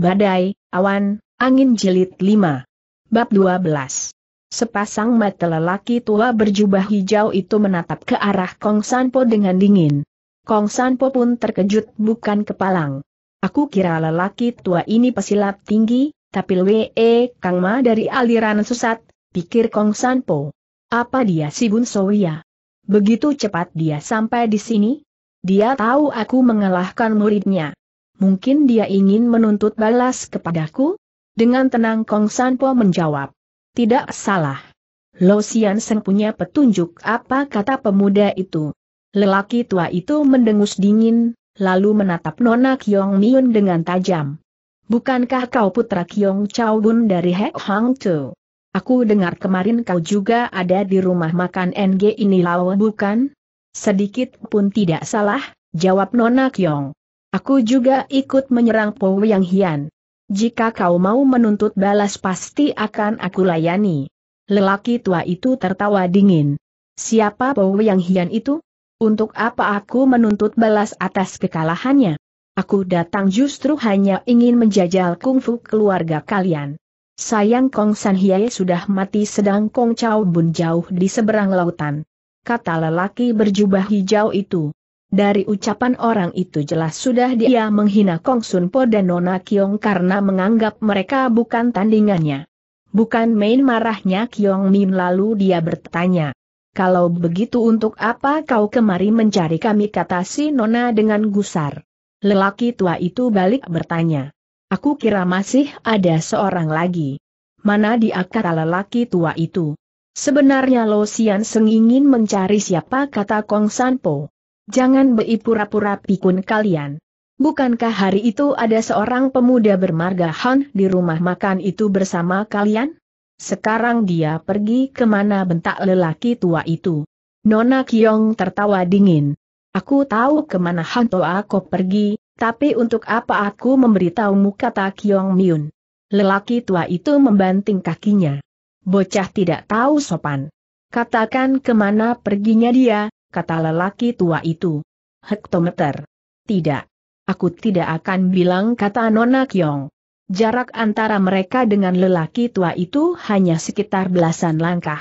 Badai, Awan, Angin Jilid 5. Bab 12. Sepasang mata lelaki tua berjubah hijau itu menatap ke arah Kong Sanpo dengan dingin. Kong Sanpo pun terkejut bukan kepalang. Aku kira lelaki tua ini pesilat tinggi, tapi Lwe Kang Ma dari aliran susat, pikir Kong Sanpo. Apa dia si Bun Soya? Begitu cepat dia sampai di sini? Dia tahu aku mengalahkan muridnya mungkin dia ingin menuntut balas kepadaku? Dengan tenang Kong Sanpo menjawab. Tidak salah. Lo Sian Seng punya petunjuk apa kata pemuda itu. Lelaki tua itu mendengus dingin, lalu menatap Nona Kyong Miun dengan tajam. Bukankah kau putra Kyong Chao Bun dari Hek Hang Tu? Aku dengar kemarin kau juga ada di rumah makan NG ini lawa bukan? Sedikit pun tidak salah, jawab Nona Kyong. Aku juga ikut menyerang Po Yang Hian. Jika kau mau menuntut balas pasti akan aku layani. Lelaki tua itu tertawa dingin. Siapa Po Yang Hian itu? Untuk apa aku menuntut balas atas kekalahannya? Aku datang justru hanya ingin menjajal kungfu keluarga kalian. Sayang Kong San Hye sudah mati sedang Kong Chao Bun jauh di seberang lautan. Kata lelaki berjubah hijau itu. Dari ucapan orang itu jelas sudah dia menghina Kong Sun Po dan Nona Kiong karena menganggap mereka bukan tandingannya. Bukan main marahnya Kiong Min lalu dia bertanya. Kalau begitu untuk apa kau kemari mencari kami kata si Nona dengan gusar. Lelaki tua itu balik bertanya. Aku kira masih ada seorang lagi. Mana di akar lelaki tua itu? Sebenarnya Lo Sian Seng ingin mencari siapa kata Kong Sanpo. Jangan bei pura-pura pikun kalian. Bukankah hari itu ada seorang pemuda bermarga Han di rumah makan itu bersama kalian? Sekarang dia pergi kemana bentak lelaki tua itu. Nona Kiong tertawa dingin. Aku tahu kemana Han Toa Toako pergi, tapi untuk apa aku memberitahumu kata Kiong Miun. Lelaki tua itu membanting kakinya. Bocah tidak tahu sopan. Katakan kemana perginya dia, kata lelaki tua itu. Hektometer. Tidak. Aku tidak akan bilang kata Nona Kyong. Jarak antara mereka dengan lelaki tua itu hanya sekitar belasan langkah.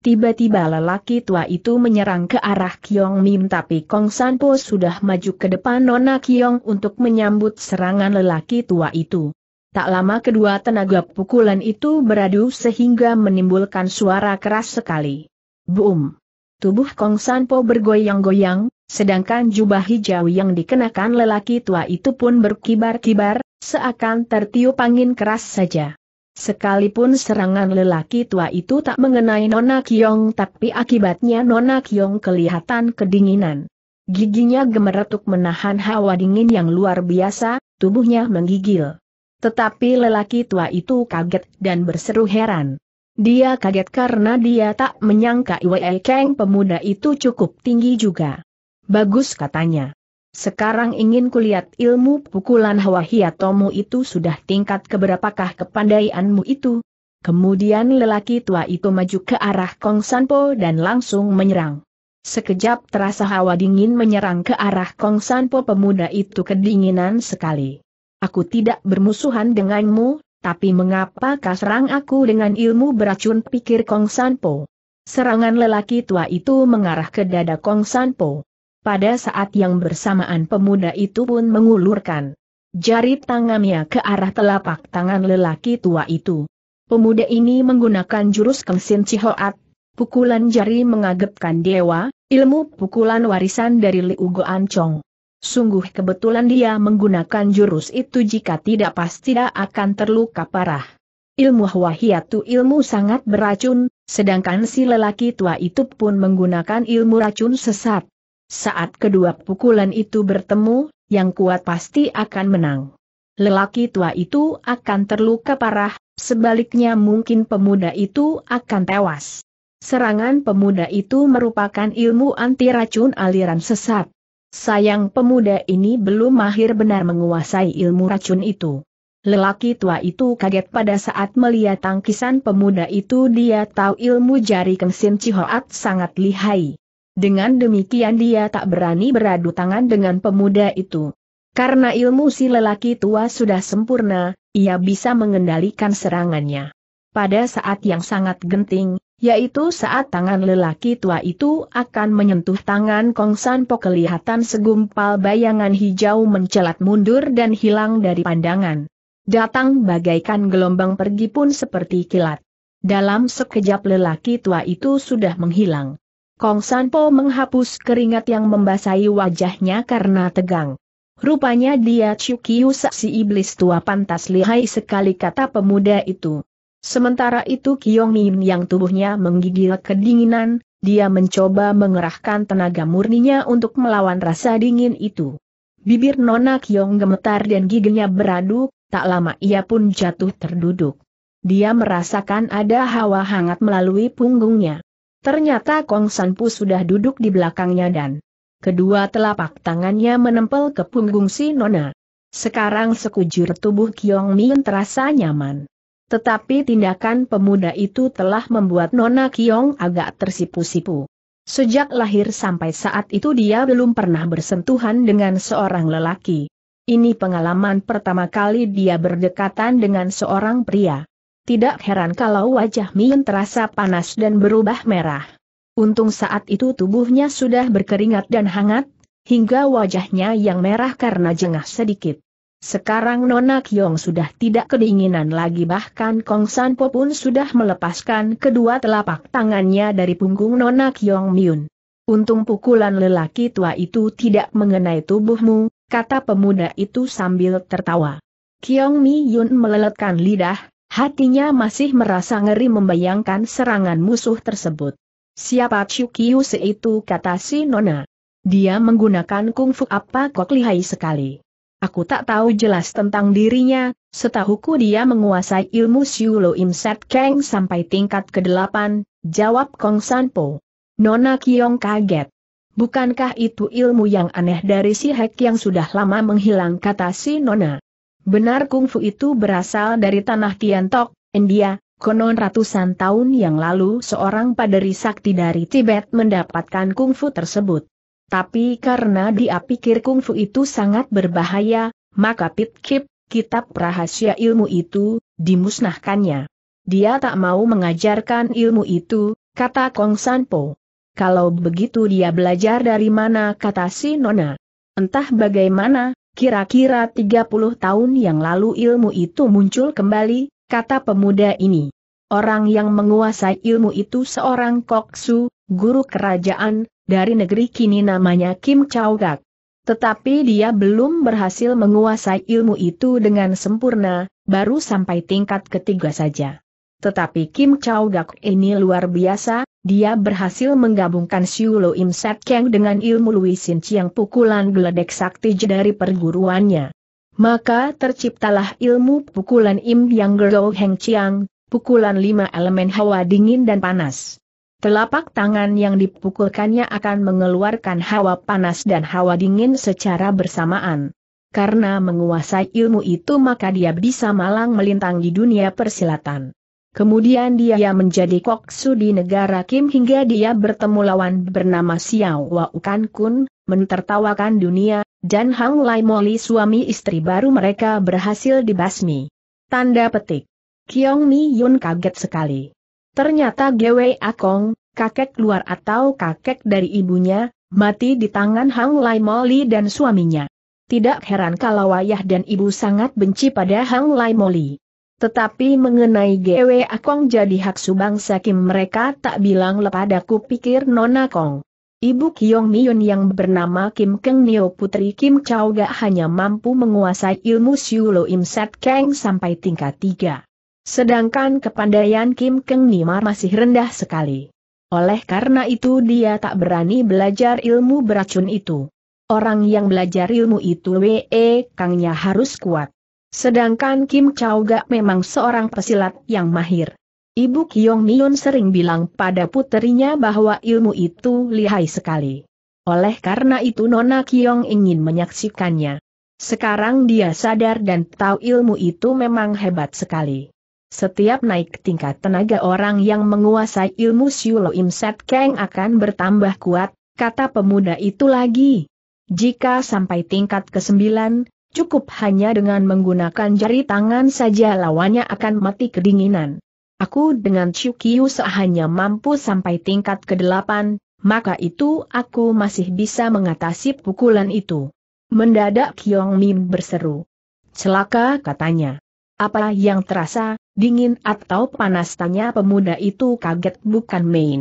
Tiba-tiba lelaki tua itu menyerang ke arah Kyong Mim tapi Kong Sanpo sudah maju ke depan Nona Kyong untuk menyambut serangan lelaki tua itu. Tak lama kedua tenaga pukulan itu beradu sehingga menimbulkan suara keras sekali. Boom! Tubuh Kong Sanpo bergoyang-goyang, sedangkan jubah hijau yang dikenakan lelaki tua itu pun berkibar-kibar, seakan tertiup angin keras saja. Sekalipun serangan lelaki tua itu tak mengenai Nona Kiong tapi akibatnya Nona Kiong kelihatan kedinginan. Giginya gemeretuk menahan hawa dingin yang luar biasa, tubuhnya menggigil. Tetapi lelaki tua itu kaget dan berseru heran. Dia kaget karena dia tak menyangka Wei Kang pemuda itu cukup tinggi juga. Bagus katanya. Sekarang ingin kulihat ilmu pukulan Hawa Hiatomu itu sudah tingkat keberapakah kepandaianmu itu. Kemudian lelaki tua itu maju ke arah Kong Sanpo dan langsung menyerang. Sekejap terasa hawa dingin menyerang ke arah Kong Sanpo pemuda itu kedinginan sekali. Aku tidak bermusuhan denganmu, tapi mengapa kau serang aku dengan ilmu beracun pikir Kong Sanpo? Serangan lelaki tua itu mengarah ke dada Kong Sanpo. Pada saat yang bersamaan pemuda itu pun mengulurkan jari tangannya ke arah telapak tangan lelaki tua itu. Pemuda ini menggunakan jurus Kengsin Cihoat, pukulan jari mengagetkan dewa, ilmu pukulan warisan dari Liu Goan Chong. Sungguh kebetulan dia menggunakan jurus itu jika tidak pasti dia akan terluka parah. Ilmu wahyatu ilmu sangat beracun, sedangkan si lelaki tua itu pun menggunakan ilmu racun sesat. Saat kedua pukulan itu bertemu, yang kuat pasti akan menang. Lelaki tua itu akan terluka parah, sebaliknya mungkin pemuda itu akan tewas. Serangan pemuda itu merupakan ilmu anti racun aliran sesat. Sayang pemuda ini belum mahir benar menguasai ilmu racun itu. Lelaki tua itu kaget pada saat melihat tangkisan pemuda itu dia tahu ilmu jari kengsin Cihoat sangat lihai. Dengan demikian dia tak berani beradu tangan dengan pemuda itu. Karena ilmu si lelaki tua sudah sempurna, ia bisa mengendalikan serangannya. Pada saat yang sangat genting, yaitu saat tangan lelaki tua itu akan menyentuh tangan Kong Sanpo kelihatan segumpal bayangan hijau mencelat mundur dan hilang dari pandangan. Datang bagaikan gelombang pergi pun seperti kilat. Dalam sekejap lelaki tua itu sudah menghilang. Kong Sanpo menghapus keringat yang membasahi wajahnya karena tegang. Rupanya dia Chukiu saksi iblis tua pantas lihai sekali kata pemuda itu. Sementara itu Kiong Min yang tubuhnya menggigil kedinginan, dia mencoba mengerahkan tenaga murninya untuk melawan rasa dingin itu. Bibir Nona Kiong gemetar dan giginya beradu, tak lama ia pun jatuh terduduk. Dia merasakan ada hawa hangat melalui punggungnya. Ternyata Kong Sanpu sudah duduk di belakangnya dan kedua telapak tangannya menempel ke punggung si Nona. Sekarang sekujur tubuh Kiong Min terasa nyaman. Tetapi tindakan pemuda itu telah membuat Nona Kiong agak tersipu-sipu. Sejak lahir sampai saat itu dia belum pernah bersentuhan dengan seorang lelaki. Ini pengalaman pertama kali dia berdekatan dengan seorang pria. Tidak heran kalau wajah Mien terasa panas dan berubah merah. Untung saat itu tubuhnya sudah berkeringat dan hangat, hingga wajahnya yang merah karena jengah sedikit sekarang Nona Kyong sudah tidak kedinginan lagi bahkan Kong Sanpo pun sudah melepaskan kedua telapak tangannya dari punggung Nona Kyong Myun. Untung pukulan lelaki tua itu tidak mengenai tubuhmu, kata pemuda itu sambil tertawa. Kyong Myun meleletkan lidah, hatinya masih merasa ngeri membayangkan serangan musuh tersebut. Siapa Chukiu itu kata si Nona. Dia menggunakan kungfu apa kok lihai sekali. Aku tak tahu jelas tentang dirinya, setahuku dia menguasai ilmu Siulo Imset Kang sampai tingkat ke-8, jawab Kong Sanpo. Nona Kiong kaget. Bukankah itu ilmu yang aneh dari si Hek yang sudah lama menghilang kata si Nona? Benar kungfu itu berasal dari tanah Tiantok, India, konon ratusan tahun yang lalu seorang paderi sakti dari Tibet mendapatkan kungfu tersebut. Tapi karena dia pikir kungfu itu sangat berbahaya, maka Pit Kip, kitab rahasia ilmu itu, dimusnahkannya. Dia tak mau mengajarkan ilmu itu, kata Kong Sanpo. Kalau begitu dia belajar dari mana kata si Nona. Entah bagaimana, kira-kira 30 tahun yang lalu ilmu itu muncul kembali, kata pemuda ini. Orang yang menguasai ilmu itu seorang koksu, guru kerajaan, dari negeri kini namanya Kim Chao Gak. Tetapi dia belum berhasil menguasai ilmu itu dengan sempurna, baru sampai tingkat ketiga saja. Tetapi Kim Chao Gak ini luar biasa, dia berhasil menggabungkan Siu Lo Im Set Keng dengan ilmu Lui Sin Chiang pukulan geledek sakti dari perguruannya. Maka terciptalah ilmu pukulan Im Yang Gerou Heng Chiang, pukulan lima elemen hawa dingin dan panas. Telapak tangan yang dipukulkannya akan mengeluarkan hawa panas dan hawa dingin secara bersamaan. Karena menguasai ilmu itu maka dia bisa malang melintang di dunia persilatan. Kemudian dia menjadi koksu di negara Kim hingga dia bertemu lawan bernama Xiao Kan Kun, mentertawakan dunia, dan Hang Lai Moli suami istri baru mereka berhasil dibasmi. Tanda petik. Kiong Mi Yun kaget sekali. Ternyata Gwei Akong, kakek luar atau kakek dari ibunya, mati di tangan Hang Lai Moli dan suaminya. Tidak heran kalau ayah dan ibu sangat benci pada Hang Lai Moli. Tetapi mengenai GW Akong jadi hak subang sakim mereka tak bilang lepadaku pikir Nona Kong. Ibu Kyong Miyun yang bernama Kim Keng Neo Putri Kim Chau gak hanya mampu menguasai ilmu Siulo Imsat Kang sampai tingkat tiga. Sedangkan kepandaian Kim Keng Nimar masih rendah sekali. Oleh karena itu dia tak berani belajar ilmu beracun itu. Orang yang belajar ilmu itu we kangnya harus kuat. Sedangkan Kim Chau Gak memang seorang pesilat yang mahir. Ibu Kiong Nion sering bilang pada puterinya bahwa ilmu itu lihai sekali. Oleh karena itu Nona Kiong ingin menyaksikannya. Sekarang dia sadar dan tahu ilmu itu memang hebat sekali. Setiap naik tingkat tenaga orang yang menguasai ilmu Siulo Im Set Kang akan bertambah kuat, kata pemuda itu lagi. Jika sampai tingkat ke-9, cukup hanya dengan menggunakan jari tangan saja lawannya akan mati kedinginan. Aku dengan Chukiu hanya mampu sampai tingkat ke-8, maka itu aku masih bisa mengatasi pukulan itu. Mendadak Kyong Min berseru. Celaka katanya. Apa yang terasa, Dingin atau panas tanya pemuda itu kaget bukan main.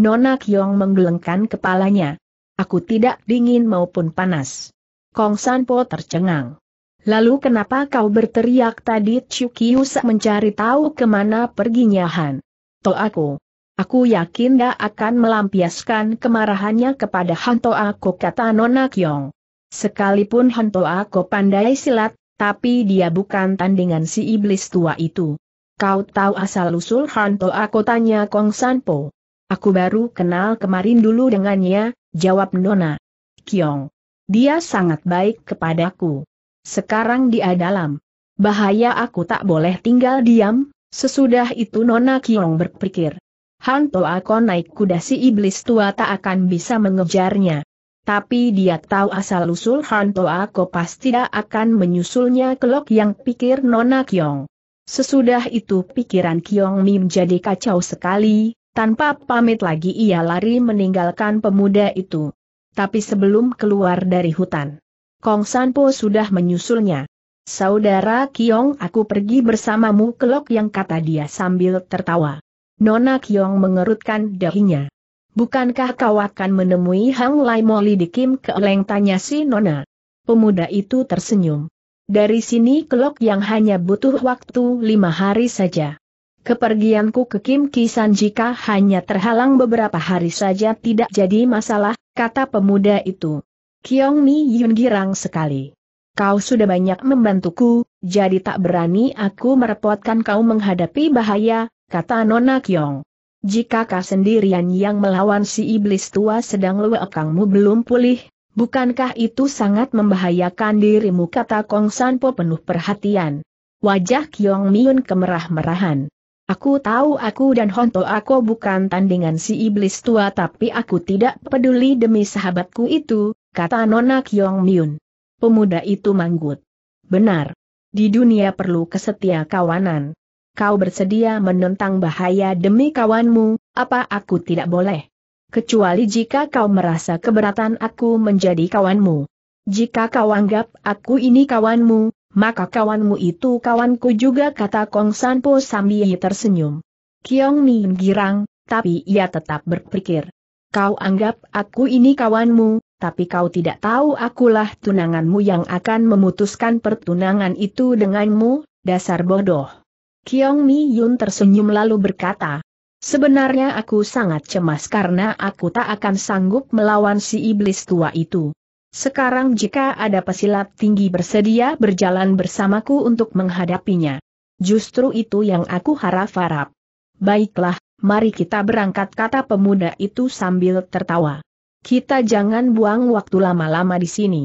Nona Kyong menggelengkan kepalanya. Aku tidak dingin maupun panas. Kong san po tercengang. Lalu kenapa kau berteriak tadi Chuki mencari tahu kemana perginya Han? To aku. Aku yakin gak akan melampiaskan kemarahannya kepada Han To aku kata Nona Kyong. Sekalipun Han To aku pandai silat, tapi dia bukan tandingan si iblis tua itu. Kau tahu asal-usul Aku tanya Kong Sanpo? Aku baru kenal kemarin dulu dengannya, jawab Nona. Kiong. Dia sangat baik kepadaku. Sekarang dia dalam. Bahaya aku tak boleh tinggal diam, sesudah itu Nona Kiong berpikir. Hanto aku naik kuda si iblis tua tak akan bisa mengejarnya. Tapi dia tahu asal-usul Hanto aku pasti tidak akan menyusulnya kelok yang pikir Nona Kiong. Sesudah itu pikiran Kiong Mi menjadi kacau sekali, tanpa pamit lagi ia lari meninggalkan pemuda itu. Tapi sebelum keluar dari hutan, Kong San Po sudah menyusulnya. Saudara Kiong aku pergi bersamamu kelok yang kata dia sambil tertawa. Nona Kiong mengerutkan dahinya. Bukankah kau akan menemui Hang Lai Moli di Kim Keleng tanya si Nona. Pemuda itu tersenyum. Dari sini kelok yang hanya butuh waktu lima hari saja. Kepergianku ke Kim Kisan jika hanya terhalang beberapa hari saja tidak jadi masalah, kata pemuda itu. Kiong Mi Yun girang sekali. Kau sudah banyak membantuku, jadi tak berani aku merepotkan kau menghadapi bahaya, kata Nona Kiong. Jika kau sendirian yang melawan si iblis tua sedang luekangmu belum pulih, Bukankah itu sangat membahayakan dirimu kata Kong Sanpo penuh perhatian. Wajah Kiong Miun kemerah-merahan. Aku tahu aku dan Honto aku bukan tandingan si iblis tua tapi aku tidak peduli demi sahabatku itu, kata Nona Kiong Miun. Pemuda itu manggut. Benar. Di dunia perlu kesetia kawanan. Kau bersedia menentang bahaya demi kawanmu, apa aku tidak boleh? kecuali jika kau merasa keberatan aku menjadi kawanmu. Jika kau anggap aku ini kawanmu, maka kawanmu itu kawanku juga kata Kong Sanpo sambil tersenyum. Kiong Min girang, tapi ia tetap berpikir. Kau anggap aku ini kawanmu, tapi kau tidak tahu akulah tunanganmu yang akan memutuskan pertunangan itu denganmu, dasar bodoh. Kiong Mi Yun tersenyum lalu berkata, Sebenarnya aku sangat cemas karena aku tak akan sanggup melawan si iblis tua itu. Sekarang jika ada pesilat tinggi bersedia berjalan bersamaku untuk menghadapinya. Justru itu yang aku harap-harap. Baiklah, mari kita berangkat kata pemuda itu sambil tertawa. Kita jangan buang waktu lama-lama di sini.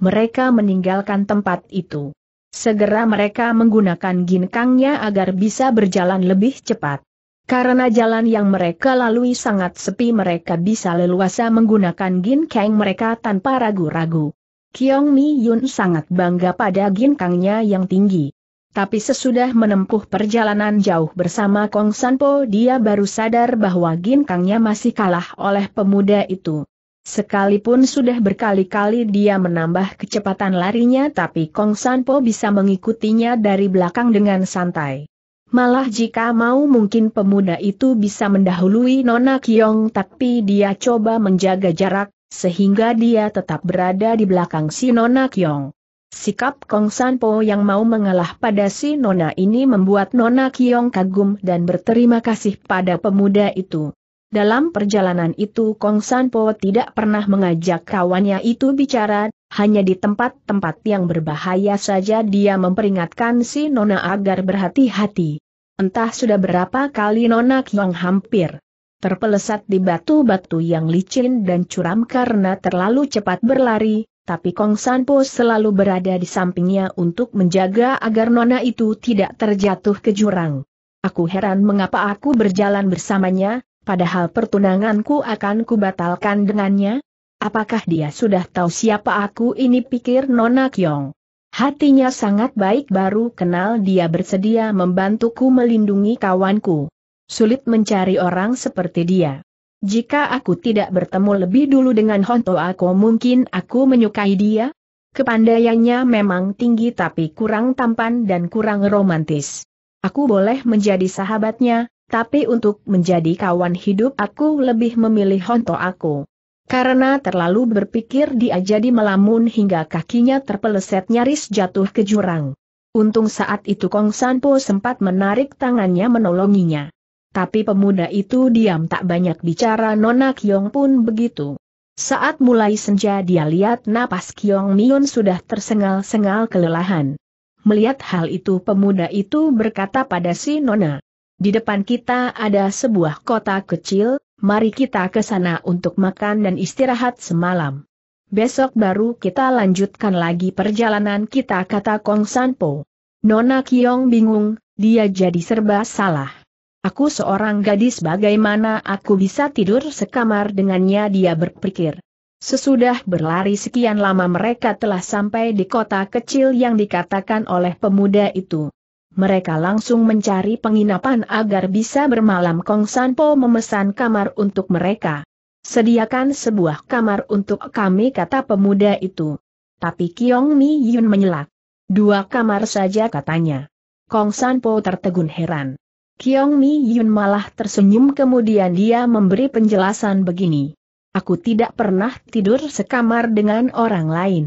Mereka meninggalkan tempat itu. Segera mereka menggunakan ginkangnya agar bisa berjalan lebih cepat. Karena jalan yang mereka lalui sangat sepi mereka bisa leluasa menggunakan ginkang mereka tanpa ragu-ragu. Kiong Mi Yun sangat bangga pada ginkangnya yang tinggi. Tapi sesudah menempuh perjalanan jauh bersama Kong Sanpo dia baru sadar bahwa ginkangnya masih kalah oleh pemuda itu. Sekalipun sudah berkali-kali dia menambah kecepatan larinya tapi Kong Sanpo bisa mengikutinya dari belakang dengan santai. Malah jika mau mungkin pemuda itu bisa mendahului Nona Kiong tapi dia coba menjaga jarak, sehingga dia tetap berada di belakang si Nona Kiong. Sikap Kong san po yang mau mengalah pada si Nona ini membuat Nona Kiong kagum dan berterima kasih pada pemuda itu. Dalam perjalanan itu Kong san po tidak pernah mengajak kawannya itu bicara, hanya di tempat-tempat yang berbahaya saja dia memperingatkan si Nona agar berhati-hati. Entah sudah berapa kali Nona Kyong hampir terpelesat di batu-batu yang licin dan curam karena terlalu cepat berlari, tapi Kong Sanpo selalu berada di sampingnya untuk menjaga agar Nona itu tidak terjatuh ke jurang. Aku heran mengapa aku berjalan bersamanya, padahal pertunanganku akan kubatalkan dengannya, Apakah dia sudah tahu siapa aku ini pikir Nona Kyong. Hatinya sangat baik baru kenal dia bersedia membantuku melindungi kawanku. Sulit mencari orang seperti dia. Jika aku tidak bertemu lebih dulu dengan Honto aku mungkin aku menyukai dia? Kepandaiannya memang tinggi tapi kurang tampan dan kurang romantis. Aku boleh menjadi sahabatnya, tapi untuk menjadi kawan hidup aku lebih memilih Honto aku. Karena terlalu berpikir dia jadi melamun hingga kakinya terpeleset nyaris jatuh ke jurang. Untung saat itu Kong Sanpo sempat menarik tangannya menolonginya. Tapi pemuda itu diam tak banyak bicara Nona Kyong pun begitu. Saat mulai senja dia lihat napas Kyong Mion sudah tersengal-sengal kelelahan. Melihat hal itu pemuda itu berkata pada si Nona. Di depan kita ada sebuah kota kecil, mari kita ke sana untuk makan dan istirahat semalam. Besok baru kita lanjutkan lagi perjalanan kita kata Kong Sanpo. Nona Kiong bingung, dia jadi serba salah. Aku seorang gadis bagaimana aku bisa tidur sekamar dengannya dia berpikir. Sesudah berlari sekian lama mereka telah sampai di kota kecil yang dikatakan oleh pemuda itu mereka langsung mencari penginapan agar bisa bermalam Kong Sanpo memesan kamar untuk mereka. Sediakan sebuah kamar untuk kami kata pemuda itu. Tapi Kiong Mi Yun menyelak. Dua kamar saja katanya. Kong Sanpo tertegun heran. Kiong Mi Yun malah tersenyum kemudian dia memberi penjelasan begini. Aku tidak pernah tidur sekamar dengan orang lain.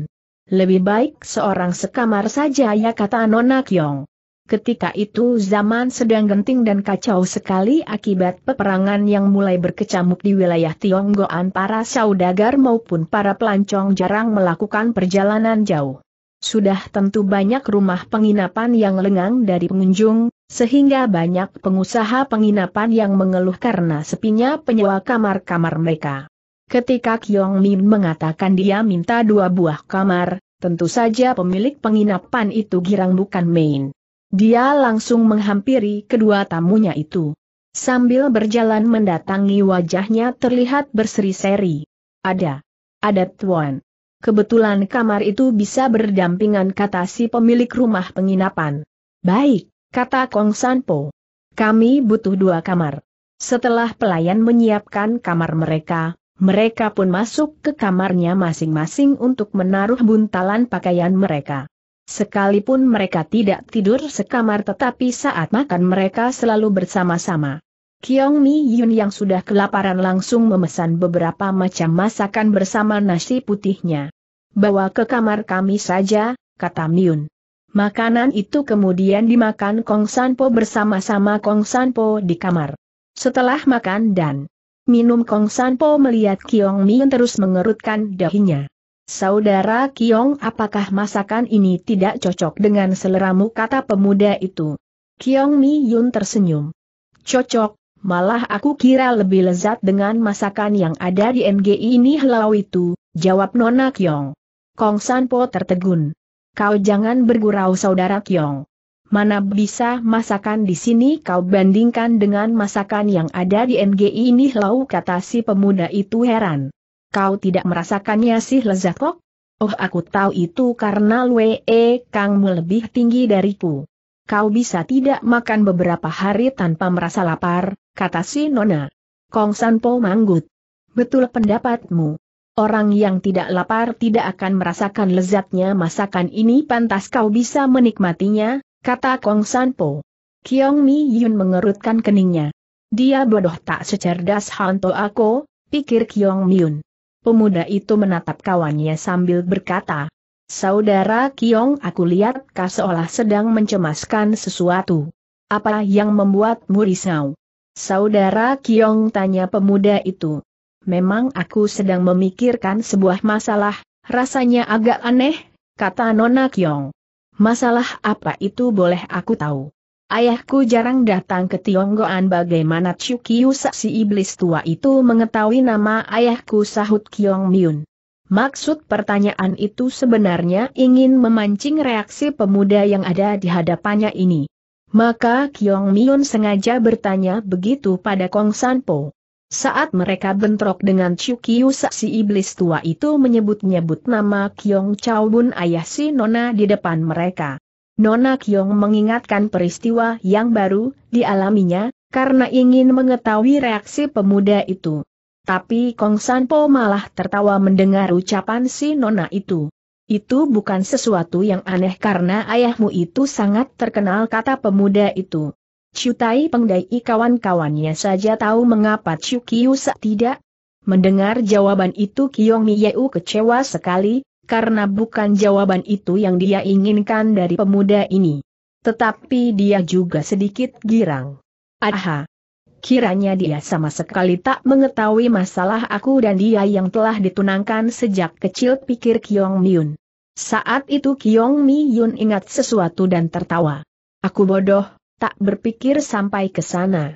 Lebih baik seorang sekamar saja ya kata Nona Kiong. Ketika itu zaman sedang genting dan kacau sekali akibat peperangan yang mulai berkecamuk di wilayah Tionggoan para saudagar maupun para pelancong jarang melakukan perjalanan jauh. Sudah tentu banyak rumah penginapan yang lengang dari pengunjung, sehingga banyak pengusaha penginapan yang mengeluh karena sepinya penyewa kamar-kamar mereka. Ketika Kyong Min mengatakan dia minta dua buah kamar, tentu saja pemilik penginapan itu girang bukan main. Dia langsung menghampiri kedua tamunya itu. Sambil berjalan mendatangi wajahnya terlihat berseri-seri. Ada. Ada tuan. Kebetulan kamar itu bisa berdampingan kata si pemilik rumah penginapan. Baik, kata Kong Sanpo. Kami butuh dua kamar. Setelah pelayan menyiapkan kamar mereka, mereka pun masuk ke kamarnya masing-masing untuk menaruh buntalan pakaian mereka. Sekalipun mereka tidak tidur sekamar tetapi saat makan mereka selalu bersama-sama. Kiong Mi Yun yang sudah kelaparan langsung memesan beberapa macam masakan bersama nasi putihnya. Bawa ke kamar kami saja, kata Miun. Makanan itu kemudian dimakan Kong Sanpo bersama-sama Kong Sanpo di kamar. Setelah makan dan minum Kong Sanpo melihat Kiong Miun terus mengerutkan dahinya. Saudara Kiong apakah masakan ini tidak cocok dengan seleramu kata pemuda itu? Kiong Mi Yun tersenyum. Cocok, malah aku kira lebih lezat dengan masakan yang ada di MGI ini helau itu, jawab Nona Kiong. Kong San Po tertegun. Kau jangan bergurau saudara Kiong. Mana bisa masakan di sini kau bandingkan dengan masakan yang ada di MGI ini helau kata si pemuda itu heran. Kau tidak merasakannya sih lezat kok? Oh aku tahu itu karena Lue e, kang lebih tinggi dariku. Kau bisa tidak makan beberapa hari tanpa merasa lapar, kata si Nona. Kong Sanpo manggut. Betul pendapatmu. Orang yang tidak lapar tidak akan merasakan lezatnya masakan ini pantas kau bisa menikmatinya, kata Kong Sanpo. Kiong Mi Yun mengerutkan keningnya. Dia bodoh tak secerdas hantu aku, pikir Kiong yun. Pemuda itu menatap kawannya sambil berkata, Saudara Kiong aku lihat kau seolah sedang mencemaskan sesuatu. Apa yang membuatmu risau? Saudara Kiong tanya pemuda itu. Memang aku sedang memikirkan sebuah masalah, rasanya agak aneh, kata Nona Kiong. Masalah apa itu boleh aku tahu? Ayahku jarang datang ke Tionggoan bagaimana Chukiu saksi iblis tua itu mengetahui nama ayahku sahut Kiong Myun. Maksud pertanyaan itu sebenarnya ingin memancing reaksi pemuda yang ada di hadapannya ini. Maka Kiong Myun sengaja bertanya begitu pada Kong Sanpo. Saat mereka bentrok dengan Chukiu saksi iblis tua itu menyebut-nyebut nama Kiong Chao Bun ayah si Nona di depan mereka. Nona Kyong mengingatkan peristiwa yang baru dialaminya, karena ingin mengetahui reaksi pemuda itu. Tapi Kong Sanpo malah tertawa mendengar ucapan si Nona itu. Itu bukan sesuatu yang aneh karena ayahmu itu sangat terkenal kata pemuda itu. Cutai Pengdai kawan-kawannya saja tahu mengapa Chu Kiusa tidak? Mendengar jawaban itu Kiong Miyeu kecewa sekali, karena bukan jawaban itu yang dia inginkan dari pemuda ini. Tetapi dia juga sedikit girang. Aha! Kiranya dia sama sekali tak mengetahui masalah aku dan dia yang telah ditunangkan sejak kecil pikir Kiong Myun. Saat itu Kiong Mi ingat sesuatu dan tertawa. Aku bodoh, tak berpikir sampai ke sana.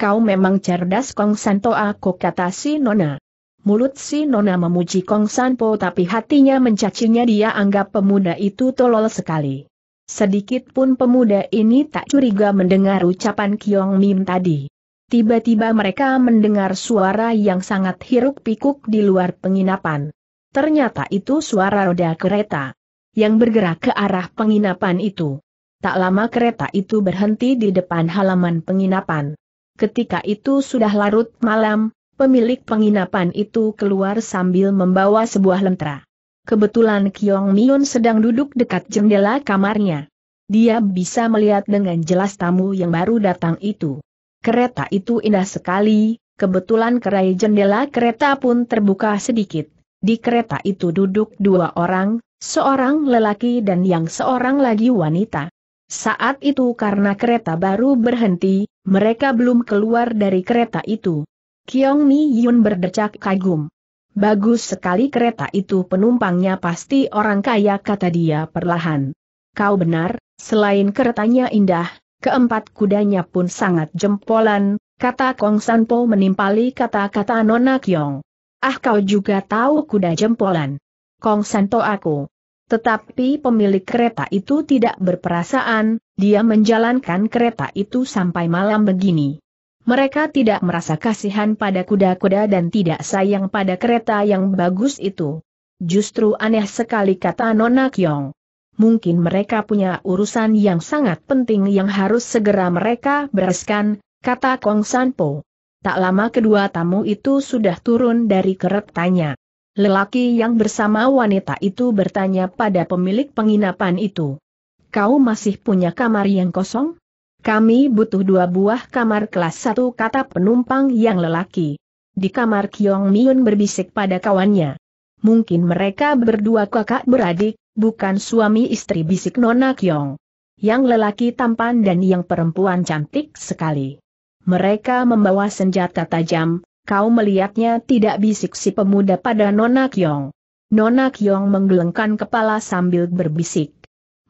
Kau memang cerdas Kong Santo aku kata si Nona. Mulut si Nona memuji Kong Sanpo tapi hatinya mencacinya dia anggap pemuda itu tolol sekali. Sedikit pun pemuda ini tak curiga mendengar ucapan Kiong Mim tadi. Tiba-tiba mereka mendengar suara yang sangat hiruk-pikuk di luar penginapan. Ternyata itu suara roda kereta yang bergerak ke arah penginapan itu. Tak lama kereta itu berhenti di depan halaman penginapan. Ketika itu sudah larut malam, pemilik penginapan itu keluar sambil membawa sebuah lentera. Kebetulan Kiong Myun sedang duduk dekat jendela kamarnya. Dia bisa melihat dengan jelas tamu yang baru datang itu. Kereta itu indah sekali, kebetulan kerai jendela kereta pun terbuka sedikit. Di kereta itu duduk dua orang, seorang lelaki dan yang seorang lagi wanita. Saat itu karena kereta baru berhenti, mereka belum keluar dari kereta itu. Kiong Mi Yun berdecak kagum. Bagus sekali kereta itu penumpangnya pasti orang kaya kata dia perlahan. Kau benar, selain keretanya indah, keempat kudanya pun sangat jempolan, kata Kong Sanpo menimpali kata-kata Nona Kiong. Ah kau juga tahu kuda jempolan. Kong Santo aku. Tetapi pemilik kereta itu tidak berperasaan, dia menjalankan kereta itu sampai malam begini mereka tidak merasa kasihan pada kuda-kuda dan tidak sayang pada kereta yang bagus itu. Justru aneh sekali kata Nona Kyong. Mungkin mereka punya urusan yang sangat penting yang harus segera mereka bereskan, kata Kong Sanpo. Tak lama kedua tamu itu sudah turun dari keretanya. Lelaki yang bersama wanita itu bertanya pada pemilik penginapan itu. Kau masih punya kamar yang kosong? Kami butuh dua buah kamar kelas satu kata penumpang yang lelaki. Di kamar Kyong Miun berbisik pada kawannya. Mungkin mereka berdua kakak beradik, bukan suami istri bisik Nona Kyong. Yang lelaki tampan dan yang perempuan cantik sekali. Mereka membawa senjata tajam, kau melihatnya tidak bisik si pemuda pada Nona Kyong. Nona Kyong menggelengkan kepala sambil berbisik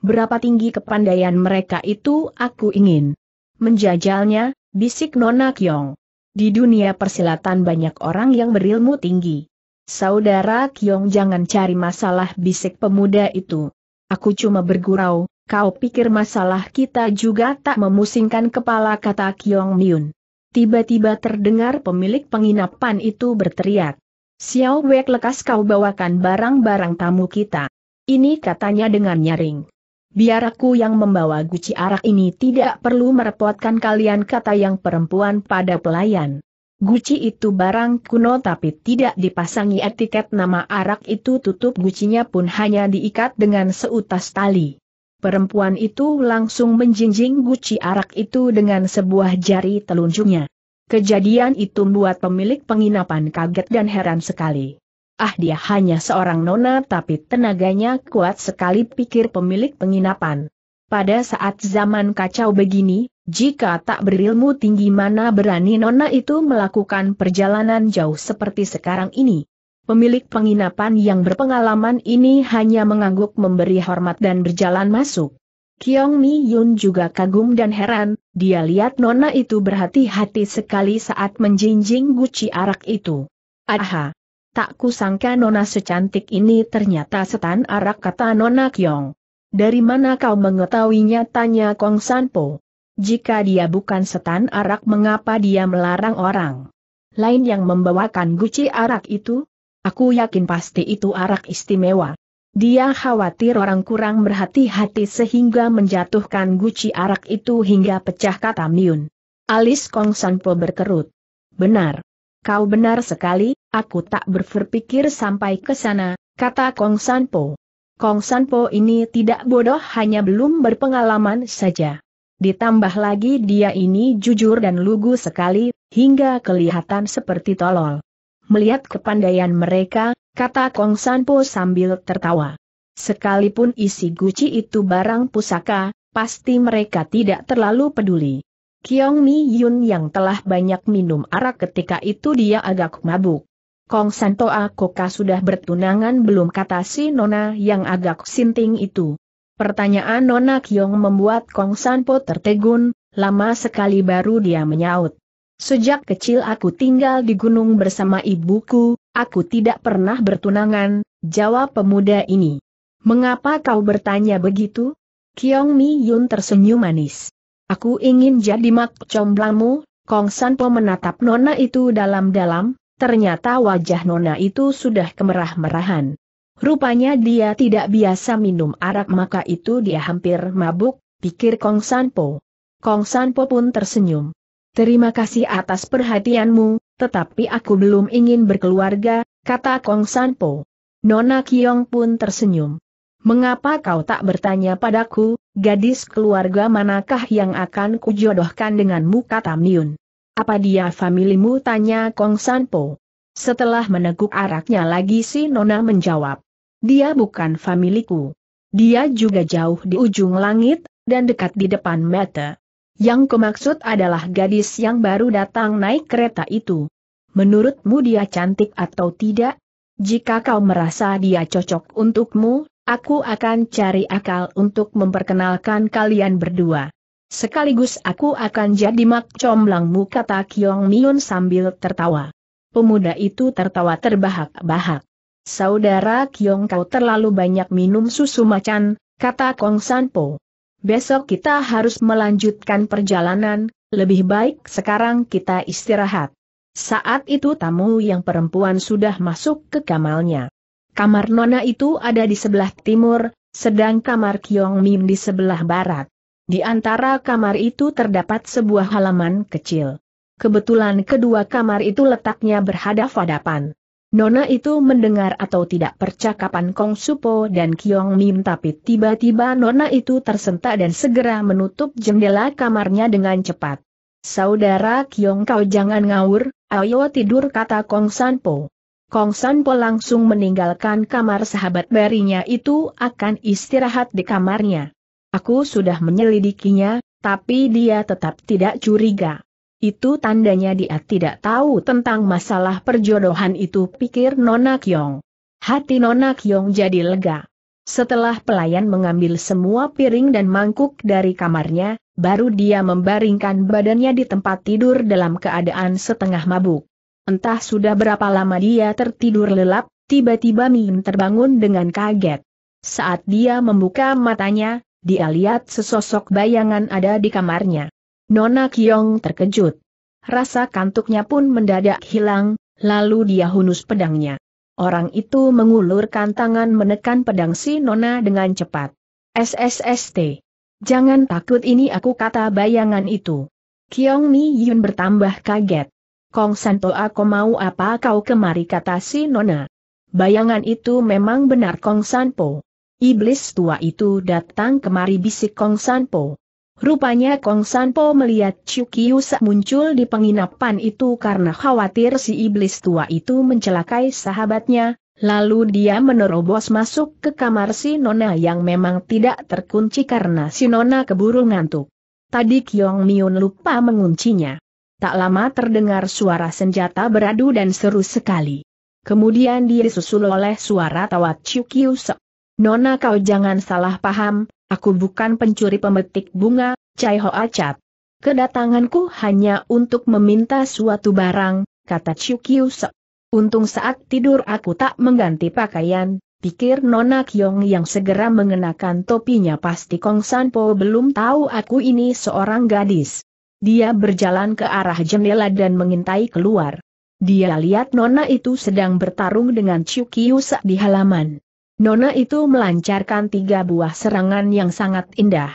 berapa tinggi kepandaian mereka itu aku ingin. Menjajalnya, bisik Nona Kyong. Di dunia persilatan banyak orang yang berilmu tinggi. Saudara Kyong jangan cari masalah bisik pemuda itu. Aku cuma bergurau, kau pikir masalah kita juga tak memusingkan kepala kata Kyong Myun. Tiba-tiba terdengar pemilik penginapan itu berteriak. Xiao Wek lekas kau bawakan barang-barang tamu kita. Ini katanya dengan nyaring. Biar aku yang membawa guci arak ini tidak perlu merepotkan kalian kata yang perempuan pada pelayan. Guci itu barang kuno tapi tidak dipasangi etiket nama arak itu tutup gucinya pun hanya diikat dengan seutas tali. Perempuan itu langsung menjinjing guci arak itu dengan sebuah jari telunjuknya. Kejadian itu membuat pemilik penginapan kaget dan heran sekali ah dia hanya seorang nona tapi tenaganya kuat sekali pikir pemilik penginapan. Pada saat zaman kacau begini, jika tak berilmu tinggi mana berani nona itu melakukan perjalanan jauh seperti sekarang ini. Pemilik penginapan yang berpengalaman ini hanya mengangguk memberi hormat dan berjalan masuk. Kiong Mi Yun juga kagum dan heran, dia lihat Nona itu berhati-hati sekali saat menjinjing guci arak itu. Aha, tak kusangka Nona secantik ini ternyata setan arak kata Nona Kyong. Dari mana kau mengetahuinya tanya Kong Sanpo. Jika dia bukan setan arak mengapa dia melarang orang lain yang membawakan guci arak itu? Aku yakin pasti itu arak istimewa. Dia khawatir orang kurang berhati-hati sehingga menjatuhkan guci arak itu hingga pecah kata Miun. Alis Kong Sanpo berkerut. Benar. Kau benar sekali, aku tak berpikir sampai ke sana, kata Kong Sanpo. Kong Sanpo ini tidak bodoh hanya belum berpengalaman saja. Ditambah lagi dia ini jujur dan lugu sekali, hingga kelihatan seperti tolol. Melihat kepandaian mereka, kata Kong Sanpo sambil tertawa. Sekalipun isi guci itu barang pusaka, pasti mereka tidak terlalu peduli. Kiong Mi Yun yang telah banyak minum arak ketika itu dia agak mabuk. Kong Santo Akoka sudah bertunangan belum kata si Nona yang agak sinting itu. Pertanyaan Nona Kiong membuat Kong Sanpo tertegun, lama sekali baru dia menyaut. Sejak kecil aku tinggal di gunung bersama ibuku, aku tidak pernah bertunangan, jawab pemuda ini. Mengapa kau bertanya begitu? Kiong Mi Yun tersenyum manis. Aku ingin jadi mak comblamu, Kong Sanpo menatap nona itu dalam-dalam, ternyata wajah nona itu sudah kemerah-merahan. Rupanya dia tidak biasa minum arak maka itu dia hampir mabuk, pikir Kong Sanpo. Kong Sanpo pun tersenyum. Terima kasih atas perhatianmu, tetapi aku belum ingin berkeluarga, kata Kong Sanpo. Nona Kiong pun tersenyum. Mengapa kau tak bertanya padaku, gadis keluarga manakah yang akan kujodohkan denganmu kata Miun? Apa dia familimu tanya Kong Sanpo? Setelah meneguk araknya lagi si Nona menjawab. Dia bukan familiku. Dia juga jauh di ujung langit, dan dekat di depan mata. Yang kumaksud adalah gadis yang baru datang naik kereta itu. Menurutmu dia cantik atau tidak? Jika kau merasa dia cocok untukmu, Aku akan cari akal untuk memperkenalkan kalian berdua. Sekaligus aku akan jadi mak comblangmu kata Kiong Miun sambil tertawa. Pemuda itu tertawa terbahak-bahak. Saudara Kiong kau terlalu banyak minum susu macan, kata Kong Sanpo. Besok kita harus melanjutkan perjalanan, lebih baik sekarang kita istirahat. Saat itu tamu yang perempuan sudah masuk ke kamarnya. Kamar Nona itu ada di sebelah timur, sedang kamar Kiong Mim di sebelah barat. Di antara kamar itu terdapat sebuah halaman kecil. Kebetulan kedua kamar itu letaknya berhadap-hadapan. Nona itu mendengar atau tidak percakapan Kong Supo dan Kiong Mim tapi tiba-tiba Nona itu tersentak dan segera menutup jendela kamarnya dengan cepat. Saudara Kiong kau jangan ngawur, ayo tidur kata Kong Sanpo. Kong Sanpo langsung meninggalkan kamar sahabat barinya itu akan istirahat di kamarnya. Aku sudah menyelidikinya, tapi dia tetap tidak curiga. Itu tandanya dia tidak tahu tentang masalah perjodohan itu pikir Nona Kyong. Hati Nona Kyong jadi lega. Setelah pelayan mengambil semua piring dan mangkuk dari kamarnya, baru dia membaringkan badannya di tempat tidur dalam keadaan setengah mabuk. Entah sudah berapa lama dia tertidur lelap, tiba-tiba Mim terbangun dengan kaget. Saat dia membuka matanya, dia lihat sesosok bayangan ada di kamarnya. Nona Kiong terkejut. Rasa kantuknya pun mendadak hilang, lalu dia hunus pedangnya. Orang itu mengulurkan tangan menekan pedang si Nona dengan cepat. SSST. Jangan takut ini aku kata bayangan itu. Kiong Mi Yun bertambah kaget. Kong Santo aku mau apa kau kemari kata si Nona. Bayangan itu memang benar Kong Sanpo. Iblis tua itu datang kemari bisik Kong Sanpo. Rupanya Kong Sanpo melihat Chukiusa muncul di penginapan itu karena khawatir si iblis tua itu mencelakai sahabatnya, lalu dia menerobos masuk ke kamar si Nona yang memang tidak terkunci karena si Nona keburu ngantuk. Tadi Kyong Miun lupa menguncinya. Tak lama terdengar suara senjata beradu dan seru sekali. Kemudian disusul oleh suara tawa Chukyuse. Nona kau jangan salah paham, aku bukan pencuri pemetik bunga, Chai Ho Acat. Kedatanganku hanya untuk meminta suatu barang, kata Chukyuse. Untung saat tidur aku tak mengganti pakaian, pikir Nona Kyong yang segera mengenakan topinya pasti Kong Po belum tahu aku ini seorang gadis. Dia berjalan ke arah jendela dan mengintai keluar. Dia lihat Nona itu sedang bertarung dengan Chukiusa di halaman. Nona itu melancarkan tiga buah serangan yang sangat indah.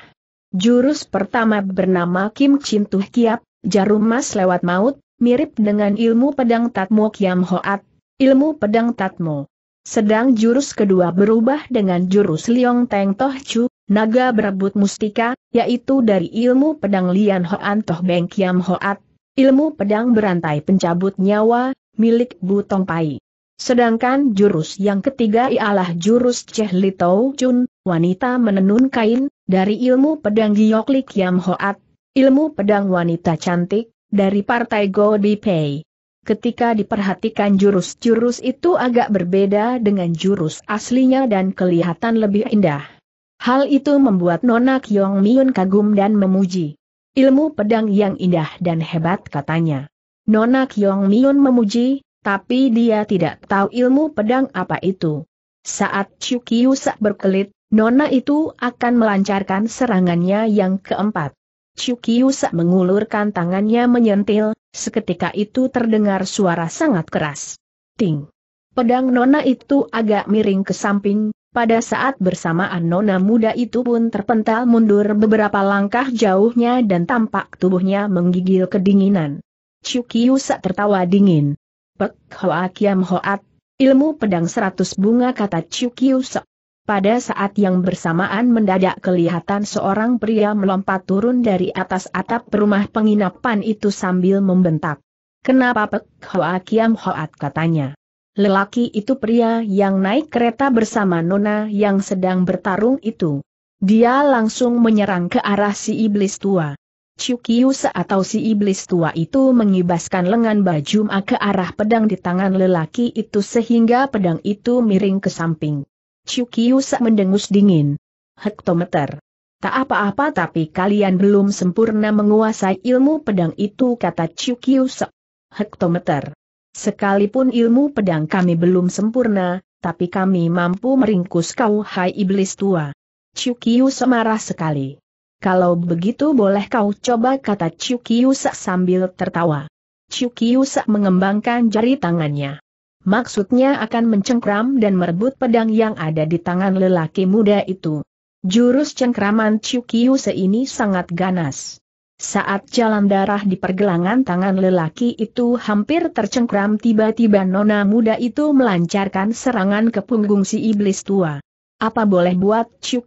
Jurus pertama bernama Kim Chintuh Kiap, jarum mas lewat maut, mirip dengan ilmu pedang Tatmo Kiam Hoat, ilmu pedang Tatmo. Sedang jurus kedua berubah dengan jurus Liong Teng Toh Chu naga berebut mustika, yaitu dari ilmu pedang Lian Hoan Toh Beng Kiam Hoat, ilmu pedang berantai pencabut nyawa, milik Butong Pai. Sedangkan jurus yang ketiga ialah jurus Cheh Lito Chun, wanita menenun kain, dari ilmu pedang Giok Li Kiam Hoat, ilmu pedang wanita cantik, dari partai Go Di Pei. Ketika diperhatikan jurus-jurus itu agak berbeda dengan jurus aslinya dan kelihatan lebih indah. Hal itu membuat Nona Kyong Miun kagum dan memuji. Ilmu pedang yang indah dan hebat katanya. Nona Kyong Miun memuji, tapi dia tidak tahu ilmu pedang apa itu. Saat Chukyu sak berkelit, Nona itu akan melancarkan serangannya yang keempat. Chukyu sak mengulurkan tangannya menyentil, seketika itu terdengar suara sangat keras. Ting! Pedang Nona itu agak miring ke samping, pada saat bersamaan nona muda itu pun terpental mundur beberapa langkah jauhnya dan tampak tubuhnya menggigil kedinginan. sak tertawa dingin. Pek Hoa Kiam Hoat, ilmu pedang seratus bunga kata sak. Pada saat yang bersamaan mendadak kelihatan seorang pria melompat turun dari atas atap rumah penginapan itu sambil membentak. Kenapa Pek Hoa Kiam Hoat katanya. Lelaki itu pria yang naik kereta bersama Nona yang sedang bertarung itu. Dia langsung menyerang ke arah si iblis tua. Chukius atau si iblis tua itu mengibaskan lengan baju Ma ke arah pedang di tangan lelaki itu sehingga pedang itu miring ke samping. Chukius mendengus dingin. Hektometer. Tak apa-apa tapi kalian belum sempurna menguasai ilmu pedang itu kata Chukius. Hektometer. Sekalipun ilmu pedang kami belum sempurna, tapi kami mampu meringkus kau hai iblis tua. Chukiu semarah sekali. Kalau begitu boleh kau coba kata Chukiu sambil tertawa. Chukiu mengembangkan jari tangannya. Maksudnya akan mencengkram dan merebut pedang yang ada di tangan lelaki muda itu. Jurus cengkraman se ini sangat ganas. Saat jalan darah di pergelangan tangan lelaki itu hampir tercengkram tiba-tiba nona muda itu melancarkan serangan ke punggung si iblis tua. Apa boleh buat si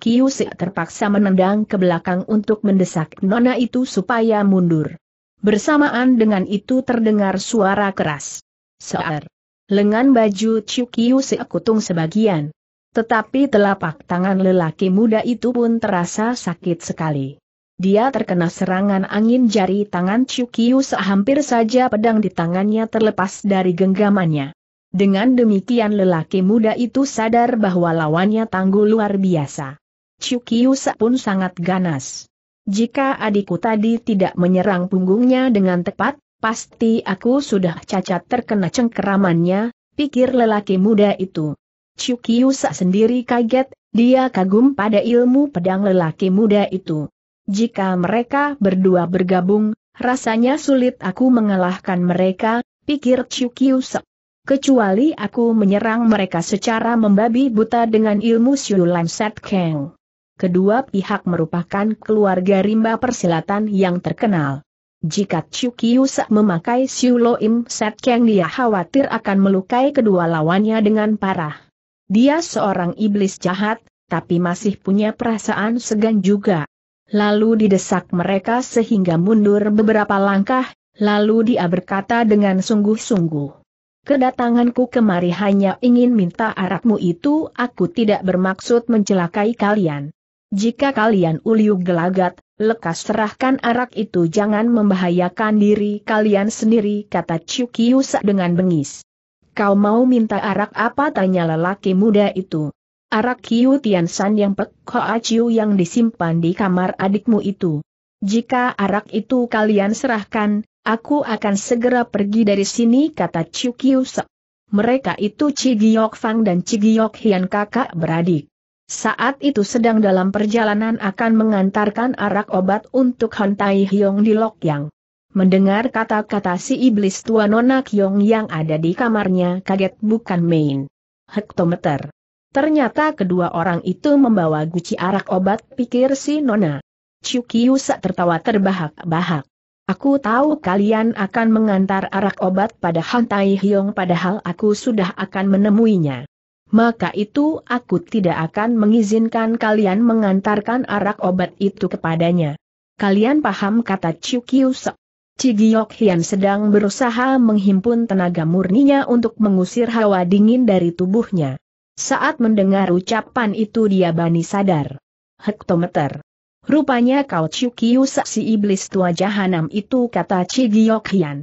terpaksa menendang ke belakang untuk mendesak nona itu supaya mundur. Bersamaan dengan itu terdengar suara keras. Sear. Lengan baju si kutung sebagian. Tetapi telapak tangan lelaki muda itu pun terasa sakit sekali dia terkena serangan angin jari tangan Chukius sehampir saja pedang di tangannya terlepas dari genggamannya. Dengan demikian lelaki muda itu sadar bahwa lawannya tangguh luar biasa. Chukius pun sangat ganas. Jika adikku tadi tidak menyerang punggungnya dengan tepat, pasti aku sudah cacat terkena cengkeramannya, pikir lelaki muda itu. Chukius sendiri kaget, dia kagum pada ilmu pedang lelaki muda itu. Jika mereka berdua bergabung, rasanya sulit aku mengalahkan mereka, pikir Chiu Kiu Kecuali aku menyerang mereka secara membabi buta dengan ilmu Siu Set Kang. Kedua pihak merupakan keluarga rimba persilatan yang terkenal. Jika Chiu Se memakai Siu Lo Set Kang dia khawatir akan melukai kedua lawannya dengan parah. Dia seorang iblis jahat, tapi masih punya perasaan segan juga lalu didesak mereka sehingga mundur beberapa langkah, lalu dia berkata dengan sungguh-sungguh. Kedatanganku kemari hanya ingin minta arakmu itu aku tidak bermaksud mencelakai kalian. Jika kalian uliuk gelagat, lekas serahkan arak itu jangan membahayakan diri kalian sendiri kata Chukiusa dengan bengis. Kau mau minta arak apa tanya lelaki muda itu. Arak Kiu Tian San yang Pek Hoa Chiu yang disimpan di kamar adikmu itu. Jika arak itu kalian serahkan, aku akan segera pergi dari sini kata Chiu Kiu Se. Mereka itu Cigiok Fang dan Cigiok Hian kakak beradik. Saat itu sedang dalam perjalanan akan mengantarkan arak obat untuk Han Tai Hyong di Yang. Mendengar kata-kata si iblis tua Nona Kyong yang ada di kamarnya kaget bukan main. Hektometer Ternyata kedua orang itu membawa guci arak obat pikir si Nona. sak tertawa terbahak-bahak. Aku tahu kalian akan mengantar arak obat pada Han Tai Hyong padahal aku sudah akan menemuinya. Maka itu aku tidak akan mengizinkan kalian mengantarkan arak obat itu kepadanya. Kalian paham kata sak. Cigiyok Hian sedang berusaha menghimpun tenaga murninya untuk mengusir hawa dingin dari tubuhnya. Saat mendengar ucapan itu dia bani sadar. Hektometer. Rupanya kau Chukyu saksi iblis tua jahanam itu kata Cigiok Hian.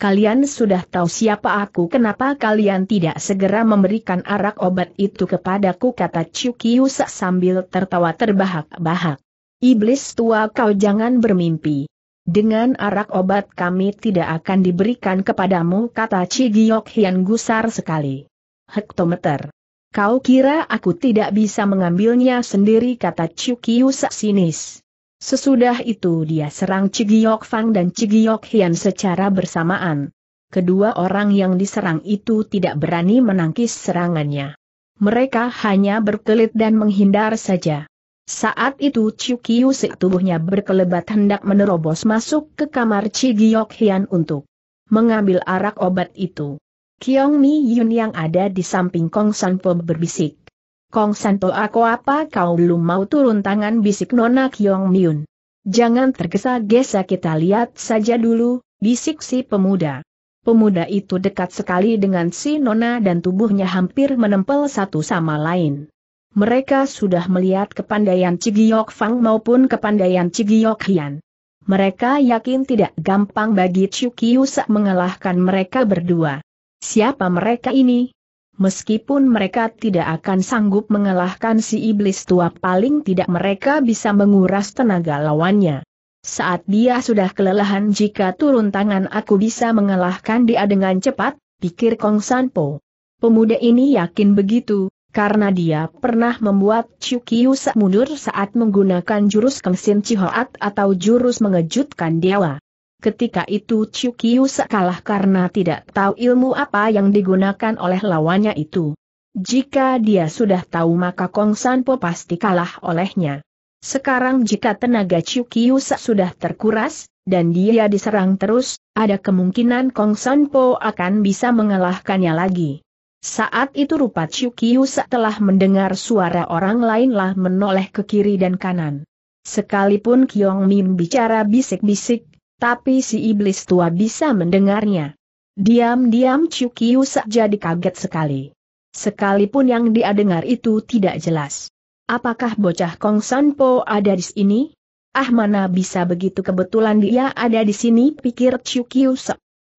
Kalian sudah tahu siapa aku kenapa kalian tidak segera memberikan arak obat itu kepadaku kata Chukiu sambil tertawa terbahak-bahak. Iblis tua kau jangan bermimpi. Dengan arak obat kami tidak akan diberikan kepadamu kata Cigiok Hian gusar sekali. Hektometer. Kau kira aku tidak bisa mengambilnya sendiri kata Chukiusa sinis. Sesudah itu dia serang Cigiok Fang dan Cigiok Hian secara bersamaan. Kedua orang yang diserang itu tidak berani menangkis serangannya. Mereka hanya berkelit dan menghindar saja. Saat itu Chukiusi tubuhnya berkelebat hendak menerobos masuk ke kamar Cigiok Hian untuk mengambil arak obat itu. Kiong Mi Yun yang ada di samping Kong Sanpo berbisik. Kong Sanpo aku apa kau belum mau turun tangan bisik Nona Kiong Yun. Jangan tergesa-gesa kita lihat saja dulu, bisik si pemuda. Pemuda itu dekat sekali dengan si Nona dan tubuhnya hampir menempel satu sama lain. Mereka sudah melihat kepandaian Cigiok Fang maupun kepandaian Cigiok Hian. Mereka yakin tidak gampang bagi Chukiusa mengalahkan mereka berdua. Siapa mereka ini? Meskipun mereka tidak akan sanggup mengalahkan si iblis tua paling tidak mereka bisa menguras tenaga lawannya. Saat dia sudah kelelahan jika turun tangan aku bisa mengalahkan dia dengan cepat, pikir Kong Sanpo. Pemuda ini yakin begitu, karena dia pernah membuat Chukiusa mundur saat menggunakan jurus Kengsin Cihoat atau jurus mengejutkan dewa. Ketika itu Kiu kalah karena tidak tahu ilmu apa yang digunakan oleh lawannya itu. Jika dia sudah tahu maka Kong San Po pasti kalah olehnya. Sekarang jika tenaga Kiu sudah terkuras, dan dia diserang terus, ada kemungkinan Kong San Po akan bisa mengalahkannya lagi. Saat itu rupa Kiu telah mendengar suara orang lainlah menoleh ke kiri dan kanan. Sekalipun Kiong Min bicara bisik-bisik, tapi si iblis tua bisa mendengarnya. Diam-diam Cukiu jadi kaget sekali. Sekalipun yang dia dengar itu tidak jelas. Apakah bocah Kong Sanpo ada di sini? Ah mana bisa begitu kebetulan dia ada di sini pikir Cukiu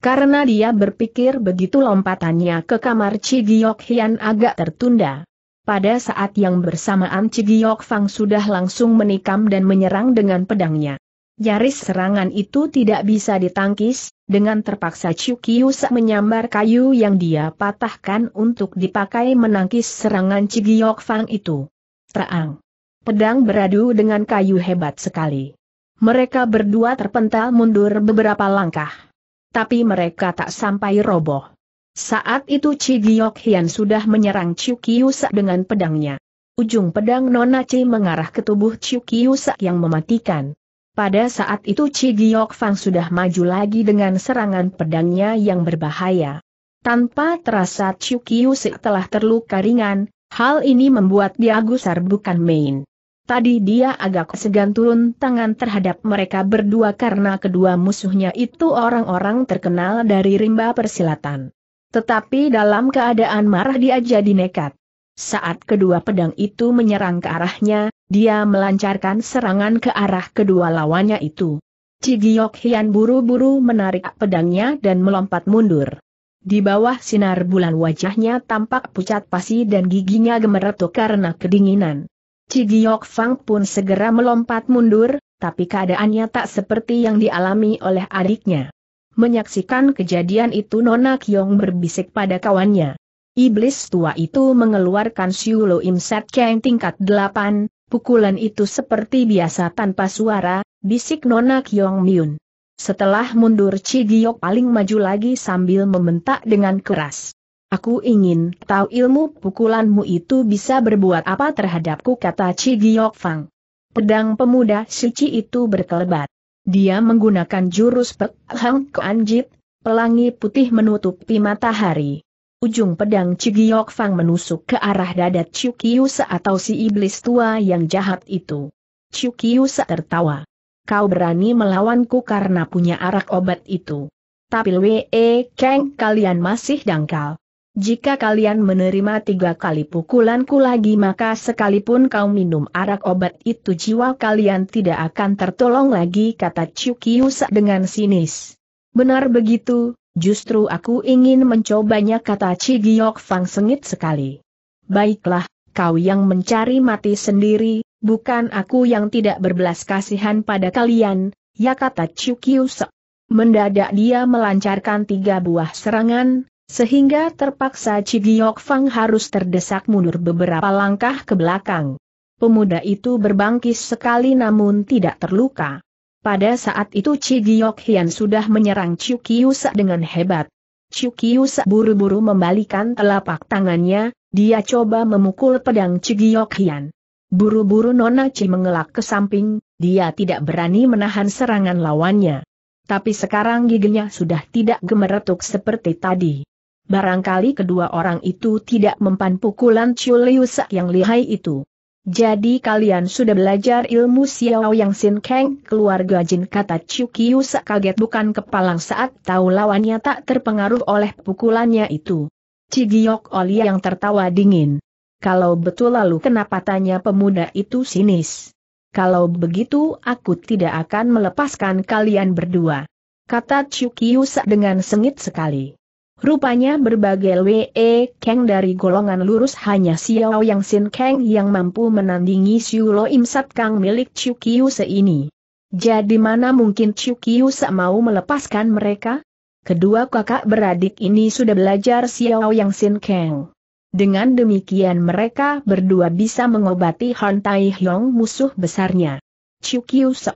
Karena dia berpikir begitu lompatannya ke kamar Chigiok Hian agak tertunda. Pada saat yang bersamaan Chigiok Fang sudah langsung menikam dan menyerang dengan pedangnya. Jaris serangan itu tidak bisa ditangkis, dengan terpaksa Chukiusa menyambar kayu yang dia patahkan untuk dipakai menangkis serangan Cigiok Fang itu. Terang, Pedang beradu dengan kayu hebat sekali. Mereka berdua terpental mundur beberapa langkah. Tapi mereka tak sampai roboh. Saat itu Cigiok Hian sudah menyerang Chukiusa dengan pedangnya. Ujung pedang Nona mengarah ke tubuh Chukiusa yang mematikan. Pada saat itu Chi Giok Fang sudah maju lagi dengan serangan pedangnya yang berbahaya. Tanpa terasa Chu Kiyusik telah terluka ringan, hal ini membuat dia gusar bukan main. Tadi dia agak segan turun tangan terhadap mereka berdua karena kedua musuhnya itu orang-orang terkenal dari rimba persilatan. Tetapi dalam keadaan marah dia jadi nekat. Saat kedua pedang itu menyerang ke arahnya, dia melancarkan serangan ke arah kedua lawannya itu. Cigiok Hian buru-buru menarik pedangnya dan melompat mundur. Di bawah sinar bulan wajahnya tampak pucat pasi dan giginya gemeretuk karena kedinginan. Cigiok Fang pun segera melompat mundur, tapi keadaannya tak seperti yang dialami oleh adiknya. Menyaksikan kejadian itu Nona Kyong berbisik pada kawannya. Iblis tua itu mengeluarkan Siulo Imset Cheng tingkat 8, Pukulan itu seperti biasa tanpa suara, bisik Nona Kyong Myun. Setelah mundur Giok paling maju lagi sambil membentak dengan keras. Aku ingin tahu ilmu pukulanmu itu bisa berbuat apa terhadapku kata Giok Fang. Pedang pemuda Suci itu berkelebat. Dia menggunakan jurus Pek Hang Jit, pelangi putih menutupi matahari. Ujung pedang Cigiok Fang menusuk ke arah dada Ciukiusa atau si iblis tua yang jahat itu. Ciukiusa tertawa. Kau berani melawanku karena punya arak obat itu. Tapi Wee Kang kalian masih dangkal. Jika kalian menerima tiga kali pukulanku lagi maka sekalipun kau minum arak obat itu jiwa kalian tidak akan tertolong lagi kata Ciukiusa dengan sinis. Benar begitu, Justru aku ingin mencobanya kata Cigiok Fang sengit sekali. Baiklah, kau yang mencari mati sendiri, bukan aku yang tidak berbelas kasihan pada kalian, ya kata Chukius. Mendadak dia melancarkan tiga buah serangan, sehingga terpaksa Cigiok Fang harus terdesak mundur beberapa langkah ke belakang. Pemuda itu berbangkis sekali namun tidak terluka. Pada saat itu Chi Giok Hian sudah menyerang Chiu Kiusa dengan hebat. Chiu Kiusa buru-buru membalikan telapak tangannya, dia coba memukul pedang Chi Giok Hian. Buru-buru Nona Chi mengelak ke samping, dia tidak berani menahan serangan lawannya. Tapi sekarang giginya sudah tidak gemeretuk seperti tadi. Barangkali kedua orang itu tidak mempan pukulan Chiu Liusa yang lihai itu. Jadi kalian sudah belajar ilmu Xiao Yang Sin Kang, keluarga Jin kata Chu kaget bukan kepalang saat tahu lawannya tak terpengaruh oleh pukulannya itu. Cigiok Oli yang tertawa dingin. Kalau betul lalu kenapa tanya pemuda itu sinis? Kalau begitu aku tidak akan melepaskan kalian berdua. Kata Chu dengan sengit sekali. Rupanya berbagai WE Kang dari golongan lurus hanya Xiao Yang Sin Kang yang mampu menandingi Xiu Lo Im Sat Kang milik Chu Se ini. Jadi mana mungkin Chu Se mau melepaskan mereka? Kedua kakak beradik ini sudah belajar Xiao Yang Sin Kang. Dengan demikian mereka berdua bisa mengobati Han Tai Hyong musuh besarnya. Chu Se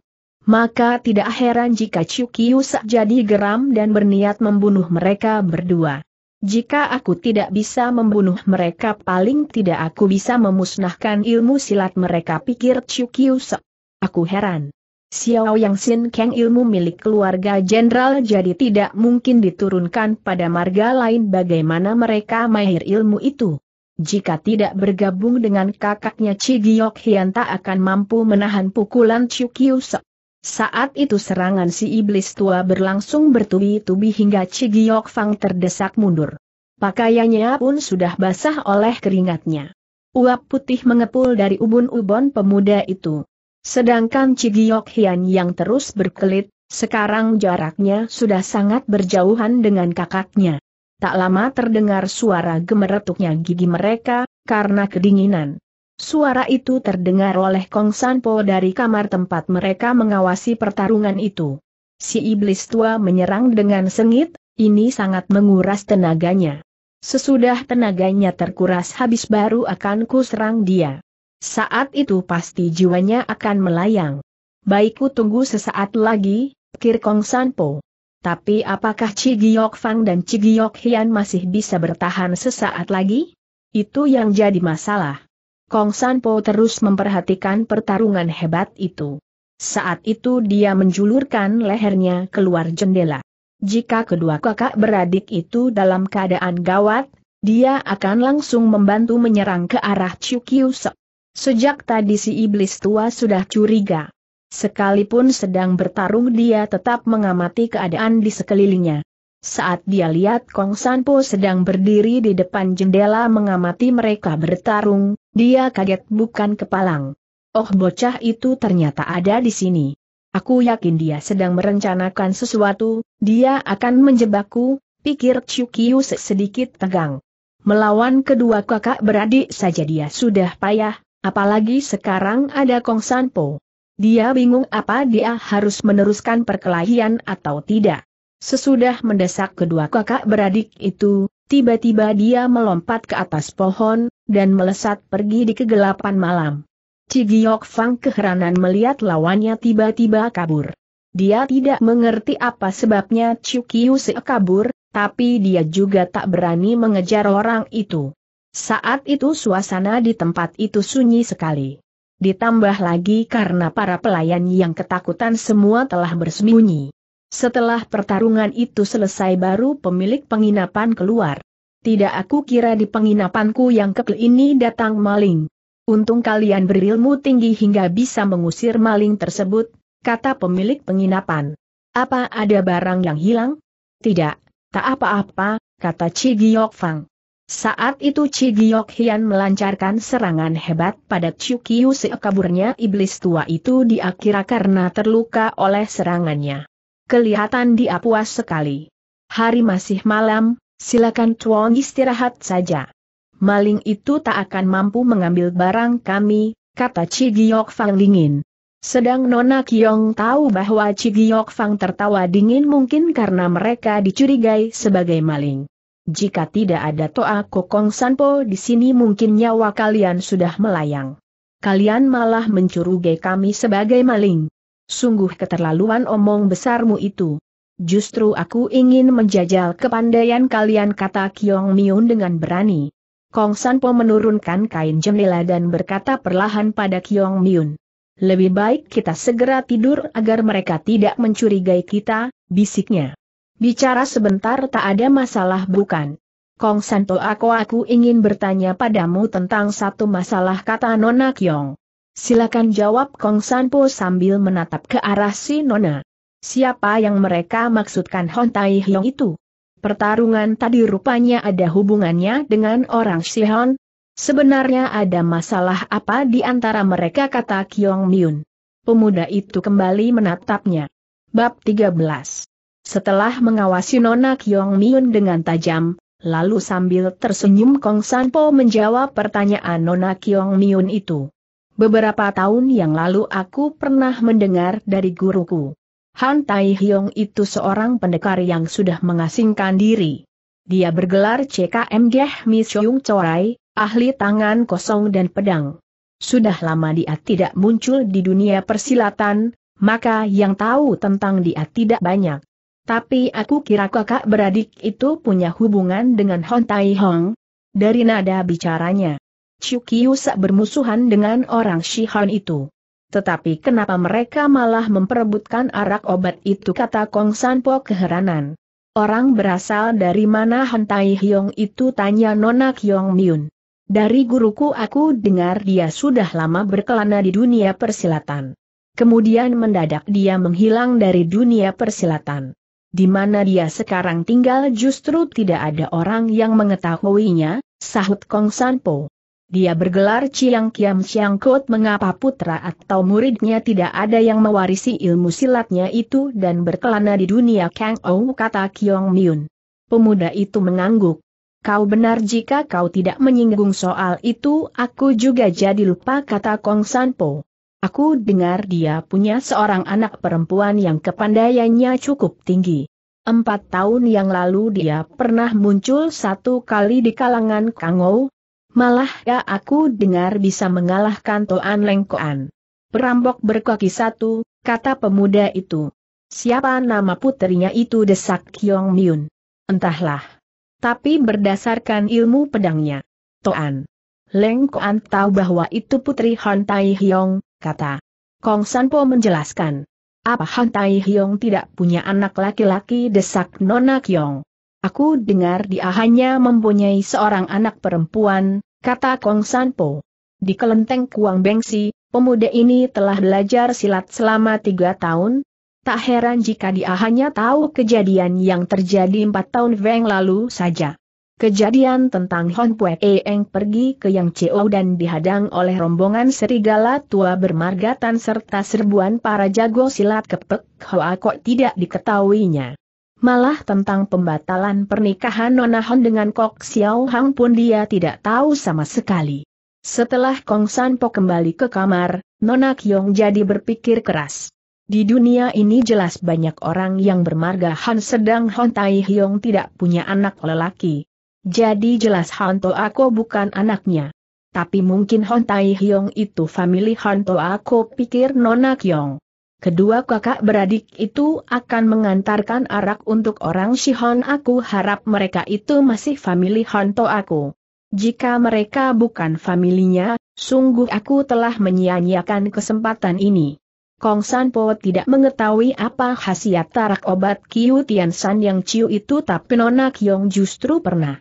maka tidak heran jika Chukiusak jadi geram dan berniat membunuh mereka berdua. Jika aku tidak bisa membunuh mereka paling tidak aku bisa memusnahkan ilmu silat mereka pikir Chukiusak. Aku heran. Xiao Yang Sin Kang ilmu milik keluarga jenderal jadi tidak mungkin diturunkan pada marga lain bagaimana mereka mahir ilmu itu. Jika tidak bergabung dengan kakaknya Chi Giok Hian tak akan mampu menahan pukulan Chukiusek. Saat itu serangan si iblis tua berlangsung bertubi-tubi hingga Cigiok Fang terdesak mundur. Pakaiannya pun sudah basah oleh keringatnya. Uap putih mengepul dari ubun ubun pemuda itu. Sedangkan Cigiok Hian yang terus berkelit, sekarang jaraknya sudah sangat berjauhan dengan kakaknya. Tak lama terdengar suara gemeretuknya gigi mereka, karena kedinginan. Suara itu terdengar oleh Kong Sanpo dari kamar tempat mereka mengawasi pertarungan itu. Si iblis tua menyerang dengan sengit, ini sangat menguras tenaganya. Sesudah tenaganya terkuras habis baru akan kuserang dia. Saat itu pasti jiwanya akan melayang. Baikku tunggu sesaat lagi, pikir Kong Sanpo. Tapi apakah Cigiyok Fang dan Giok Hian masih bisa bertahan sesaat lagi? Itu yang jadi masalah. Kong Sanpo terus memperhatikan pertarungan hebat itu. Saat itu dia menjulurkan lehernya keluar jendela. Jika kedua kakak beradik itu dalam keadaan gawat, dia akan langsung membantu menyerang ke arah Chukyusok. Sejak tadi si iblis tua sudah curiga. Sekalipun sedang bertarung dia tetap mengamati keadaan di sekelilingnya. Saat dia lihat Kong Sanpo sedang berdiri di depan jendela mengamati mereka bertarung, dia kaget bukan kepalang. Oh bocah itu ternyata ada di sini. Aku yakin dia sedang merencanakan sesuatu, dia akan menjebakku, pikir Chukiu sedikit tegang. Melawan kedua kakak beradik saja dia sudah payah, apalagi sekarang ada Kong Sanpo. Dia bingung apa dia harus meneruskan perkelahian atau tidak. Sesudah mendesak kedua kakak beradik itu, tiba-tiba dia melompat ke atas pohon, dan melesat pergi di kegelapan malam. Cigiok Fang keheranan melihat lawannya tiba-tiba kabur. Dia tidak mengerti apa sebabnya Chukiu Se kabur, tapi dia juga tak berani mengejar orang itu. Saat itu suasana di tempat itu sunyi sekali. Ditambah lagi karena para pelayan yang ketakutan semua telah bersembunyi. Setelah pertarungan itu selesai baru pemilik penginapan keluar. Tidak aku kira di penginapanku yang kekel ini datang maling. Untung kalian berilmu tinggi hingga bisa mengusir maling tersebut, kata pemilik penginapan. Apa ada barang yang hilang? Tidak, tak apa-apa, kata Chi Giok Fang. Saat itu Chi Giok Hian melancarkan serangan hebat pada Chiu Kiu sekaburnya iblis tua itu diakira karena terluka oleh serangannya kelihatan dia puas sekali. Hari masih malam, silakan Chuang istirahat saja. Maling itu tak akan mampu mengambil barang kami, kata Cigiok Fang dingin. Sedang Nona Kiong tahu bahwa Cigiok Fang tertawa dingin mungkin karena mereka dicurigai sebagai maling. Jika tidak ada Toa Kokong Sanpo di sini mungkin nyawa kalian sudah melayang. Kalian malah mencurigai kami sebagai maling. Sungguh keterlaluan omong besarmu itu. Justru aku ingin menjajal kepandaian kalian kata Kiong Miun dengan berani. Kong Sanpo menurunkan kain jendela dan berkata perlahan pada Kiong Miun. Lebih baik kita segera tidur agar mereka tidak mencurigai kita, bisiknya. Bicara sebentar tak ada masalah bukan? Kong Santo aku aku ingin bertanya padamu tentang satu masalah kata Nona Kiong. Silakan jawab Kong Sanpo sambil menatap ke arah si Nona. Siapa yang mereka maksudkan Hon Tai Hiong itu? Pertarungan tadi rupanya ada hubungannya dengan orang Si Hon? Sebenarnya ada masalah apa di antara mereka kata Kyong Myun. Pemuda itu kembali menatapnya. Bab 13 Setelah mengawasi Nona Kyong Myun dengan tajam, lalu sambil tersenyum Kong Sanpo menjawab pertanyaan Nona Kyong Myun itu. Beberapa tahun yang lalu aku pernah mendengar dari guruku. Han Tai Hyong itu seorang pendekar yang sudah mengasingkan diri. Dia bergelar CKM Geh Mi Seung Chorai, ahli tangan kosong dan pedang. Sudah lama dia tidak muncul di dunia persilatan, maka yang tahu tentang dia tidak banyak. Tapi aku kira kakak beradik itu punya hubungan dengan Hon Tai Hong, dari nada bicaranya sak bermusuhan dengan orang Shihan itu. Tetapi kenapa mereka malah memperebutkan arak obat itu kata Kong Sanpo keheranan. Orang berasal dari mana Hentai Hyong itu tanya Nona Kyong Myun. Dari guruku aku dengar dia sudah lama berkelana di dunia persilatan. Kemudian mendadak dia menghilang dari dunia persilatan. Di mana dia sekarang tinggal justru tidak ada orang yang mengetahuinya, sahut Kong Sanpo. Dia bergelar Chiang Kiam Chiang Kot mengapa putra atau muridnya tidak ada yang mewarisi ilmu silatnya itu dan berkelana di dunia Kang Ou kata Kiong Miun. Pemuda itu mengangguk. Kau benar jika kau tidak menyinggung soal itu aku juga jadi lupa kata Kong Sanpo. Aku dengar dia punya seorang anak perempuan yang kepandaiannya cukup tinggi. Empat tahun yang lalu dia pernah muncul satu kali di kalangan Kang Ou. Malah ya aku dengar bisa mengalahkan Toan Lengkoan. Perampok berkaki satu, kata pemuda itu. Siapa nama putrinya itu desak Kyong Myun? Entahlah. Tapi berdasarkan ilmu pedangnya. Toan. Leng tahu bahwa itu putri Han Tai Hyong, kata. Kong Sanpo menjelaskan. Apa Han Tai Hyong tidak punya anak laki-laki desak Nona Kyong? Aku dengar dia hanya mempunyai seorang anak perempuan, kata Kong Sanpo. Di kelenteng Kuang Bengsi, pemuda ini telah belajar silat selama tiga tahun, tak heran jika dia hanya tahu kejadian yang terjadi empat tahun Weng lalu saja. Kejadian tentang Hon Pue Eng pergi ke Yang Cheo dan dihadang oleh rombongan serigala tua bermargatan serta serbuan para jago silat kepek Hoa kok tidak diketahuinya. Malah tentang pembatalan pernikahan Nona Hon dengan Kok Xiao Hang pun dia tidak tahu sama sekali. Setelah Kong San Po kembali ke kamar, Nona Kyong jadi berpikir keras. Di dunia ini jelas banyak orang yang bermarga Han sedang Hon Tai Hyong tidak punya anak lelaki. Jadi jelas Han To Ako bukan anaknya. Tapi mungkin Hon Tai Hyong itu family Han To Ako pikir Nona Kyong. Kedua kakak beradik itu akan mengantarkan arak untuk orang Shihon aku harap mereka itu masih famili Honto aku. Jika mereka bukan familinya, sungguh aku telah menyia-nyiakan kesempatan ini. Kong Sanpo tidak mengetahui apa khasiat tarak obat Kiu Tian San yang Ciu itu tapi Nona Kiong justru pernah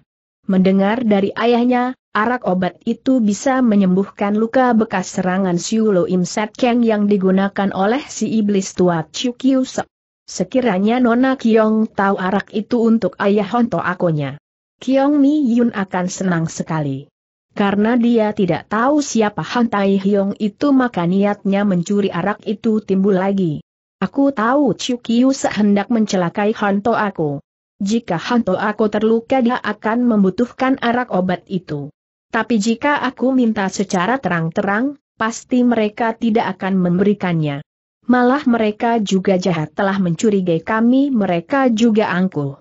mendengar dari ayahnya, arak obat itu bisa menyembuhkan luka bekas serangan Siulo Im Set Keng yang digunakan oleh si iblis tua Chiu Kiu Se. Sekiranya Nona Kiong tahu arak itu untuk ayah Honto akonya. Kiong Mi Yun akan senang sekali. Karena dia tidak tahu siapa Han Tai Hyong itu maka niatnya mencuri arak itu timbul lagi. Aku tahu Chiu Kiu Se hendak mencelakai Honto aku. Jika Hanto aku terluka dia akan membutuhkan arak obat itu. Tapi jika aku minta secara terang-terang, pasti mereka tidak akan memberikannya. Malah mereka juga jahat telah mencurigai kami mereka juga angkuh.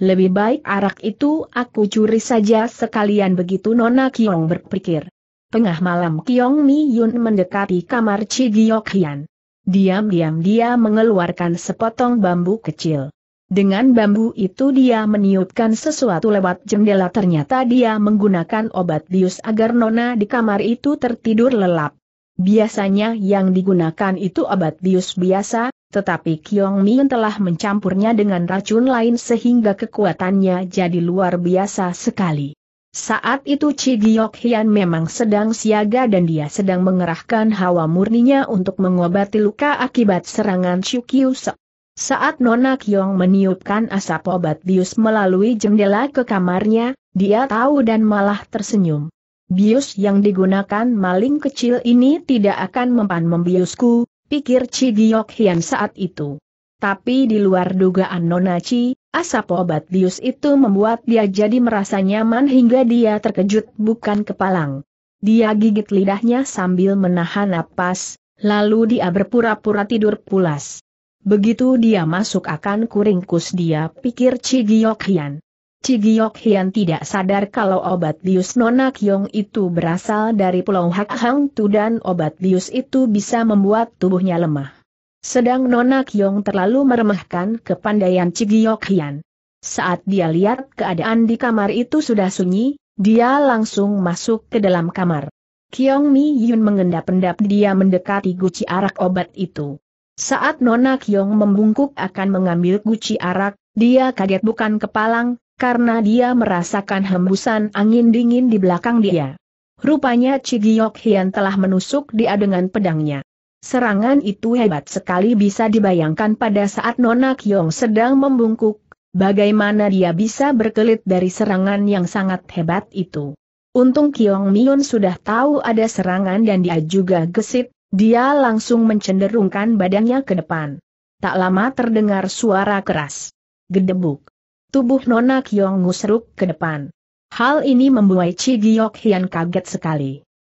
Lebih baik arak itu aku curi saja sekalian begitu Nona Kiong berpikir. Tengah malam Kiong Mi Yun mendekati kamar Chi Giok Hian. Diam-diam dia mengeluarkan sepotong bambu kecil. Dengan bambu itu dia meniupkan sesuatu lewat jendela ternyata dia menggunakan obat bius agar nona di kamar itu tertidur lelap. Biasanya yang digunakan itu obat bius biasa, tetapi Kiong Min telah mencampurnya dengan racun lain sehingga kekuatannya jadi luar biasa sekali. Saat itu Chi Giok Hian memang sedang siaga dan dia sedang mengerahkan hawa murninya untuk mengobati luka akibat serangan Kiu Se. Saat Nona Kyong meniupkan asap obat bius melalui jendela ke kamarnya, dia tahu dan malah tersenyum. Bius yang digunakan maling kecil ini tidak akan mempan membiusku, pikir Chi Giok Hian saat itu. Tapi di luar dugaan Nona Chi, asap obat bius itu membuat dia jadi merasa nyaman hingga dia terkejut bukan kepalang. Dia gigit lidahnya sambil menahan napas, lalu dia berpura-pura tidur pulas. Begitu dia masuk akan kuringkus dia pikir Cigiok Hian. Cigiok Hian tidak sadar kalau obat bius Nona Yong itu berasal dari pulau Hak Hang Tu dan obat bius itu bisa membuat tubuhnya lemah. Sedang Nona Yong terlalu meremehkan kepandaian Cigiok Hian. Saat dia lihat keadaan di kamar itu sudah sunyi, dia langsung masuk ke dalam kamar. Kyong Mi Yun mengendap-endap dia mendekati guci arak obat itu. Saat Nona Kyong membungkuk akan mengambil guci arak, dia kaget bukan kepalang, karena dia merasakan hembusan angin dingin di belakang dia. Rupanya Cigiok Hian telah menusuk dia dengan pedangnya. Serangan itu hebat sekali bisa dibayangkan pada saat Nona Kyong sedang membungkuk, bagaimana dia bisa berkelit dari serangan yang sangat hebat itu. Untung Kyong Myun sudah tahu ada serangan dan dia juga gesit, dia langsung mencenderungkan badannya ke depan. Tak lama terdengar suara keras. Gedebuk. Tubuh Nona Kyong ngusruk ke depan. Hal ini membuat Chi Giok Hian kaget sekali.